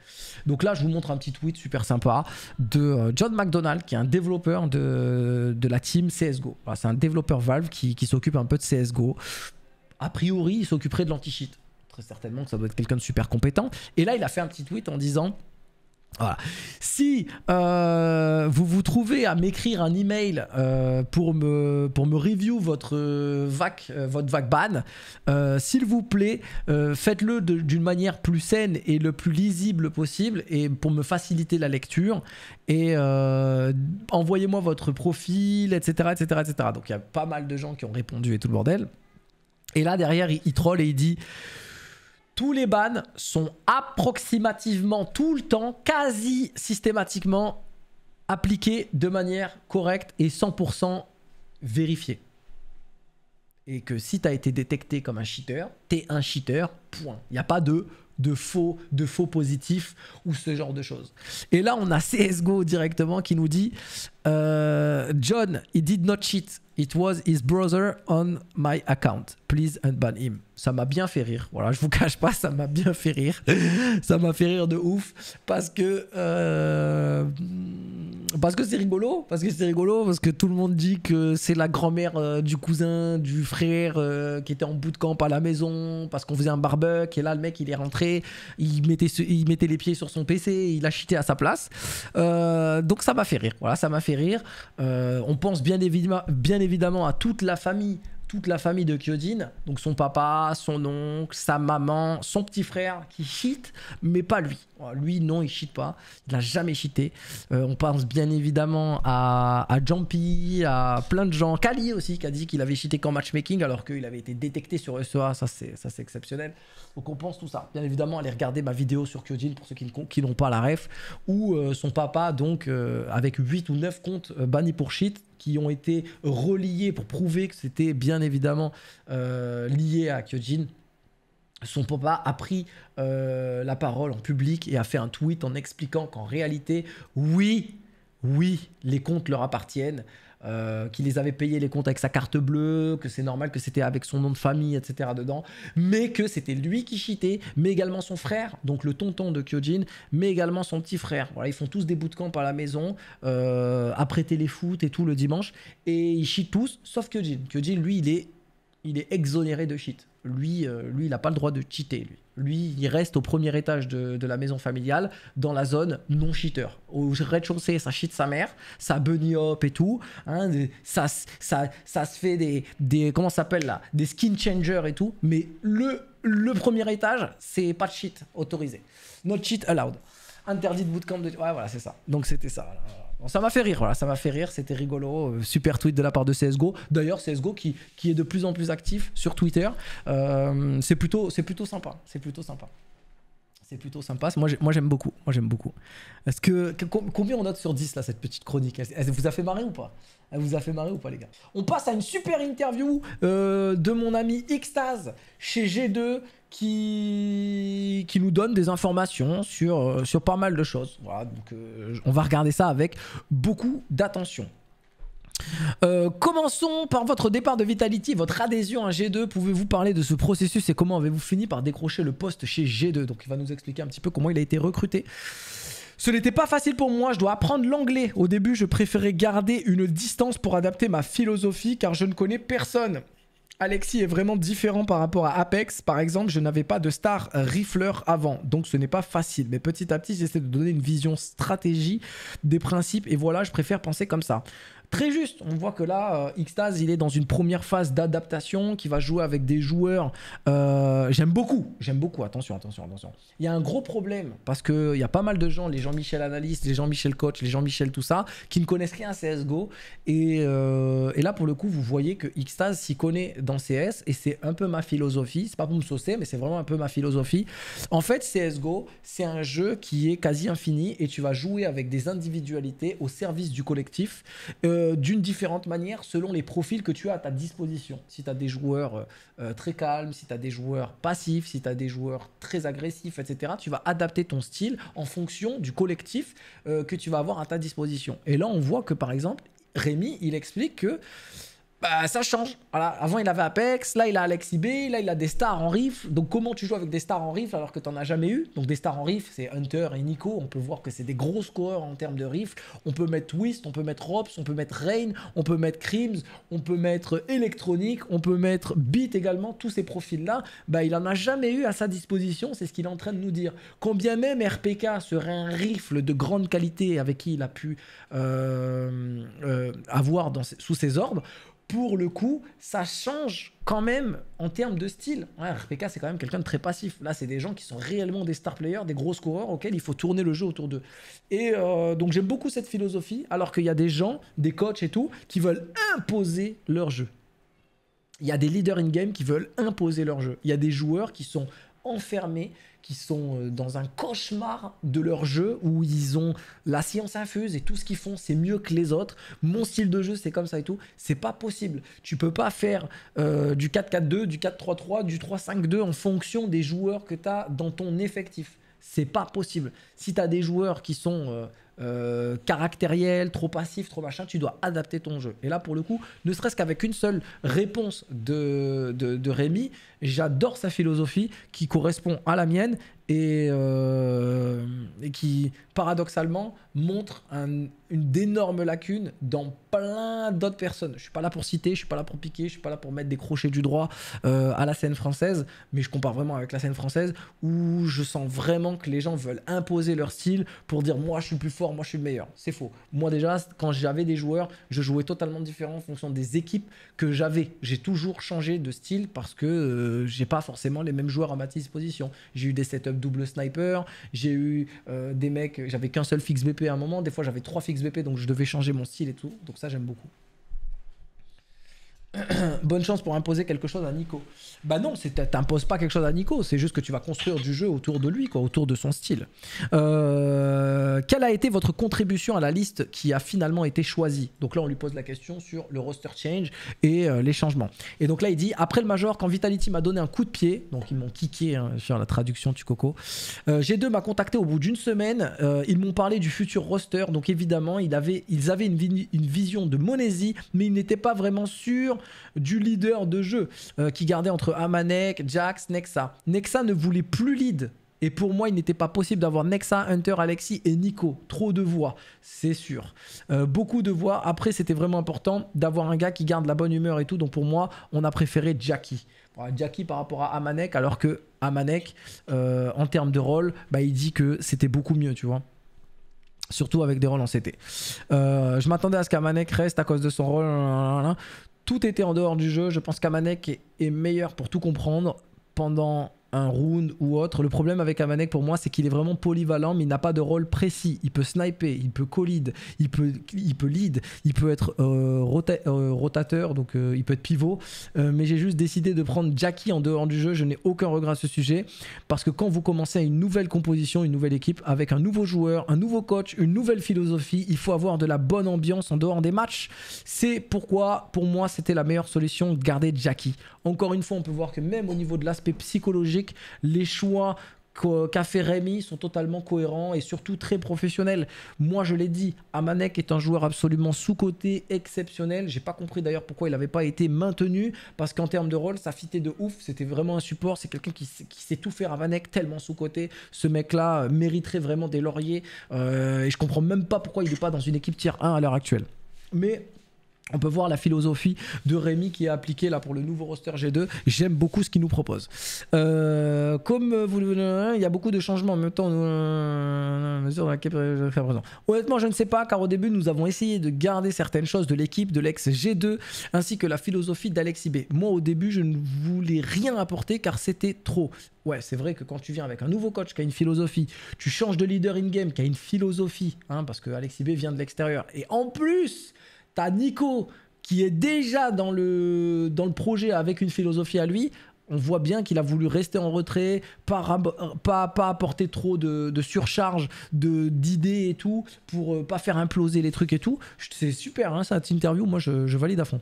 Donc là, je vous montre un petit tweet super sympa de euh, John McDonald, qui est un développeur de, la team CSGO. c'est un développeur Valve qui, qui s'occupe un peu de CSGO. A priori, il s'occuperait de l'anti-cheat. Très certainement que ça doit être quelqu'un de super compétent. Et là, il a fait un petit tweet en disant... Voilà. Si euh, vous vous trouvez à m'écrire un email euh, pour, me, pour me review votre VAC, euh, votre VAC ban, s'il vous plaît, faites-le d'une manière plus saine et le plus lisible possible et pour me faciliter la lecture. Et envoyez-moi votre profil, etc., etc., etc. Donc il y a pas mal de gens qui ont répondu et tout le bordel. Et là derrière, il troll et il dit. Tous les bans sont approximativement tout le temps, quasi systématiquement appliqués de manière correcte et 100% vérifiés. Et que si tu as été détecté comme un cheater, es un cheater, point. Il n'y a pas de de faux, de faux positifs ou ce genre de choses. Et là, on a CSGO directement qui nous dit euh, John, he did not cheat. It was his brother on my account. Please unban him. Ça m'a bien fait rire. Voilà, je vous cache pas, ça m'a bien fait rire. ça m'a fait rire de ouf parce que euh, parce que c'est rigolo, parce que c'est rigolo, parce que tout le monde dit que c'est la grand-mère euh, du cousin, du frère qui était en bout de camp à la maison parce qu'on faisait un barbecue et là le mec il est rentré, il mettait il mettait les pieds sur son PC, il a cheaté à sa place. donc ça m'a fait rire. Voilà, ça m'a fait rire. Euh, on pense bien évidemment, bien évidemment à toute la famille toute la famille de Kyodine donc son papa, son oncle, sa maman, son petit frère qui cheat, mais pas lui. Lui, non, il cheat pas. Il n'a jamais cheaté. Euh, on pense bien évidemment à, à Jumpy, à plein de gens. Kali aussi, qui a dit qu'il avait cheaté qu'en matchmaking alors qu'il avait été détecté sur SEA. Ça, c'est exceptionnel. Donc on pense tout ça. Bien évidemment, allez regarder ma vidéo sur Kyodin, pour ceux qui n'ont pas la ref, Ou euh, son papa, donc, euh, avec 8 ou 9 comptes bannis pour cheat, qui ont été reliés pour prouver que c'était bien évidemment euh, lié à Kyojin. Son papa a pris euh, la parole en public et a fait un tweet en expliquant qu'en réalité, oui, oui, les comptes leur appartiennent. Euh, qui qu'il les avait payés les comptes avec sa carte bleue, que c'est normal que c'était avec son nom de famille, etc. dedans, mais que c'était lui qui cheatait, mais également son frère, donc le tonton de Kyojin, mais également son petit frère. Voilà, ils font tous des camp à la maison, euh, les foot et tout le dimanche, et ils cheatent tous, sauf Kyojin. Kyojin, lui, il est, il est exonéré de cheat lui, euh, lui il n'a pas le droit de cheater. Lui. lui, il reste au premier étage de, de la maison familiale, dans la zone non-cheater. Au rez-de-chaussée, ça cheat sa mère, ça bunny hop et tout. Hein, ça, ça, ça, se fait des, des comment s'appelle là Des skin changers et tout. Mais le, le premier étage, c'est pas de cheat autorisé. No cheat allowed. Interdit de bootcamp de... Ouais, voilà, c'est ça. Donc c'était ça. Voilà ça m'a fait rire, ça m'a fait rire, c'était rigolo, euh, super tweet de la part de CSGO. D'ailleurs, CSGO qui, qui est de plus en plus actif sur Twitter, euh, c'est plutôt, plutôt sympa, c'est plutôt sympa. C'est plutôt sympa. Moi, j'aime beaucoup. Moi, j'aime beaucoup. Est-ce que combien on note sur 10 là cette petite chronique elle, vous a fait marrer ou pas Elle vous a fait marrer ou pas, les gars On passe à une super interview euh, de mon ami Xtaz chez G2 qui qui nous donne des informations sur euh, sur pas mal de choses. Voilà, donc euh, on va regarder ça avec beaucoup d'attention. Euh, commençons par votre départ de Vitality, votre adhésion à G2. Pouvez-vous parler de ce processus et comment avez-vous fini par décrocher le poste chez G2 Donc il va nous expliquer un petit peu comment il a été recruté. Ce n'était pas facile pour moi, je dois apprendre l'anglais. Au début, je préférais garder une distance pour adapter ma philosophie car je ne connais personne. Alexis est vraiment différent par rapport à Apex. Par exemple, je n'avais pas de star rifleur avant, donc ce n'est pas facile. Mais petit à petit, j'essaie de donner une vision stratégie des principes et voilà, je préfère penser comme ça très juste. On voit que là, euh, il est dans une première phase d'adaptation qui va jouer avec des joueurs. Euh, j'aime beaucoup, j'aime beaucoup. Attention, attention, attention. Il y a un gros problème parce que il y a pas mal de gens, les Jean-Michel analystes, les Jean-Michel coach, les Jean-Michel tout ça, qui ne connaissent rien à CSGO. Euh, et, là, pour le coup, vous voyez que Xtaz s'y connaît dans CS et c'est un peu ma philosophie. C'est pas pour me saucer, mais c'est vraiment un peu ma philosophie. En fait, CSGO, c'est un jeu qui est quasi infini et tu vas jouer avec des individualités au service du collectif. Euh, euh, d'une différente manière selon les profils que tu as à ta disposition. Si tu as des joueurs euh, euh, très calmes, si tu as des joueurs passifs, si tu as des joueurs très agressifs, etc., tu vas adapter ton style en fonction du collectif que tu vas avoir à ta disposition. Et là, on voit que par exemple, Rémi, il explique que bah, ça change. Voilà. Avant, il avait Apex, là, il a Alex B là, il a des stars en riff. Donc, comment tu joues avec des stars en riff alors que tu n'en as jamais eu Donc, des stars en riff, c'est Hunter et Nico. On peut voir que c'est des gros scoreurs en termes de riff. On peut mettre Twist, on peut mettre Robs, on peut mettre Rain, on peut mettre Crims, on peut mettre Electronic, on peut mettre Beat également. Tous ces profils-là, bah, il en a jamais eu à sa disposition. C'est ce qu'il est en train de nous dire. Combien même RPK serait un rifle de grande qualité avec qui il a pu euh, euh, avoir dans, sous ses ordres pour le coup, ça change quand même en termes de style. RPK, c'est quand même quelqu'un de très passif. Là, c'est des gens qui sont réellement des star players, des gros coureurs. auxquels il faut tourner le jeu autour d'eux. Et euh, donc, j'aime beaucoup cette philosophie, alors qu'il y a des gens, des coachs et tout, qui veulent imposer leur jeu. Il y a des leaders in-game qui veulent imposer leur jeu. Il y a des joueurs qui sont enfermés, qui sont euh, dans un cauchemar de leur jeu où ils ont la science infuse et tout ce qu'ils font c'est mieux que les autres. Mon style de jeu c'est comme ça et tout. C'est pas possible. Tu peux pas faire euh, du 4-4-2, du 4-3-3, du 3-5-2 en fonction des joueurs que tu as dans ton effectif. C'est pas possible. Si tu as des joueurs qui sont euh, euh, caractériel, trop passif, trop machin, tu dois adapter ton jeu. Et là, pour le coup, ne serait-ce qu'avec une seule réponse de, de, de Rémi, j'adore sa philosophie qui correspond à la mienne euh, et, qui, paradoxalement, montre une d'énormes lacunes dans plein d'autres personnes. Je suis pas là pour citer, je suis pas là pour piquer, je suis pas là pour mettre des crochets du droit euh, à la scène française, mais je compare vraiment avec la scène française où je sens vraiment que les gens veulent imposer leur style pour dire moi je suis plus fort, moi je suis le meilleur. C'est faux. Moi déjà, quand j'avais des joueurs, je jouais totalement différent en fonction des équipes que j'avais. J'ai toujours changé de style parce que euh, j'ai pas forcément les mêmes joueurs à ma disposition. J'ai eu des setups double sniper, j'ai eu euh, des mecs, j'avais qu'un seul fixe BP à un moment, des fois j'avais trois fixes BP donc je devais changer mon style et tout, donc ça j'aime beaucoup. bonne chance pour imposer quelque chose à Nico. Bah non, t'imposes pas quelque chose à Nico, c'est juste que tu vas construire du jeu autour de lui, quoi, autour de son style. Euh, quelle a été votre contribution à la liste qui a finalement été choisie Donc là, on lui pose la question sur le roster change et euh, les changements. Et donc là, il dit après le major, quand Vitality m'a donné un coup de pied, donc ils m'ont kické hein, sur la traduction du coco. Euh, G2 m'a contacté au bout d'une semaine. Euh, ils m'ont parlé du futur roster, donc évidemment, ils avaient une, une vision de Monésie, mais ils n'étaient pas vraiment sûrs du leader de jeu euh, qui gardait entre Amanek, Jax, Nexa. Nexa ne voulait plus lead. Et pour moi, il n'était pas possible d'avoir Nexa, Hunter, Alexis et Nico. Trop de voix, c'est sûr. Euh, beaucoup de voix. Après, c'était vraiment important d'avoir un gars qui garde la bonne humeur et tout. Donc pour moi, on a préféré Jackie. Jackie par rapport à Amanek, alors que Amanek, euh, en termes de rôle, bah, il dit que c'était beaucoup mieux, tu vois. Surtout avec des rôles en CT. je m'attendais à ce qu'Amanek reste à cause de son rôle. Tout était en dehors du jeu. Je pense qu'Amanek est, meilleur pour tout comprendre. Pendant un round ou autre. Le problème avec Amanek pour moi, c'est qu'il est vraiment polyvalent, mais il n'a pas de rôle précis. Il peut sniper, il peut co il peut, il peut lead, il peut être euh, euh, rotateur, donc euh, il peut être pivot. mais j'ai juste décidé de prendre Jackie en dehors du jeu. Je n'ai aucun regret à ce sujet parce que quand vous commencez une nouvelle composition, une nouvelle équipe avec un nouveau joueur, un nouveau coach, une nouvelle philosophie, il faut avoir de la bonne ambiance en dehors des matchs. C'est pourquoi pour moi c'était la meilleure solution de garder Jackie. Encore une fois, on peut voir que même au niveau de l'aspect psychologique les choix qu'a fait Rémi sont totalement cohérents et surtout très professionnels. Moi, je l'ai dit, Amanek est un joueur absolument sous côté exceptionnel. J'ai pas compris d'ailleurs pourquoi il n'avait pas été maintenu, parce qu'en termes de rôle, ça fitait de ouf. C'était vraiment un support. C'est quelqu'un qui, sait tout faire. Amanek, tellement sous côté Ce mec-là euh, mériterait vraiment des lauriers. Euh, et je comprends même pas pourquoi il n'est pas dans une équipe tier 1 à l'heure actuelle. Mais on peut voir la philosophie de Rémi qui est appliquée là pour le nouveau roster G2. J'aime beaucoup ce qu'il nous propose. Euh, comme vous le il y a beaucoup de changements en même temps. Euh, Honnêtement, je ne sais pas, car au début, nous avons essayé de garder certaines choses de l'équipe, de l'ex G2, ainsi que la philosophie d'Alexis B. Moi, au début, je ne voulais rien apporter car c'était trop. Ouais, c'est vrai que quand tu viens avec un nouveau coach qui a une philosophie, tu changes de leader in-game qui a une philosophie, hein, parce que Alexis B vient de l'extérieur, et en plus Nico qui est déjà dans le, dans le projet avec une philosophie à lui. On voit bien qu'il a voulu rester en retrait, pas, pas, pas apporter trop de, de surcharge d'idées et tout, pour euh, pas faire imploser les trucs et tout. C'est super hein, cette interview, moi je valide à fond.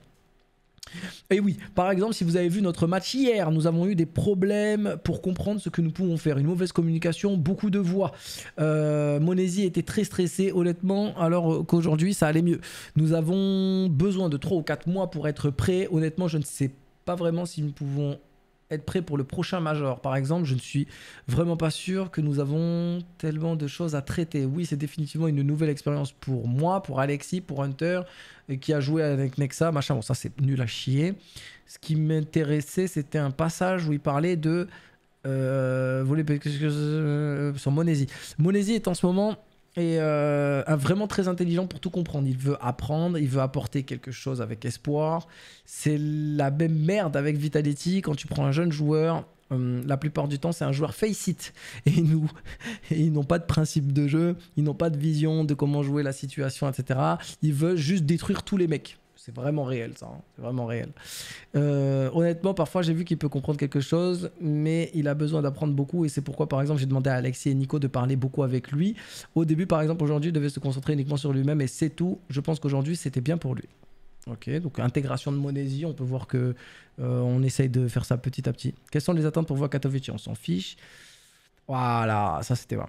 Et oui, par exemple, si vous avez vu notre match hier, nous avons eu des problèmes pour comprendre ce que nous pouvons faire. Une mauvaise communication, beaucoup de voix. Euh, Monesi était très stressé, honnêtement, alors qu'aujourd'hui, ça allait mieux. Nous avons besoin de 3 ou 4 mois pour être prêts. Honnêtement, je ne sais pas vraiment si nous pouvons être prêt pour le prochain major. Par exemple, je ne suis vraiment pas sûr que nous avons tellement de choses à traiter. Oui, c'est définitivement une nouvelle expérience pour moi, pour Alexis, pour Hunter, euh, qui a joué avec Nexa, machin. Bon, ça c'est nul à chier. Ce qui m'intéressait, c'était un passage où il parlait de... Euh, voler... Euh, Sur Monésie. Monésie est en ce moment et euh, vraiment très intelligent pour tout comprendre. Il veut apprendre, il veut apporter quelque chose avec espoir. C'est la même merde avec Vitality. Quand tu prends un jeune joueur, hum, la plupart du temps, c'est un joueur face it. Et et ils n'ont pas de principe de jeu, ils n'ont pas de vision de comment jouer la situation, etc. Ils veulent juste détruire tous les mecs. C'est vraiment réel, ça. Hein. C'est vraiment réel. Euh, honnêtement, parfois, j'ai vu qu'il peut comprendre quelque chose, mais il a besoin d'apprendre beaucoup. Et c'est pourquoi, par exemple, j'ai demandé à Alexis et Nico de parler beaucoup avec lui. Au début, par exemple, aujourd'hui, il devait se concentrer uniquement sur lui-même et c'est tout. Je pense qu'aujourd'hui, c'était bien pour lui. Ok, donc intégration de Monésie, on peut voir que euh, on essaye de faire ça petit à petit. Quelles sont les attentes pour voir Katowice On s'en fiche. Voilà, ça c'était vrai.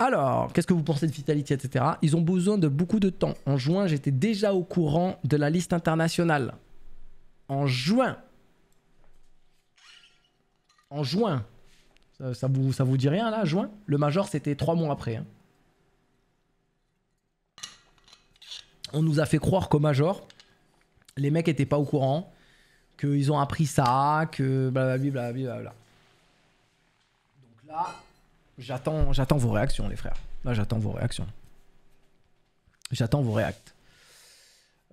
Alors, qu'est-ce que vous pensez de Vitality, etc. Ils ont besoin de beaucoup de temps. En juin, j'étais déjà au courant de la liste internationale. En juin. En juin. Ça, vous, ça vous dit rien là, juin Le Major, c'était trois mois après. Hein. On nous a fait croire qu'au Major, les mecs étaient pas au courant, qu'ils ont appris ça, que blablabla. Donc là, J'attends, j'attends vos réactions, les frères. Là, j'attends vos réactions. J'attends vos réacts.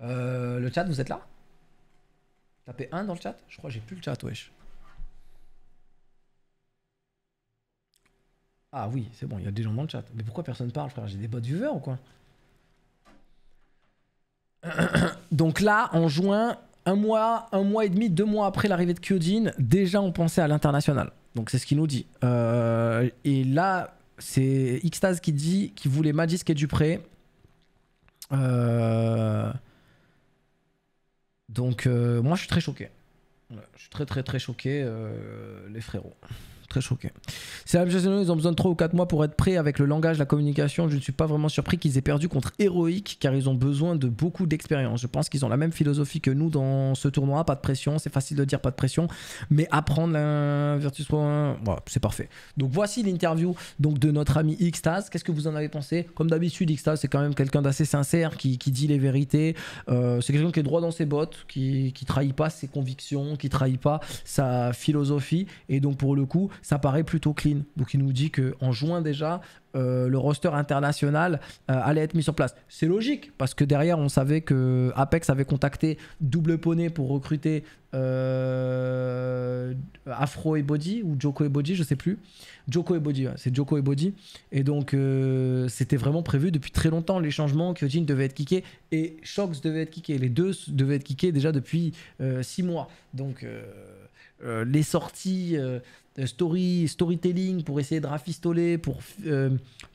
Euh, le chat, vous êtes là Tapez 1 dans le chat Je crois que j'ai plus le chat, wesh. Ah oui, c'est bon, il y a des gens dans le chat. Mais pourquoi personne parle, frère J'ai des bots viewers ou quoi Donc là, en juin, un mois, un mois et demi, deux mois après l'arrivée de Kyojin, déjà on pensait à l'international. Donc c'est ce qu'il nous dit. Euh, et là, c'est Xtaz qui dit qu'il voulait Magisk et Dupré. Euh... Donc euh, moi je suis très choqué. Je suis très très très choqué, euh, les frérots très choqué. Ces nous ils ont besoin de 3 ou 4 mois pour être prêts avec le langage, la communication. Je ne suis pas vraiment surpris qu'ils aient perdu contre Héroïque car ils ont besoin de beaucoup d'expérience. Je pense qu'ils ont la même philosophie que nous dans ce tournoi. Pas de pression, c'est facile de dire pas de pression, mais apprendre un Virtus Pro, c'est parfait. Donc voici l'interview donc de notre ami Xtas. Qu'est-ce que vous en avez pensé Comme d'habitude, Xtas, c'est quand même quelqu'un d'assez sincère qui, qui, dit les vérités. Euh, c'est quelqu'un qui est droit dans ses bottes, qui, qui trahit pas ses convictions, qui trahit pas sa philosophie. Et donc pour le coup, ça paraît plutôt clean. Donc il nous dit qu'en juin déjà, euh, le roster international euh, allait être mis sur place. C'est logique, parce que derrière, on savait que Apex avait contacté Double Poney pour recruter euh, Afro et Body, ou Joko et Body, je sais plus. Joko et Body, c'est Joko et Body. Et donc, c'était vraiment prévu depuis très longtemps, les changements. Kyojin devait être kické et Shox devait être kické. Les deux devaient être kickés déjà depuis 6 mois. Donc... les sorties euh, euh, story, storytelling pour essayer de rafistoler, pour, euh,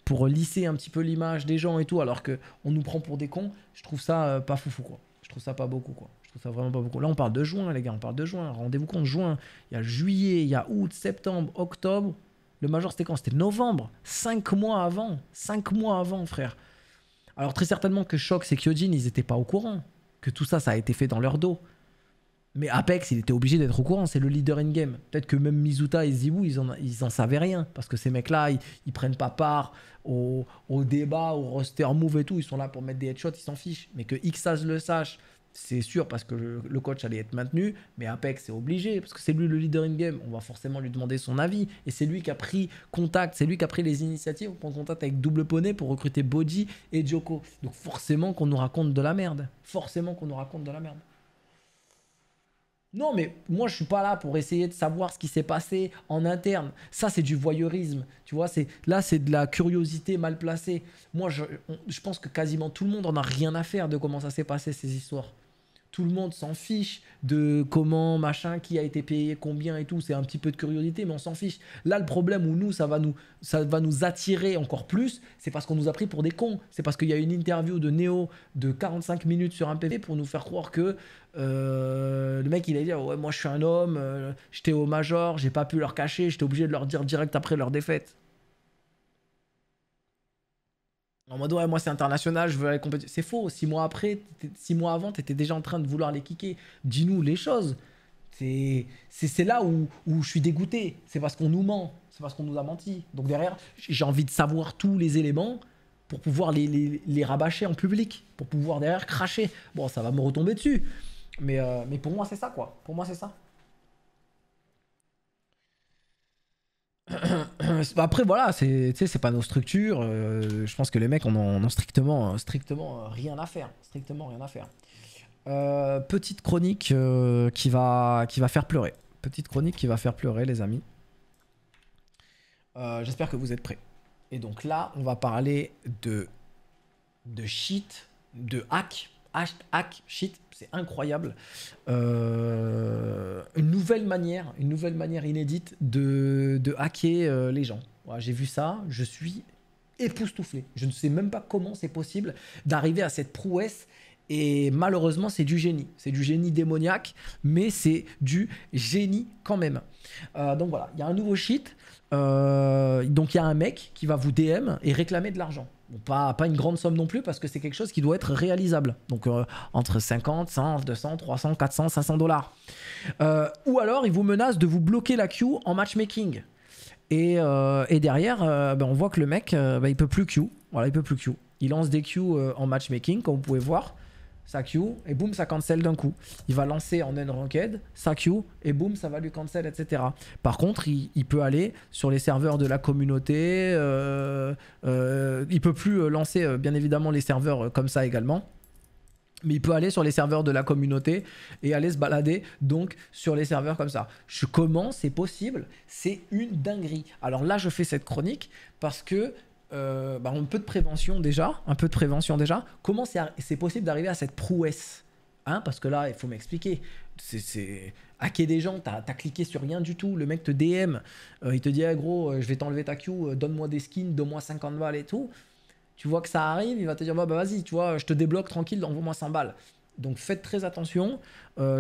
pour lisser un petit peu l'image des gens et tout, alors que on nous prend pour des cons, je trouve ça euh, pas foufou quoi. Je trouve ça pas beaucoup quoi. Je trouve ça vraiment pas beaucoup. Là on parle de juin les gars, on parle de juin. Rendez-vous compte, juin, il y a juillet, il y a août, septembre, octobre. Le major c'était quand C'était novembre, Cinq mois avant, Cinq mois avant frère. Alors très certainement que Shox et Kyojin, ils étaient pas au courant que tout ça, ça a été fait dans leur dos. Mais Apex, il était obligé d'être au courant, c'est le leader in-game. Peut-être que même Mizuta et Zibou ils en, ils en savaient rien. Parce que ces mecs-là, ils, ils, prennent pas part au, débat, au roster move et tout. Ils sont là pour mettre des headshots, ils s'en fichent. Mais que Xas le sache, c'est sûr parce que le, coach allait être maintenu. Mais Apex, c'est obligé parce que c'est lui le leader in-game. On va forcément lui demander son avis. Et c'est lui qui a pris contact, c'est lui qui a pris les initiatives. pour prendre contact avec Double Poney pour recruter Bodhi et Joko. Donc forcément qu'on nous raconte de la merde. Forcément qu'on nous raconte de la merde. Non, mais moi, je ne suis pas là pour essayer de savoir ce qui s'est passé en interne. Ça, c'est du voyeurisme. Tu vois, là, c'est de la curiosité mal placée. Moi, je, je, pense que quasiment tout le monde en a rien à faire de comment ça s'est passé ces histoires tout le monde s'en fiche de comment, machin, qui a été payé, combien et tout. C'est un petit peu de curiosité, mais on s'en fiche. Là, le problème où nous, ça va nous, ça va nous attirer encore plus, c'est parce qu'on nous a pris pour des cons. C'est parce qu'il y a une interview de Néo de 45 minutes sur un PV pour nous faire croire que euh, le mec, il a dit Ouais, moi, je suis un homme, euh, j'étais au major, j'ai pas pu leur cacher, j'étais obligé de leur dire direct après leur défaite. En mode, ouais, moi c'est international, je veux aller compétitionner. C'est faux, six mois après, six mois avant, t'étais déjà en train de vouloir les kicker. Dis-nous les choses. C'est là où, je suis dégoûté. C'est parce qu'on nous ment, c'est parce qu'on nous a menti. Donc derrière, j'ai envie de savoir tous les éléments pour pouvoir les, les, rabâcher en public, pour pouvoir derrière cracher. Bon, ça va me retomber dessus. Mais, euh, mais pour moi, c'est ça, quoi. Pour moi, c'est ça. Après, voilà, c'est pas nos structures. Euh, je pense que les mecs on en ont strictement, strictement euh, rien à faire. Strictement rien à faire. Euh, petite chronique qui, va, qui va faire pleurer. Petite chronique qui va faire pleurer, les amis. J'espère que vous êtes prêts. Et donc là, on va parler de, de shit, de hack, hack shit, c'est incroyable. Euh, une nouvelle manière, une nouvelle manière inédite de, hacker euh, les gens. J'ai vu ça, je suis époustouflé. Je ne sais même pas comment c'est possible d'arriver à cette prouesse. Et malheureusement, c'est du génie. C'est du génie démoniaque, mais c'est du génie quand même. Euh, donc voilà, il y a un nouveau shit. donc il y a un mec qui va vous DM et réclamer de l'argent pas, pas une grande somme non plus parce que c'est quelque chose qui doit être réalisable. Donc euh, entre 50, 100, 200, 300, 400, 500 dollars. Euh, ou alors il vous menace de vous bloquer la queue en matchmaking. Et, euh, et derrière, ben, on voit que le mec, ben, il peut plus queue. Voilà, il peut plus queue. Il lance des queues en matchmaking, comme vous pouvez voir sa queue et boum, ça cancel d'un coup. Il va lancer en N-Ranked sa queue et boum, ça va lui cancel, etc. Par contre, il, peut aller sur les serveurs de la communauté, euh, euh, il peut plus euh, lancer, bien évidemment, les serveurs comme ça également. Mais il peut aller sur les serveurs de la communauté et aller se balader donc sur les serveurs comme ça. Je commence, c'est possible, c'est une dinguerie. Alors là, je fais cette chronique parce que euh, bah, un peu de prévention déjà, un peu de prévention déjà. Comment c'est possible d'arriver à cette prouesse hein Parce que là, il faut m'expliquer. C'est hacker des gens, t'as cliqué sur rien du tout. Le mec te DM, euh, il te dit eh, gros, euh, je vais t'enlever ta queue, donne-moi des skins, donne-moi 50 balles et tout. Tu vois que ça arrive, il va te dire bah, bah vas-y, tu vois, je te débloque tranquille, envoie-moi 100 balles. Donc faites très attention.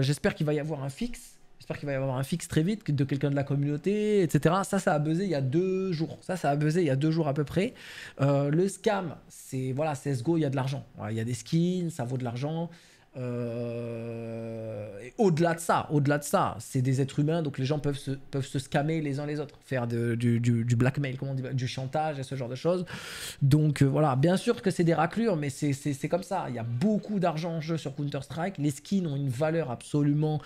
J'espère qu'il va y avoir un fixe J'espère qu'il va y avoir un fixe très vite de quelqu'un de la communauté, etc. Ça, ça a buzzé il y a deux jours. Ça, ça a buzzé il y a deux jours à peu près. Euh, le scam, c'est voilà, go il y a de l'argent. Il y a des skins, ça vaut de l'argent. Euh, au-delà de ça, au-delà de ça, c'est des êtres humains, donc les gens peuvent se, peuvent se scammer les uns les autres, faire du, du, blackmail, comment on dit, du chantage et ce genre de choses. Donc euh, voilà, bien sûr que c'est des raclures, mais c'est comme ça. Il y a beaucoup d'argent en jeu sur Counter-Strike. Les skins ont une valeur absolument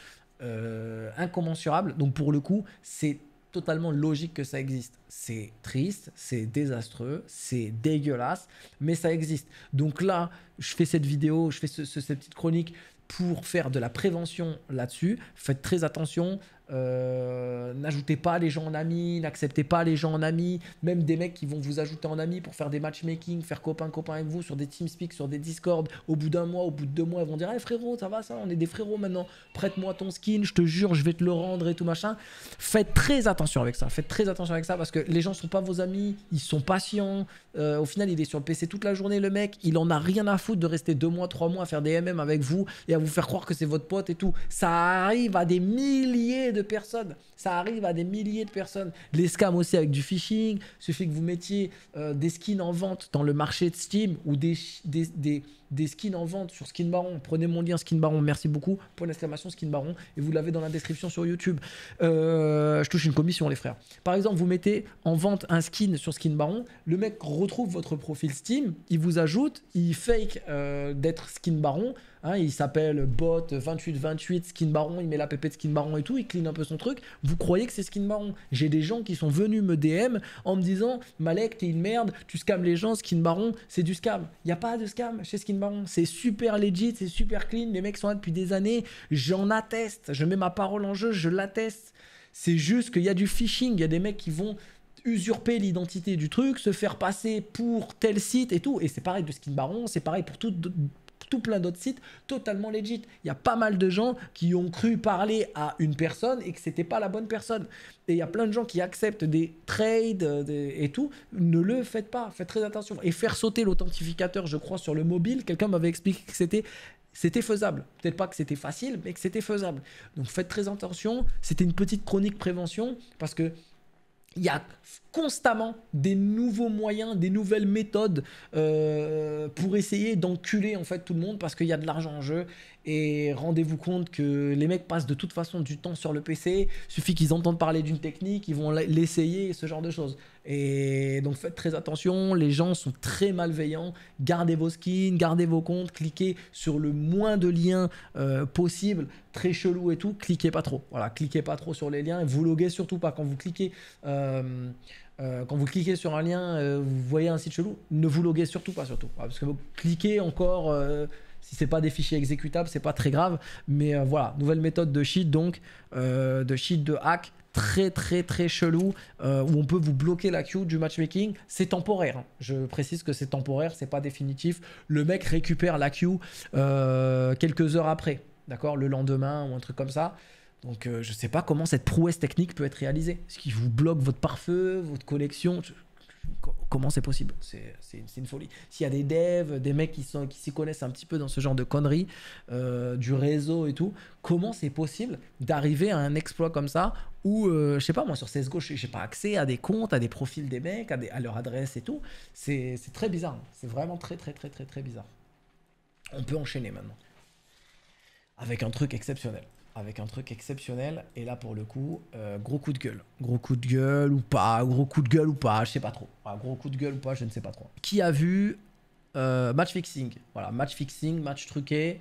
euh, incommensurable. Donc pour le coup, c'est totalement logique que ça existe. C'est triste, c'est désastreux, c'est dégueulasse, mais ça existe. Donc là, je fais cette vidéo, je fais cette petite chronique pour faire de la prévention là-dessus. Faites très attention, euh, n'ajoutez pas les gens en amis, n'acceptez pas les gens en amis, même des mecs qui vont vous ajouter en amis pour faire des matchmaking, faire copain-copain avec vous sur des TeamSpeak, sur des Discord. Au bout d'un mois, au bout de deux mois, ils vont dire Hey eh, frérot, ça va ça, on est des frérots maintenant, prête-moi ton skin, je te jure, je vais te le rendre et tout machin. Faites très attention avec ça, faites très attention avec ça parce que les gens sont pas vos amis, ils sont patients. Euh, au final, il est sur le PC toute la journée, le mec, il en a rien à foutre de rester deux mois, trois mois à faire des MM avec vous et à vous faire croire que c'est votre pote et tout. Ça arrive à des milliers de personnes ça arrive à des milliers de personnes. Les scams aussi avec du phishing. Il suffit que vous mettiez euh, des skins en vente dans le marché de Steam ou des, des, skins en vente sur Skin Baron. Prenez mon lien Skin Baron, merci beaucoup. Point d'exclamation Skin Baron. Et vous l'avez dans la description sur YouTube. Euh, je touche une commission, les frères. Par exemple, vous mettez en vente un skin sur Skin Baron. Le mec retrouve votre profil Steam. Il vous ajoute. Il fake euh, d'être Skin Baron. Hein, il s'appelle bot 2828 Skin Baron. Il met l'app de Skin Baron et tout. Il clean un peu son truc vous croyez que c'est skin baron J'ai des gens qui sont venus me DM en me disant Malek, t'es une merde, tu scams les gens, skin baron c'est du scam. Il n'y a pas de scam chez skin baron C'est super legit, c'est super clean. Les mecs sont là depuis des années. J'en atteste. Je mets ma parole en jeu, je l'atteste. C'est juste qu'il y a du phishing. Il y a des mecs qui vont usurper l'identité du truc, se faire passer pour tel site et tout. Et c'est pareil de skin baron, c'est pareil pour tout, plein d'autres sites totalement legit. Il y a pas mal de gens qui ont cru parler à une personne et que c'était pas la bonne personne. Et il y a plein de gens qui acceptent des trades euh, et tout. Ne le faites pas, faites très attention. Et faire sauter l'authentificateur, je crois, sur le mobile, quelqu'un m'avait expliqué que c'était c'était faisable. Peut-être pas que c'était facile, mais que c'était faisable. Donc faites très attention. C'était une petite chronique prévention parce que il y a constamment des nouveaux moyens, des nouvelles méthodes euh, pour essayer d'enculer en fait tout le monde parce qu'il y a de l'argent en jeu et rendez-vous compte que les mecs passent de toute façon du temps sur le PC, suffit qu'ils entendent parler d'une technique, ils vont l'essayer, ce genre de choses. Et donc faites très attention, les gens sont très malveillants, gardez vos skins, gardez vos comptes, cliquez sur le moins de liens euh, possible, très chelou et tout, cliquez pas trop. Voilà, cliquez pas trop sur les liens et vous loguez surtout pas quand vous cliquez. Euh, euh, quand vous cliquez sur un lien, vous voyez un site chelou, ne vous loguez surtout pas, surtout. Parce que vous cliquez encore si c'est pas des fichiers exécutables, c'est pas très grave. Mais euh, voilà, nouvelle méthode de cheat donc, euh, de cheat de hack très très très chelou euh, où on peut vous bloquer la queue du matchmaking. C'est temporaire. Hein. Je précise que c'est temporaire, c'est pas définitif. Le mec récupère la queue quelques heures après, d'accord, le lendemain ou un truc comme ça. Donc je je sais pas comment cette prouesse technique peut être réalisée. Est-ce qu'il vous bloque votre pare-feu, votre collection comment c'est possible C'est une folie. S'il y a des devs, des mecs qui s'y connaissent un petit peu dans ce genre de conneries, euh, du réseau et tout, comment c'est possible d'arriver à un exploit comme ça où, je euh, je sais pas, moi sur CSGO, n'ai pas accès à des comptes, à des profils des mecs, à, à leur adresse et tout. C'est très bizarre. C'est vraiment très, très, très, très, très bizarre. On peut enchaîner maintenant. Avec un truc exceptionnel avec un truc exceptionnel. Et là, pour le coup, euh, gros coup de gueule. Gros coup de gueule ou pas, gros coup de gueule ou pas, je sais pas trop. Enfin, gros coup de gueule ou pas, je ne sais pas trop. Qui a vu euh, match fixing Voilà, match fixing, match truqué.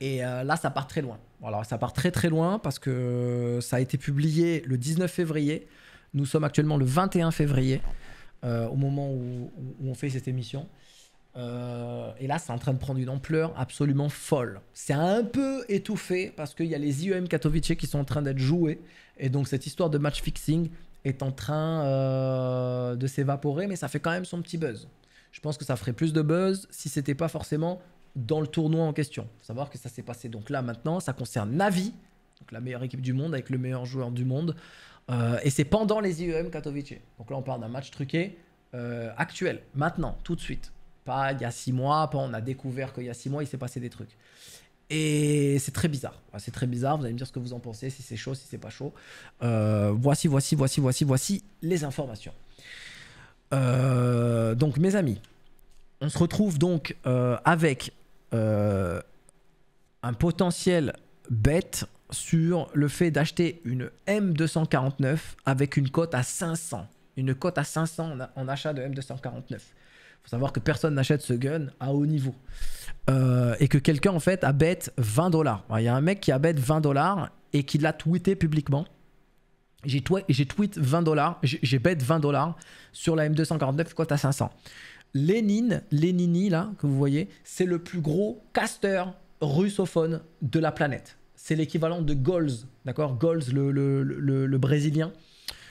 Et euh, là, ça part très loin. Voilà, ça part très très loin parce que ça a été publié le 19 février. Nous sommes actuellement le 21 février, au moment où, on fait cette émission. Euh, et là, c'est en train de prendre une ampleur absolument folle. C'est un peu étouffé parce qu'il y a les IEM Katowice qui sont en train d'être joués. Et donc, cette histoire de match fixing est en train euh, de s'évaporer, mais ça fait quand même son petit buzz. Je pense que ça ferait plus de buzz si c'était pas forcément dans le tournoi en question. Faut savoir que ça s'est passé. Donc là, maintenant, ça concerne Navi, donc la meilleure équipe du monde avec le meilleur joueur du monde. Euh, et c'est pendant les IEM Katowice. Donc là, on parle d'un match truqué actuel, maintenant, tout de suite. Pas il y a six mois, on a découvert qu'il y a six mois, il s'est passé des trucs. Et c'est très bizarre. C'est très bizarre. Vous allez me dire ce que vous en pensez, si c'est chaud, si c'est pas chaud. voici, voici, voici, voici, voici les informations. donc, mes amis, on se retrouve donc avec un potentiel bête sur le fait d'acheter une M249 avec une cote à 500. Une cote à 500 en achat de M249 faut savoir que personne n'achète ce gun à haut niveau. Euh, et que quelqu'un en fait a bête 20 dollars. Il y a un mec qui a bête 20 dollars et qui l'a tweeté publiquement. J'ai tweet 20 dollars, j'ai bête 20 dollars sur la M249 quoi à 500. Lénine, Lénini là, que vous voyez, c'est le plus gros caster russophone de la planète. C'est l'équivalent de Goals, d'accord Goals, le, le, le, Brésilien.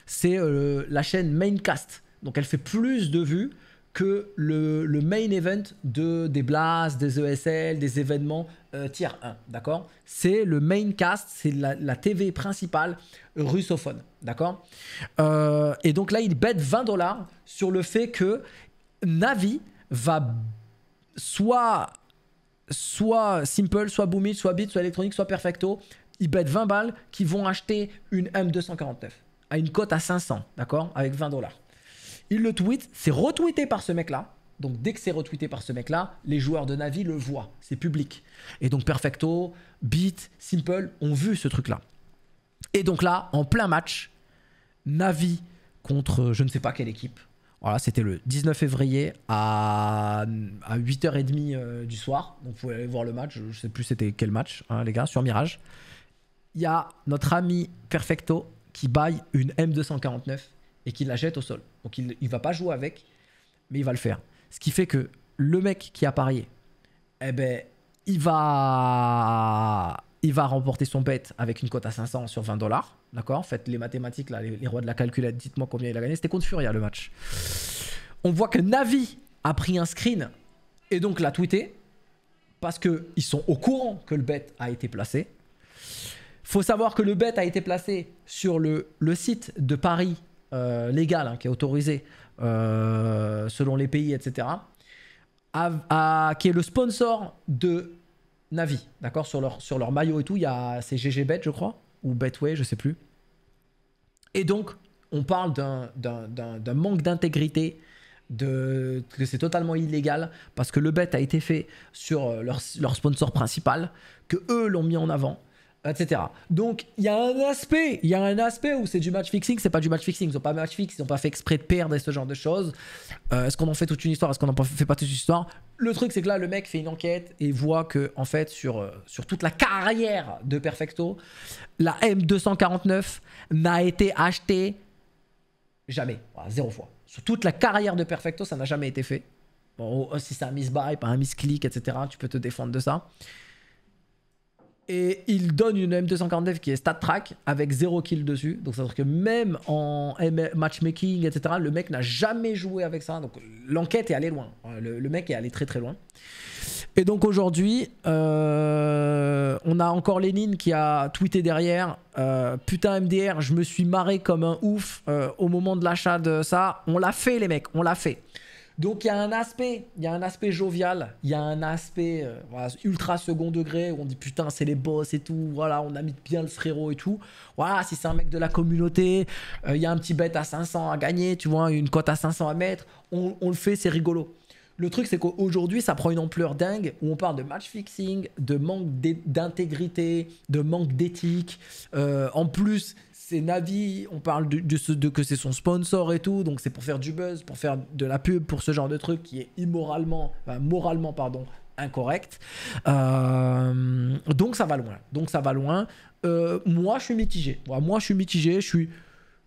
C'est euh, la chaîne Maincast. Donc elle fait plus de vues que le, main event de, des blasts, des ESL, des événements euh, tier 1, d'accord C'est le main cast, c'est la, TV principale russophone, d'accord euh, Et donc là, ils bête 20 dollars sur le fait que Navi va soit, soit Simple, soit Boomit, soit Bit, soit électronique, soit Perfecto, ils bête 20 balles qui vont acheter une M249 à une cote à 500, d'accord Avec 20 dollars il le tweet, c'est retweeté par ce mec-là. Donc dès que c'est retweeté par ce mec-là, les joueurs de Navi le voient, c'est public. Et donc Perfecto, Beat, Simple ont vu ce truc-là. Et donc là, en plein match, Navi contre euh, je ne sais pas quelle équipe. Voilà, c'était le 19 février à, 8h30 euh, du soir. Donc vous pouvez aller voir le match, je ne sais plus c'était quel match, hein, les gars, sur Mirage. Il y a notre ami Perfecto qui baille une M249 et qu'il la jette au sol. Donc il ne va pas jouer avec, mais il va le faire. Ce qui fait que le mec qui a parié, eh ben, il va, il va remporter son bet avec une cote à 500 sur 20 dollars. D'accord Faites les mathématiques, les, rois de la calculette, dites-moi combien il a gagné. C'était contre Furia le match. On voit que Navi a pris un screen et donc l'a tweeté parce qu'ils sont au courant que le bet a été placé. Faut savoir que le bet a été placé sur le, le site de Paris euh, légal, hein, qui est autorisé euh, selon les pays, etc., qui est le sponsor de Navi, d'accord sur leur, sur leur maillot et tout, il y a c'est GG Bet, je crois, ou Betway, je sais plus. Et donc, on parle d'un manque d'intégrité, de que c'est totalement illégal parce que le bet a été fait sur euh, leur, leur sponsor principal, que eux l'ont mis en avant etc. Donc il y a un aspect, il y a un aspect où c'est du match fixing, c'est pas du match fixing, ils ont pas match fix ils ont pas fait exprès de perdre et ce genre de choses. Euh, est-ce qu'on en fait toute une histoire, est-ce qu'on en fait pas toute une histoire Le truc c'est que là le mec fait une enquête et voit que en fait sur euh, sur toute la carrière de Perfecto, la M249 n'a été achetée jamais, zéro fois. Sur toute la carrière de Perfecto, ça n'a jamais été fait. Bon, oh, si c'est un misbuy, pas un misclick, etc. Tu peux te défendre de ça. Et il donne une M249 qui est stat track avec 0 kill dessus. Donc ça veut dire que même en matchmaking, etc., le mec n'a jamais joué avec ça. Donc l'enquête est allée loin. Le, mec est allé très très loin. Et donc aujourd'hui, euh, on a encore Lénine qui a tweeté derrière euh, Putain MDR, je me suis marré comme un ouf euh, au moment de l'achat de ça. On l'a fait les mecs, on l'a fait. Donc il y a un aspect, il y a un aspect jovial, il y a un aspect euh, ultra second degré où on dit putain c'est les boss et tout, voilà on a mis bien le frérot et tout. Voilà si c'est un mec de la communauté, euh, il y a un petit bête à 500 à gagner, tu vois une cote à 500 à mettre, on, le fait c'est rigolo. Le truc c'est qu'aujourd'hui ça prend une ampleur dingue où on parle de match fixing, de manque d'intégrité, de manque d'éthique. Euh, en plus c'est Navi, on parle de, ce que c'est son sponsor et tout, donc c'est pour faire du buzz, pour faire de la pub, pour ce genre de truc qui est immoralement, moralement, pardon, incorrect. Euh, donc ça va loin. Donc ça va loin. Euh, moi, je suis mitigé. Moi, je suis mitigé. Je suis.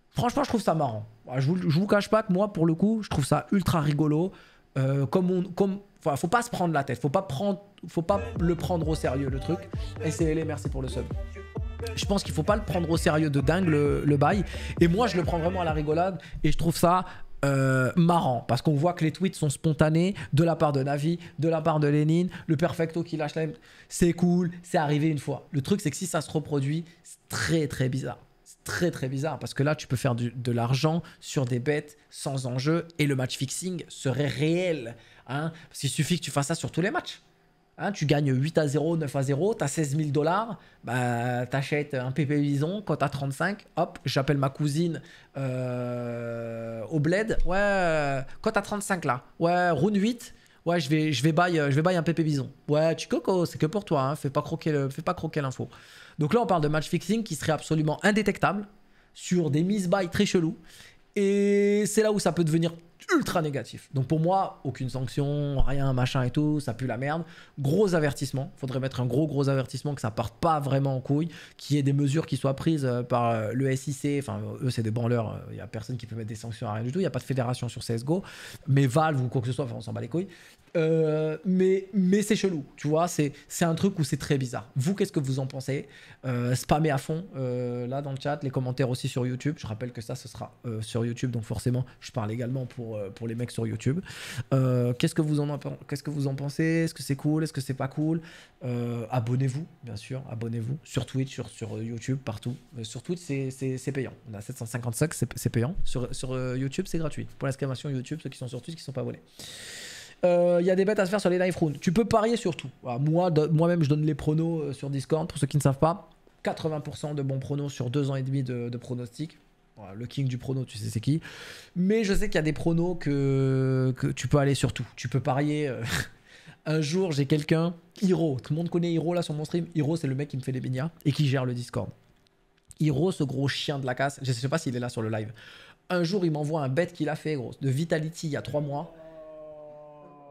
Franchement, je trouve ça marrant. Je vous, cache pas que moi, pour le coup, je trouve ça ultra rigolo. Euh, comme on, comme, faut pas se prendre la tête. Faut pas prendre, faut pas le prendre au sérieux le truc. Et c'est les merci pour le sub. Je pense qu'il faut pas le prendre au sérieux de dingue le, bail. Et moi, je le prends vraiment à la rigolade et je trouve ça euh, marrant parce qu'on voit que les tweets sont spontanés de la part de Navi, de la part de Lénine, le perfecto qui lâche la c'est cool, c'est arrivé une fois. Le truc c'est que si ça se reproduit, c'est très très bizarre. C'est très très bizarre parce que là tu peux faire de l'argent sur des bêtes sans enjeu et le match fixing serait réel hein parce qu'il suffit que tu fasses ça sur tous les matchs. Hein, tu gagnes 8 à 0, 9 à 0, tu as 16 000 dollars, bah, tu achètes un PP Bison, quand tu 35, hop, j'appelle ma cousine euh, au bled, ouais, quand tu 35 là, ouais, round 8, ouais, je vais, je vais, buy, euh, je vais un PP Bison. Ouais, tu coco, c'est que pour toi, hein. fais pas croquer l'info. Donc là, on parle de match fixing qui serait absolument indétectable sur des mises buy très chelou. Et c'est là où ça peut devenir ultra négatif. Donc pour moi, aucune sanction, rien, machin et tout, ça pue la merde. Gros avertissement, faudrait mettre un gros gros avertissement que ça parte pas vraiment en couille, qu'il y ait des mesures qui soient prises euh, par euh, le SIC, enfin eux c'est des branleurs, il euh, y a personne qui peut mettre des sanctions à rien du tout, il y a pas de fédération sur CS:GO, mais Valve ou quoi que ce soit, enfin on s'en bat les couilles. mais mais c'est chelou, tu vois, c'est un truc où c'est très bizarre. Vous, qu'est-ce que vous en pensez euh, Spammez à fond là dans le chat, les commentaires aussi sur YouTube. Je rappelle que ça, ce sera sur YouTube, donc forcément, je parle également pour euh, pour, les mecs sur YouTube. Euh, qu'est-ce que vous en, qu'est-ce que vous en pensez Est-ce que c'est cool Est-ce que c'est pas cool euh, Abonnez-vous, bien sûr, abonnez-vous sur Twitch, sur, sur YouTube, partout. Sur Twitch, c'est payant. On a 755, c'est payant. Sur, sur YouTube, c'est gratuit. Pour l'exclamation YouTube, ceux qui sont sur Twitch, qui sont pas volés. Il y a des bêtes à se faire sur les live rounds. Tu peux parier sur tout. moi, moi-même, je donne les pronos sur Discord pour ceux qui ne savent pas. 80% de bons pronos sur deux ans et demi de, de pronostics le king du prono, tu sais c'est qui. Mais je sais qu'il y a des pronos que, tu peux aller sur tout. Tu peux parier. Euh, un jour, j'ai quelqu'un, Hiro, tout le monde connaît Hiro là sur mon stream. Hiro, c'est le mec qui me fait les bénias et qui gère le Discord. Hiro, ce gros chien de la casse, je sais pas s'il est là sur le live. Un jour, il m'envoie un bête qu'il a fait, gros, de Vitality il y a trois mois.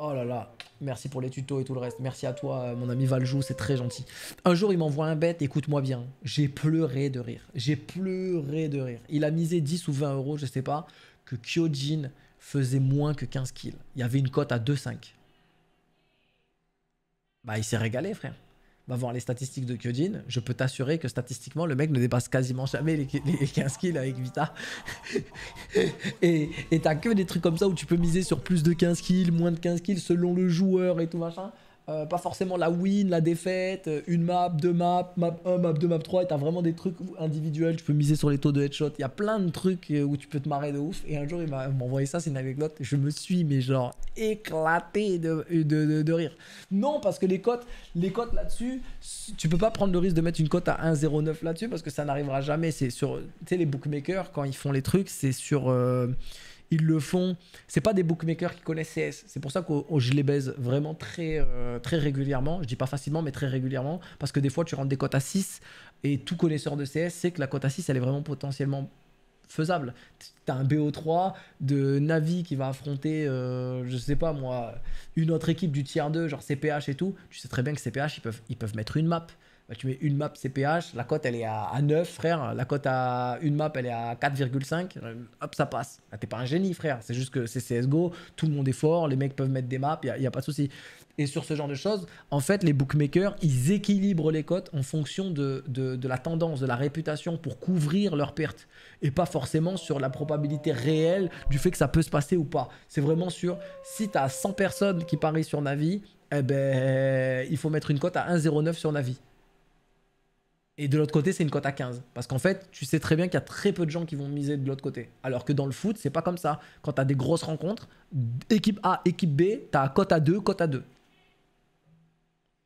Oh là là, merci pour les tutos et tout le reste. Merci à toi, euh, mon ami Valjou, c'est très gentil. Un jour, il m'envoie un bet, écoute-moi bien. J'ai pleuré de rire. J'ai pleuré de rire. Il a misé 10 ou 20 euros, je sais pas, que Kyojin faisait moins que 15 kills. Il y avait une cote à 2,5. Bah, il s'est régalé, frère va voir les statistiques de Kyojin, je peux t'assurer que statistiquement, le mec ne dépasse quasiment jamais les, les 15 kills avec Vita. et t'as que des trucs comme ça où tu peux miser sur plus de 15 kills, moins de 15 kills selon le joueur et tout machin. Euh, pas forcément la win, la défaite, euh, une map, deux maps, map 1, map 2, map 3, et t'as vraiment des trucs individuels, tu peux miser sur les taux de headshot, il y a plein de trucs euh, où tu peux te marrer de ouf, et un jour il m'a envoyé ça, c'est une anecdote, je me suis mais genre éclaté de, rire. Non, parce que les cotes, les cotes là-dessus, tu peux pas prendre le risque de mettre une cote à 1,09 là-dessus, parce que ça n'arrivera jamais, c'est sur, tu sais les bookmakers, quand ils font les trucs, c'est sur ils le font. C'est pas des bookmakers qui connaissent CS. C'est pour ça que oh, je les baise vraiment très, euh, très régulièrement. Je dis pas facilement, mais très régulièrement. Parce que des fois, tu rentres des cotes à 6 et tout connaisseur de CS sait que la cote à 6, elle est vraiment potentiellement faisable. tu as un BO3 de Navi qui va affronter, euh, je sais pas moi, une autre équipe du tier 2, genre CPH et tout. Tu sais très bien que CPH, ils peuvent, ils peuvent mettre une map. Bah, tu mets une map CPH, la cote elle est à, 9, frère. La cote à une map elle est à 4,5. Euh, hop, ça passe. Ah, t'es pas un génie, frère. C'est juste que c'est CSGO, tout le monde est fort, les mecs peuvent mettre des maps, il n'y a, pas de souci. Et sur ce genre de choses, en fait, les bookmakers, ils équilibrent les cotes en fonction de, de, la tendance, de la réputation pour couvrir leurs pertes. Et pas forcément sur la probabilité réelle du fait que ça peut se passer ou pas. C'est vraiment sur si tu as 100 personnes qui parient sur Navi, eh ben, il faut mettre une cote à 1,09 sur Navi. Et de l'autre côté, c'est une cote à 15. Parce qu'en fait, tu sais très bien qu'il y a très peu de gens qui vont miser de l'autre côté. Alors que dans le foot, c'est pas comme ça. Quand tu as des grosses rencontres, équipe A, équipe B, tu as cote à 2, cote à 2.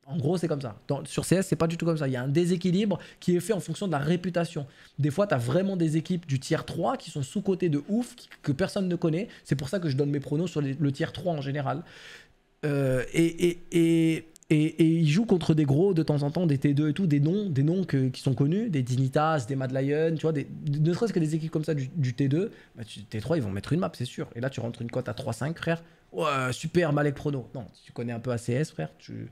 En gros, c'est comme ça. sur CS, c'est pas du tout comme ça. Il y a un déséquilibre qui est fait en fonction de la réputation. Des fois, tu as vraiment des équipes du tiers 3 qui sont sous-cotées de ouf, que personne ne connaît. C'est pour ça que je donne mes pronos sur le tiers 3 en général. Euh, et, et, et, et, il joue contre des gros de temps en temps, des T2 et tout, des noms, des noms qui sont connus, des Dignitas, des Mad Lion, tu vois, ne serait-ce que des équipes comme ça du, T2, T3 bah, ils vont mettre une map, c'est sûr. Et là tu rentres une cote à 3-5 frère, ouais super Malek Prono. Non, tu connais un peu ACS frère, tu,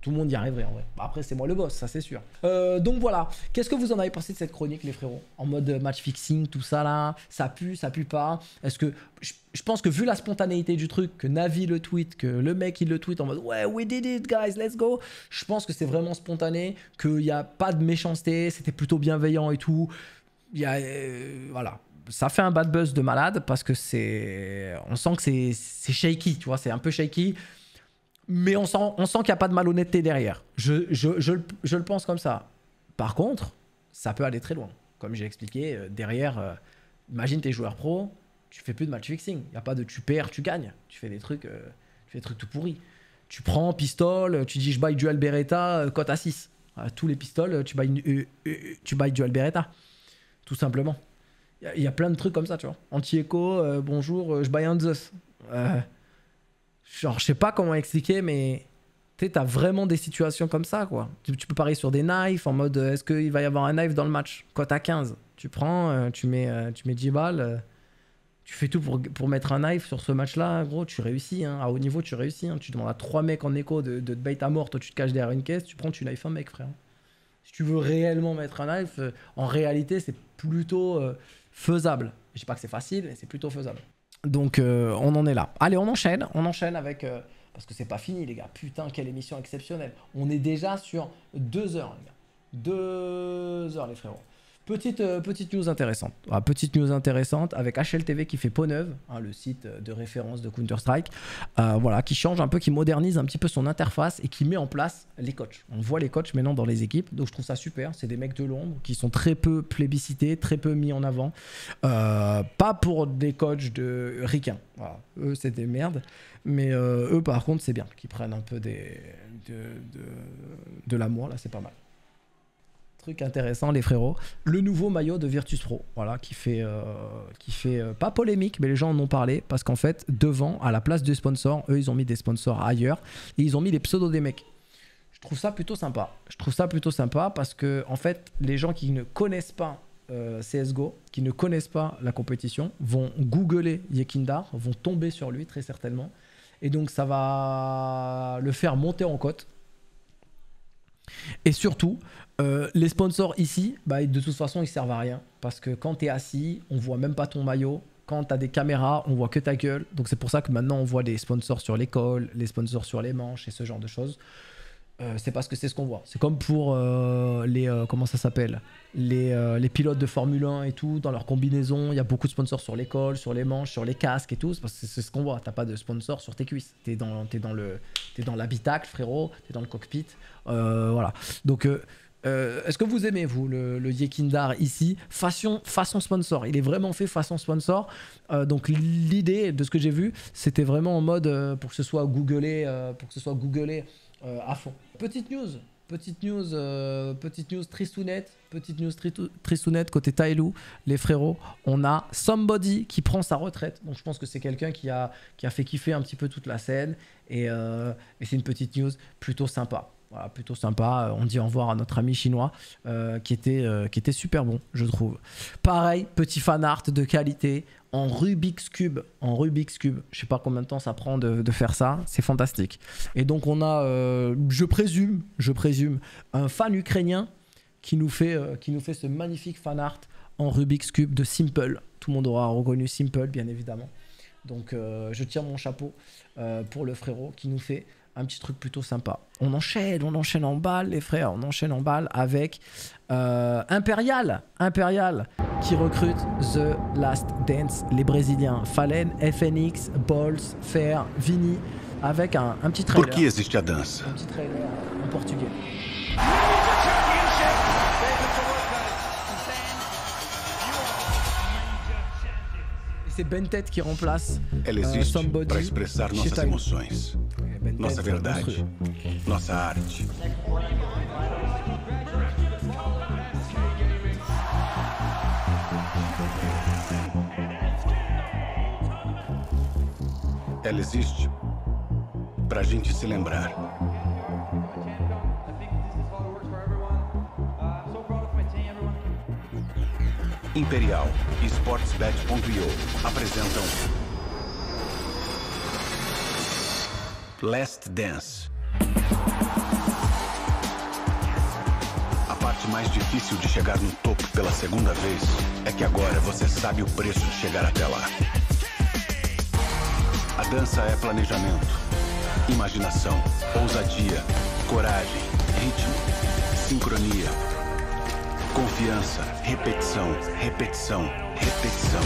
tout le monde y arriverait en vrai. Bah, après, c'est moi le boss, ça c'est sûr. Euh, donc voilà, qu'est-ce que vous en avez pensé de cette chronique, les frérots En mode euh, match fixing, tout ça là, ça pue, ça pue pas. Est-ce que je, pense que vu la spontanéité du truc, que Navi le tweet, que le mec il le tweet en mode ouais, we did it guys, let's go. Je pense que c'est vraiment spontané, qu'il n'y a pas de méchanceté, c'était plutôt bienveillant et tout. Il y a, euh, voilà, ça fait un bad buzz de malade parce que c'est on sent que c'est shaky tu vois c'est un peu shaky mais on sent, on sent qu'il n'y a pas de malhonnêteté derrière. Je, je, le pense comme ça. Par contre, ça peut aller très loin. Comme j'ai expliqué, euh, derrière, euh, imagine tes joueurs pro, tu fais plus de match fixing. Il y a pas de tu perds, tu gagnes. Tu fais des trucs, euh, tu fais des trucs tout pourris. Tu prends pistole, tu dis je baille dual Beretta, cote à 6. tous les pistoles, tu bailles, tu buy dual Beretta. Tout simplement. Il y, a plein de trucs comme ça, tu vois. Anti-écho, bonjour, je baille un Zeus. Genre, je sais pas comment expliquer, mais tu t'as vraiment des situations comme ça, quoi. Tu, peux parier sur des knives en mode euh, est-ce qu'il va y avoir un knife dans le match Quand t'as 15, tu prends, euh, tu, mets, euh, tu mets 10 balles, tu fais tout pour, mettre un knife sur ce match-là, gros, tu réussis. Hein. À haut niveau, tu réussis. Hein. Tu demandes à 3 mecs en écho de, de te bait à mort, toi tu te caches derrière une caisse, tu prends, tu knife un mec, frère. Si tu veux réellement mettre un knife, en réalité, c'est plutôt faisable. Je dis pas que c'est facile, mais c'est plutôt faisable. Donc euh, on en est là. Allez, on enchaîne, on enchaîne avec... Euh, parce que c'est pas fini les gars, putain quelle émission exceptionnelle. On est déjà sur deux heures les gars. Deux heures les frérots. Petite, euh, petite news intéressante. Ah, petite news intéressante avec HLTV qui fait peau neuve, hein, le site de référence de Counter-Strike, euh, voilà, qui change un peu, qui modernise un petit peu son interface et qui met en place les coachs. On voit les coachs maintenant dans les équipes, donc je trouve ça super. C'est des mecs de Londres qui sont très peu plébiscités, très peu mis en avant. Euh, pas pour des coachs de ricains. Eux, c'est des merdes. Mais eux, par contre, c'est bien Qui prennent un peu des, de, de, de l'amour, là, c'est pas mal truc intéressant les frérots. Le nouveau maillot de Virtus Pro, voilà, qui fait, euh, qui fait euh, pas polémique, mais les gens en ont parlé parce qu'en fait, devant, à la place des sponsors, eux, ils ont mis des sponsors ailleurs et ils ont mis les pseudos des mecs. Je trouve ça plutôt sympa. Je trouve ça plutôt sympa parce que, en fait, les gens qui ne connaissent pas euh, CSGO, qui ne connaissent pas la compétition, vont googler Yekindar, vont tomber sur lui très certainement. Et donc, ça va le faire monter en cote. Et surtout, euh, les sponsors ici, bah, de toute façon, ils servent à rien. Parce que quand tu es assis, on voit même pas ton maillot. Quand tu as des caméras, on voit que ta gueule. Donc c'est pour ça que maintenant, on voit des sponsors sur l'école, les sponsors sur les manches et ce genre de choses. Euh, c'est parce que c'est ce qu'on voit. C'est comme pour euh, les. comment ça s'appelle les, les, pilotes de Formule 1 et tout, dans leur combinaison. Il y a beaucoup de sponsors sur l'école, sur les manches, sur les casques et tout. C'est parce que c'est ce qu'on voit. T'as pas de sponsors sur tes cuisses. T'es dans, es dans l'habitacle, frérot. T'es dans le cockpit. voilà. Donc euh, est-ce que vous aimez, vous, le, le Yekindar ici façon, sponsor. Il est vraiment fait façon sponsor. Euh, donc, l'idée de ce que j'ai vu, c'était vraiment en mode euh, pour que ce soit googlé, pour que ce soit googlé à fond. Petite news, petite news, petite news tristounette, petite news tristounette côté Tailou, les frérots. On a Somebody qui prend sa retraite. Donc, je pense que c'est quelqu'un qui a, qui a fait kiffer un petit peu toute la scène. et c'est une petite news plutôt sympa plutôt sympa. On dit au revoir à notre ami chinois euh, qui, était, euh, qui était super bon, je trouve. Pareil, petit fan art de qualité en Rubik's Cube. En Rubik's Cube. Je sais pas combien de temps ça prend de, faire ça. C'est fantastique. Et donc, on a, euh, je présume, je présume, un fan ukrainien qui nous fait, qui nous fait ce magnifique fan art en Rubik's Cube de Simple. Tout le monde aura reconnu Simple, bien évidemment. Donc, je tiens mon chapeau pour le frérot qui nous fait un petit truc plutôt sympa. On enchaîne, on enchaîne en balle, les frères, on enchaîne en balle avec euh, Imperial, qui recrute The Last Dance, les Brésiliens, Fallen, FNX, Balls, Fer, Vini, avec un, petit trailer. Pour qui existe ce danse Un petit trailer en portugais. c'est Bentet qui remplace Ela existe para expressar nossas emoções, nossa verdade, nossa arte. Ela existe para a gente se lembrar. Imperial e Sportsbet.io apresentam Last Dance. A parte mais difícil de chegar no topo pela segunda vez é que agora você sabe o preço de chegar até lá. A dança é planejamento, imaginação, ousadia, coragem, ritmo, sincronia Confiance, répétition, répétition, répétition.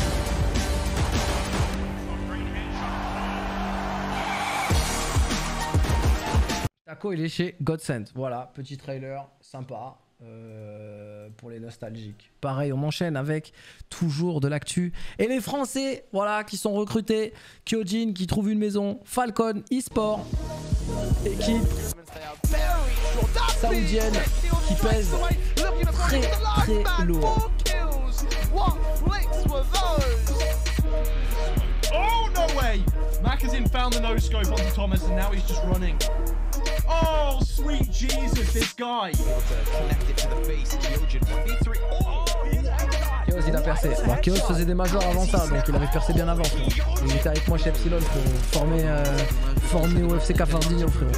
Taco, il est chez Godsend. Voilà, petit trailer sympa. Euh, pour les nostalgiques. Pareil, on m'enchaîne avec toujours de l'actu. Et les Français, voilà, qui sont recrutés. Kyojin qui trouve une maison. Falcon, e-sport. Équipe saoudienne qui pèse très très lourd. Oh no way! Mac has found the no scope onto Thomas and now he's just running. Oh, sweet Jesus, this guy. Chaos il a percé. Bah, Chaos faisait des majors avant ça, donc il avait percé bien avant. Il était avec moi chez Epsilon pour former, euh, former au FC Cafardino, frérot.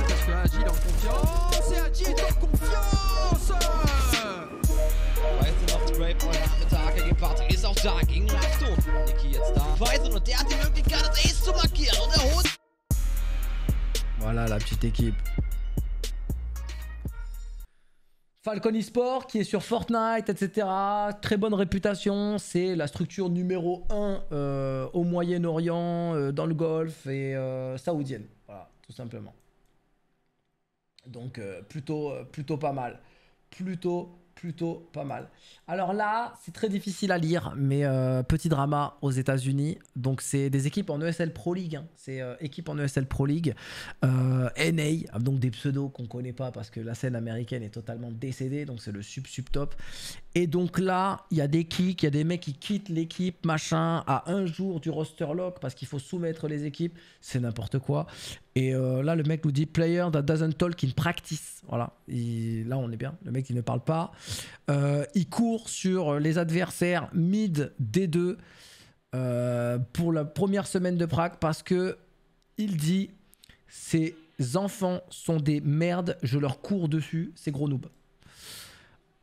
Voilà la petite équipe. Falcon eSport qui est sur Fortnite, etc. Très bonne réputation. C'est la structure numéro 1 euh, au Moyen-Orient, euh, dans le Golfe et euh, saoudienne. Voilà, tout simplement. Donc plutôt, plutôt pas mal. Plutôt, plutôt pas mal. Alors là, c'est très difficile à lire, mais euh, petit drama aux États-Unis. Donc, c'est des équipes en ESL Pro League. Hein. C'est euh, équipe en ESL Pro League. Euh, NA, donc des pseudos qu'on connaît pas parce que la scène américaine est totalement décédée. Donc, c'est le sub-sub-top. Et donc là, il y a des kicks, il y a des mecs qui quittent l'équipe, machin, à un jour du roster lock parce qu'il faut soumettre les équipes. C'est n'importe quoi. Et là, le mec nous dit player that doesn't talk in practice. Voilà. là, on est bien. Le mec, il ne parle pas. Euh, il court sur euh, les adversaires mid D2 euh, pour la première semaine de Prague parce que il dit ces enfants sont des merdes, je leur cours dessus, c'est gros noob.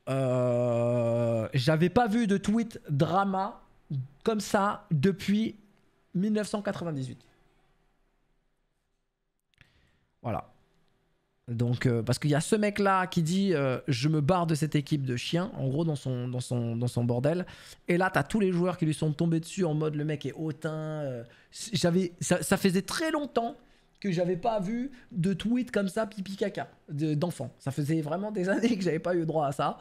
J'avais pas vu de tweet drama comme ça depuis 1998. Voilà. Donc, euh, parce qu'il y a ce mec-là qui dit euh, Je me barre de cette équipe de chiens, en gros, dans son, dans son, bordel. Et là, t'as tous les joueurs qui lui sont tombés dessus en mode Le mec est hautain. Euh, ça, faisait très longtemps que j'avais pas vu de tweet comme ça, pipi caca, d'enfant. ça faisait vraiment des années que j'avais pas eu droit à ça.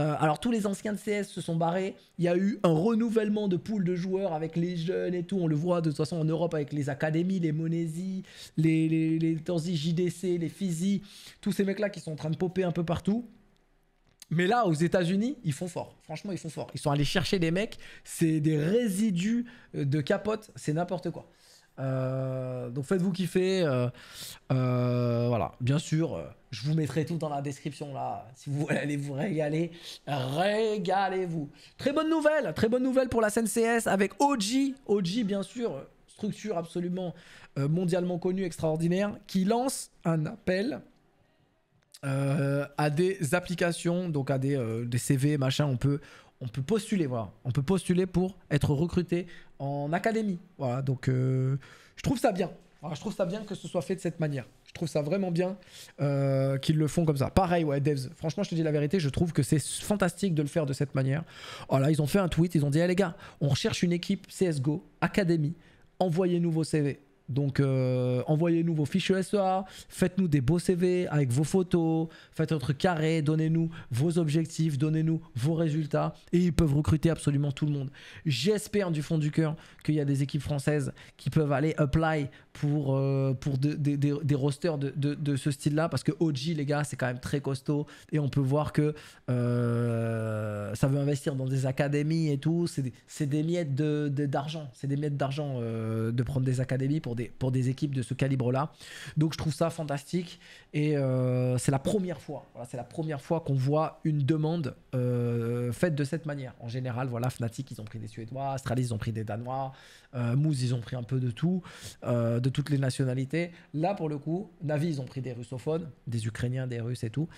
Euh, alors tous les anciens de CS se sont barrés. Il y a eu un renouvellement de pool de joueurs avec les jeunes et tout. On le voit de toute façon en Europe avec les académies, les Monésies, les, les, les JDC, les Fizi, tous ces mecs-là qui sont en train de popper un peu partout. Mais là, aux États-Unis, ils font fort. Franchement, ils font fort. Ils sont allés chercher des mecs. C'est des résidus euh, de capote. C'est n'importe quoi. Euh, donc faites-vous kiffer. Euh, euh, voilà, bien sûr, je vous mettrai tout dans la description là. Si vous voulez aller vous régaler, régalez-vous. Très bonne nouvelle, très bonne nouvelle pour la CS avec OG. OG, bien sûr, structure absolument mondialement connue, extraordinaire, qui lance un appel. à des applications, donc à des, des CV, machin, on peut, on peut postuler, voilà. On peut postuler pour être recruté en académie. Voilà, donc euh, je trouve ça bien. je trouve ça bien que ce soit fait de cette manière. Je trouve ça vraiment bien euh, qu'ils le font comme ça. Pareil, ouais, devs. Franchement, je te dis la vérité, je trouve que c'est fantastique de le faire de cette manière. Voilà, ils ont fait un tweet, ils ont dit, eh, les gars, on cherche une équipe CSGO, Académie, envoyez-nous vos CV. Donc euh, envoyez-nous vos fiches SEA, faites-nous des beaux CV avec vos photos, faites votre carré, donnez-nous vos objectifs, donnez-nous vos résultats et ils peuvent recruter absolument tout le monde. J'espère du fond du cœur qu'il y a des équipes françaises qui peuvent aller apply pour, euh, pour des rosters de, ce style-là parce que OG les gars c'est quand même très costaud et on peut voir que euh, ça veut investir dans des académies et tout, c'est des, des, miettes d'argent, c'est des miettes d'argent de prendre des académies pour des pour des équipes de ce calibre-là. Donc je trouve ça fantastique et euh, c'est la première fois, c'est la première fois qu'on voit une demande euh, faite de cette manière. En général, voilà, Fnatic, ils ont pris des Suédois, Astralis, ils ont pris des Danois, euh, ils ont pris un peu de tout, euh, de toutes les nationalités. Là, pour le coup, Navi, ils ont pris des russophones, des Ukrainiens, des Russes et tout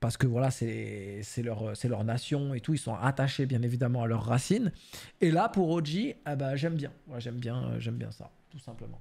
parce que voilà, c'est leur, leur nation et tout, ils sont attachés bien évidemment à leurs racines. Et là, pour OG eh ben, j'aime bien, j'aime bien, j'aime bien ça, tout simplement.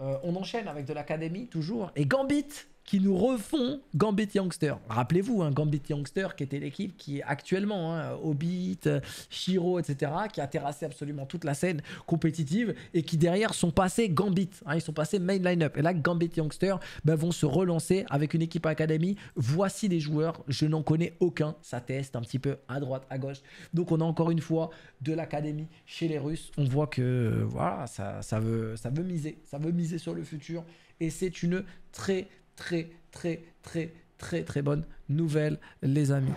Euh, on enchaîne avec de l'académie toujours. Et Gambit qui nous refont Gambit Youngster. Rappelez-vous, hein, Gambit Youngster, qui était l'équipe qui est actuellement, hein, Hobbit, Shiro, etc., qui a terrassé absolument toute la scène compétitive et qui derrière sont passés Gambit. Hein, ils sont passés main line-up. Et là, Gambit Youngster ben, vont se relancer avec une équipe Academy. Voici les joueurs. Je n'en connais aucun. Ça teste un petit peu à droite, à gauche. Donc on a encore une fois de l'Académie chez les Russes. On voit que voilà, veut, ça veut miser. Ça veut miser sur le futur. Et c'est une très très, très, très, très, très bonne nouvelle, les amis.